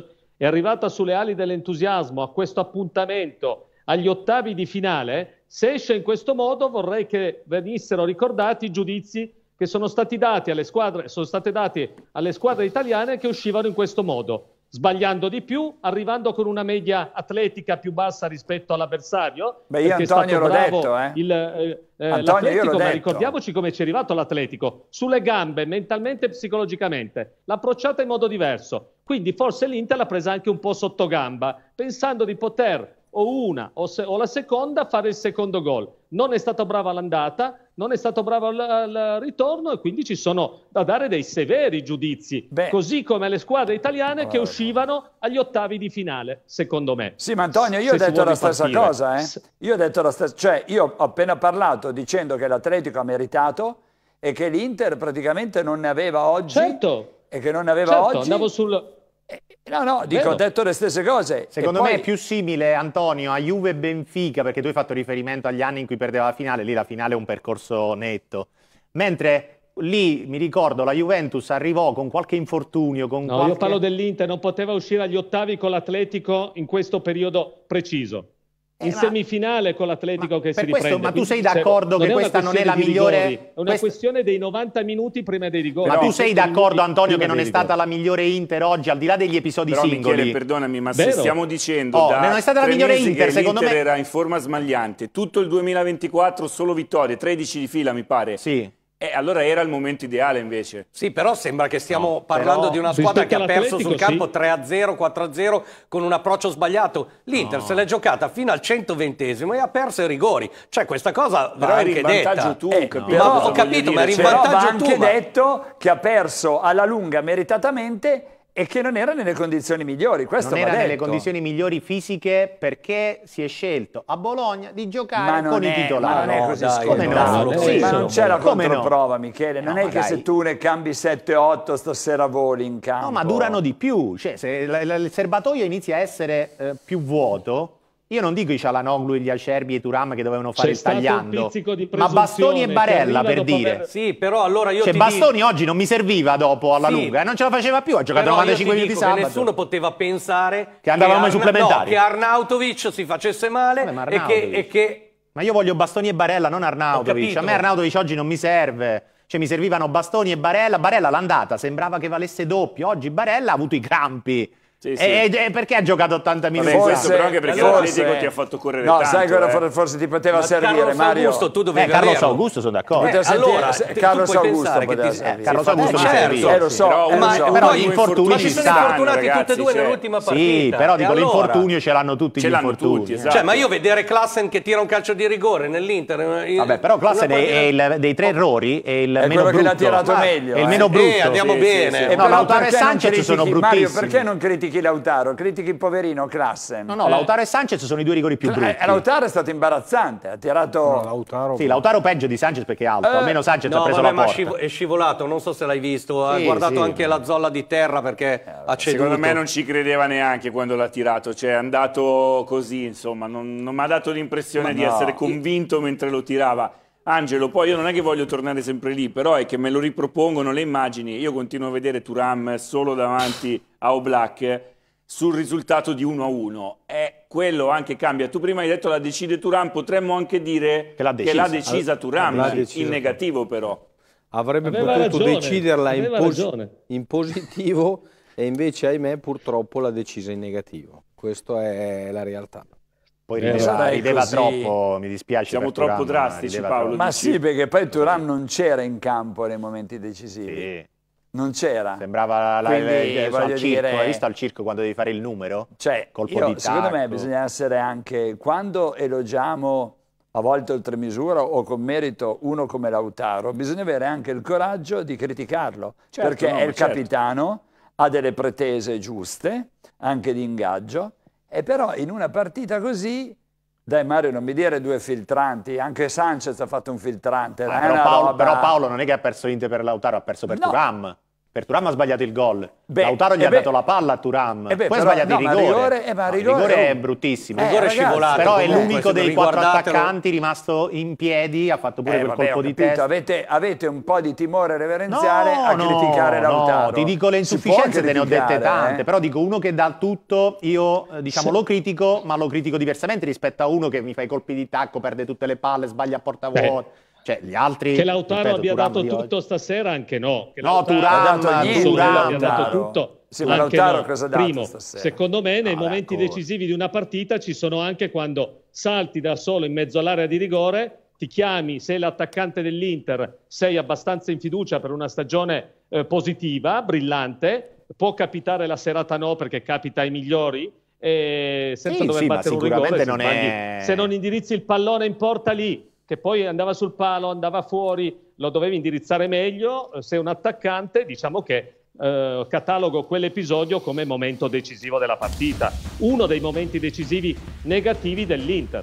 è arrivata sulle ali dell'entusiasmo a questo appuntamento agli ottavi di finale, se esce in questo modo vorrei che venissero ricordati i giudizi che sono stati dati alle squadre, state dati alle squadre italiane che uscivano in questo modo sbagliando di più, arrivando con una media atletica più bassa rispetto all'avversario. Beh, io Antonio l'ho detto, eh. Il, eh, eh Antonio, io ma detto. ricordiamoci come ci è arrivato l'Atletico, sulle gambe, mentalmente e psicologicamente, l'approcciata in modo diverso. Quindi forse l'Inter l'ha presa anche un po' sotto gamba, pensando di poter o una o, se, o la seconda fare il secondo gol. Non è stato bravo all'andata, non è stato bravo al, al, ritorno e quindi ci sono da dare dei severi giudizi, Beh. così come le squadre italiane che uscivano agli ottavi di finale, secondo me. Sì, ma Antonio, io ho detto la stessa cosa, eh? Io ho detto la stessa, cioè io ho appena parlato dicendo che l'Atletico ha meritato e che l'Inter praticamente non ne aveva oggi certo. e che non ne aveva certo, oggi. Andavo sul No, no, dico, ho detto le stesse cose. Secondo poi... me è più simile, Antonio, a Juve Benfica, perché tu hai fatto riferimento agli anni in cui perdeva la finale, lì la finale è un percorso netto. Mentre lì mi ricordo la Juventus arrivò con qualche infortunio. Con no, qualche... io parlo dell'Inter, non poteva uscire agli ottavi con l'Atletico in questo periodo preciso in eh, semifinale con l'Atletico che si riprende. Questo, ma tu sei cioè, d'accordo se, che questa non è la migliore? Rigori, è una questa... questione dei 90 minuti prima dei rigori. Ma tu sei d'accordo Antonio che non è stata la migliore Inter oggi al di là degli episodi Però, singoli? Michele, perdonami, ma Vero. se stiamo dicendo oh, da non è stata la migliore Inter, secondo me era in forma smagliante. Tutto il 2024 solo vittorie, 13 di fila mi pare. Sì. Eh, allora era il momento ideale invece. Sì, però sembra che stiamo no, parlando di una squadra che ha perso sul campo sì. 3-0, 4-0 con un approccio sbagliato. L'Inter no. se l'è giocata fino al 120 esimo e ha perso i rigori. Cioè questa cosa però va eri anche detta. Tu, eh, no. ho capito, ma eri in vantaggio tu. Ma va anche detto che ha perso alla lunga meritatamente e che non era nelle condizioni migliori. Questo non era detto. nelle condizioni migliori fisiche perché si è scelto a Bologna di giocare con è, i titolari. Ma non è così no, scontato. Sì, ma non c'era la controprova, no? Michele. Non no, è che dai. se tu ne cambi 7-8 stasera voli in campo. No, ma durano di più. Cioè, se il serbatoio inizia a essere eh, più vuoto, io non dico i Cialanoglu, gli Acerbi e i Turam che dovevano fare il tagliando, ma Bastoni e Barella per dire. Aver... Sì, però allora io cioè, Bastoni dico... oggi non mi serviva dopo alla sì. lunga e eh, non ce la faceva più, ha giocato però 95 minuti sabato. nessuno poteva pensare che andavamo ai supplementari. No, che Arnautovic si facesse male ma e, che, e, che, Ma io voglio Bastoni e Barella, non Arnautovic. A me Arnautovic oggi non mi serve. Cioè mi servivano Bastoni e Barella. Barella l'andata sembrava che valesse doppio. Oggi Barella ha avuto i crampi sì, sì. E, e, perché ha giocato 80 minuti? Vabbè, forse, però anche perché forse, l'Atletico ti ha fatto correre no, tanto. sai cosa eh. forse ti poteva ma servire, Carlos Mario. Augusto, tu dovevi eh, Carlo averlo. Augusto sono d'accordo. Eh, allora, sentire, tu Carlos tu Augusto poteva ti... Eh, servire. Eh, Augusto eh, certo. servire. Eh, lo so, però, eh, so. però gli infortuni ci sono stanno, infortunati ragazzi, tutti e due cioè, nell'ultima partita. Sì, però dico allora, l'infortunio ce l'hanno tutti gli infortuni. Esatto. Cioè, ma io vedere Klassen che tira un calcio di rigore nell'Inter. Eh, Vabbè, però Klassen è il, dei tre oh. errori è il meno brutto. È quello che l'ha tirato meglio. È il eh. meno brutto. andiamo bene. No, Lautaro e Sanchez sono bruttissimi. Mario, perché non critichi critichi Lautaro, critichi il Poverino, Classe. No, no, Lautaro e Sanchez sono i due rigori più eh, brutti. Eh, Lautaro è stato imbarazzante, ha tirato... No, Lautaro... Sì, Lautaro peggio di Sanchez perché è alto, eh. almeno Sanchez no, ha preso vabbè, la porta. ma è scivolato, non so se l'hai visto, ha guardato sì. anche la zolla di terra perché eh, ha ceduto. Secondo me non ci credeva neanche quando l'ha tirato, cioè è andato così, insomma, non, non mi ha dato l'impressione di essere convinto mentre lo tirava. Angelo, poi io non è che voglio tornare sempre lì, però è che me lo ripropongono le immagini. Io continuo a vedere Turam solo davanti a Oblak sul risultato di 1 a 1. E quello anche cambia. Tu prima hai detto la decide Turam, potremmo anche dire che l'ha decisa, decisa Turam, in negativo però. Avrebbe aveva potuto ragione, deciderla in, pos in positivo e invece ahimè purtroppo l'ha decisa in negativo. Questa è la realtà. Poi eh, rideva, rideva troppo, mi dispiace. Siamo troppo Turan, drastici, Paolo. Ma sì, perché poi Turan non c'era in campo nei momenti decisivi. Sì. Non c'era. Sembrava la, Quindi, la, la, la, circo, hai visto al circo quando devi fare il numero? Cioè, Colpo io, di tacco. secondo me bisogna essere anche, quando elogiamo a volte oltre misura o con merito uno come Lautaro, bisogna avere anche il coraggio di criticarlo, certo, perché no, è il certo. capitano, ha delle pretese giuste, anche di ingaggio, e però in una partita così, dai Mario non mi dire due filtranti, anche Sanchez ha fatto un filtrante. Ah, eh, però, Paolo, però, Paolo, non è che ha perso Inter per Lautaro, ha perso per no. Turam. Per Turam ha sbagliato il gol. Beh, Lautaro gli eh ha beh, dato la palla a Turam. Eh beh, Poi ha sbagliato eh, no, il rigore. rigore, eh, rigore, rigore è, un... è bruttissimo. Eh, rigore ragazzi, scivolato. Però è l'unico dei quattro attaccanti rimasto in piedi. Ha fatto pure eh, quel vabbè, colpo di testa. Avete, avete, un po' di timore reverenziale no, a no, criticare Lautaro. No, ti dico le insufficienze, te ne ho dette tante. Eh? Però dico uno che dà tutto, io diciamo, sì. lo critico, ma lo critico diversamente rispetto a uno che mi fa i colpi di tacco, perde tutte le palle, sbaglia a porta vuota. Cioè, gli altri, che Lautaro ripeto, abbia dato tutto oggi. stasera, anche no. Che no, Lautaro Turanta, Turanta. dato tutto. Sì, ma Lautaro no. cosa ha dato Primo, stasera? Secondo me nei no, ah, momenti ecco. decisivi di una partita ci sono anche quando salti da solo in mezzo all'area di rigore, ti chiami, sei l'attaccante dell'Inter, sei abbastanza in fiducia per una stagione eh, positiva, brillante, può capitare la serata no perché capita ai migliori, eh, senza sì, dover sì, battere un rigore, non è... se non indirizzi il pallone in porta lì, che poi andava sul palo, andava fuori, lo dovevi indirizzare meglio, eh, se un attaccante diciamo che eh, catalogo quell'episodio come momento decisivo della partita, uno dei momenti decisivi negativi dell'Inter.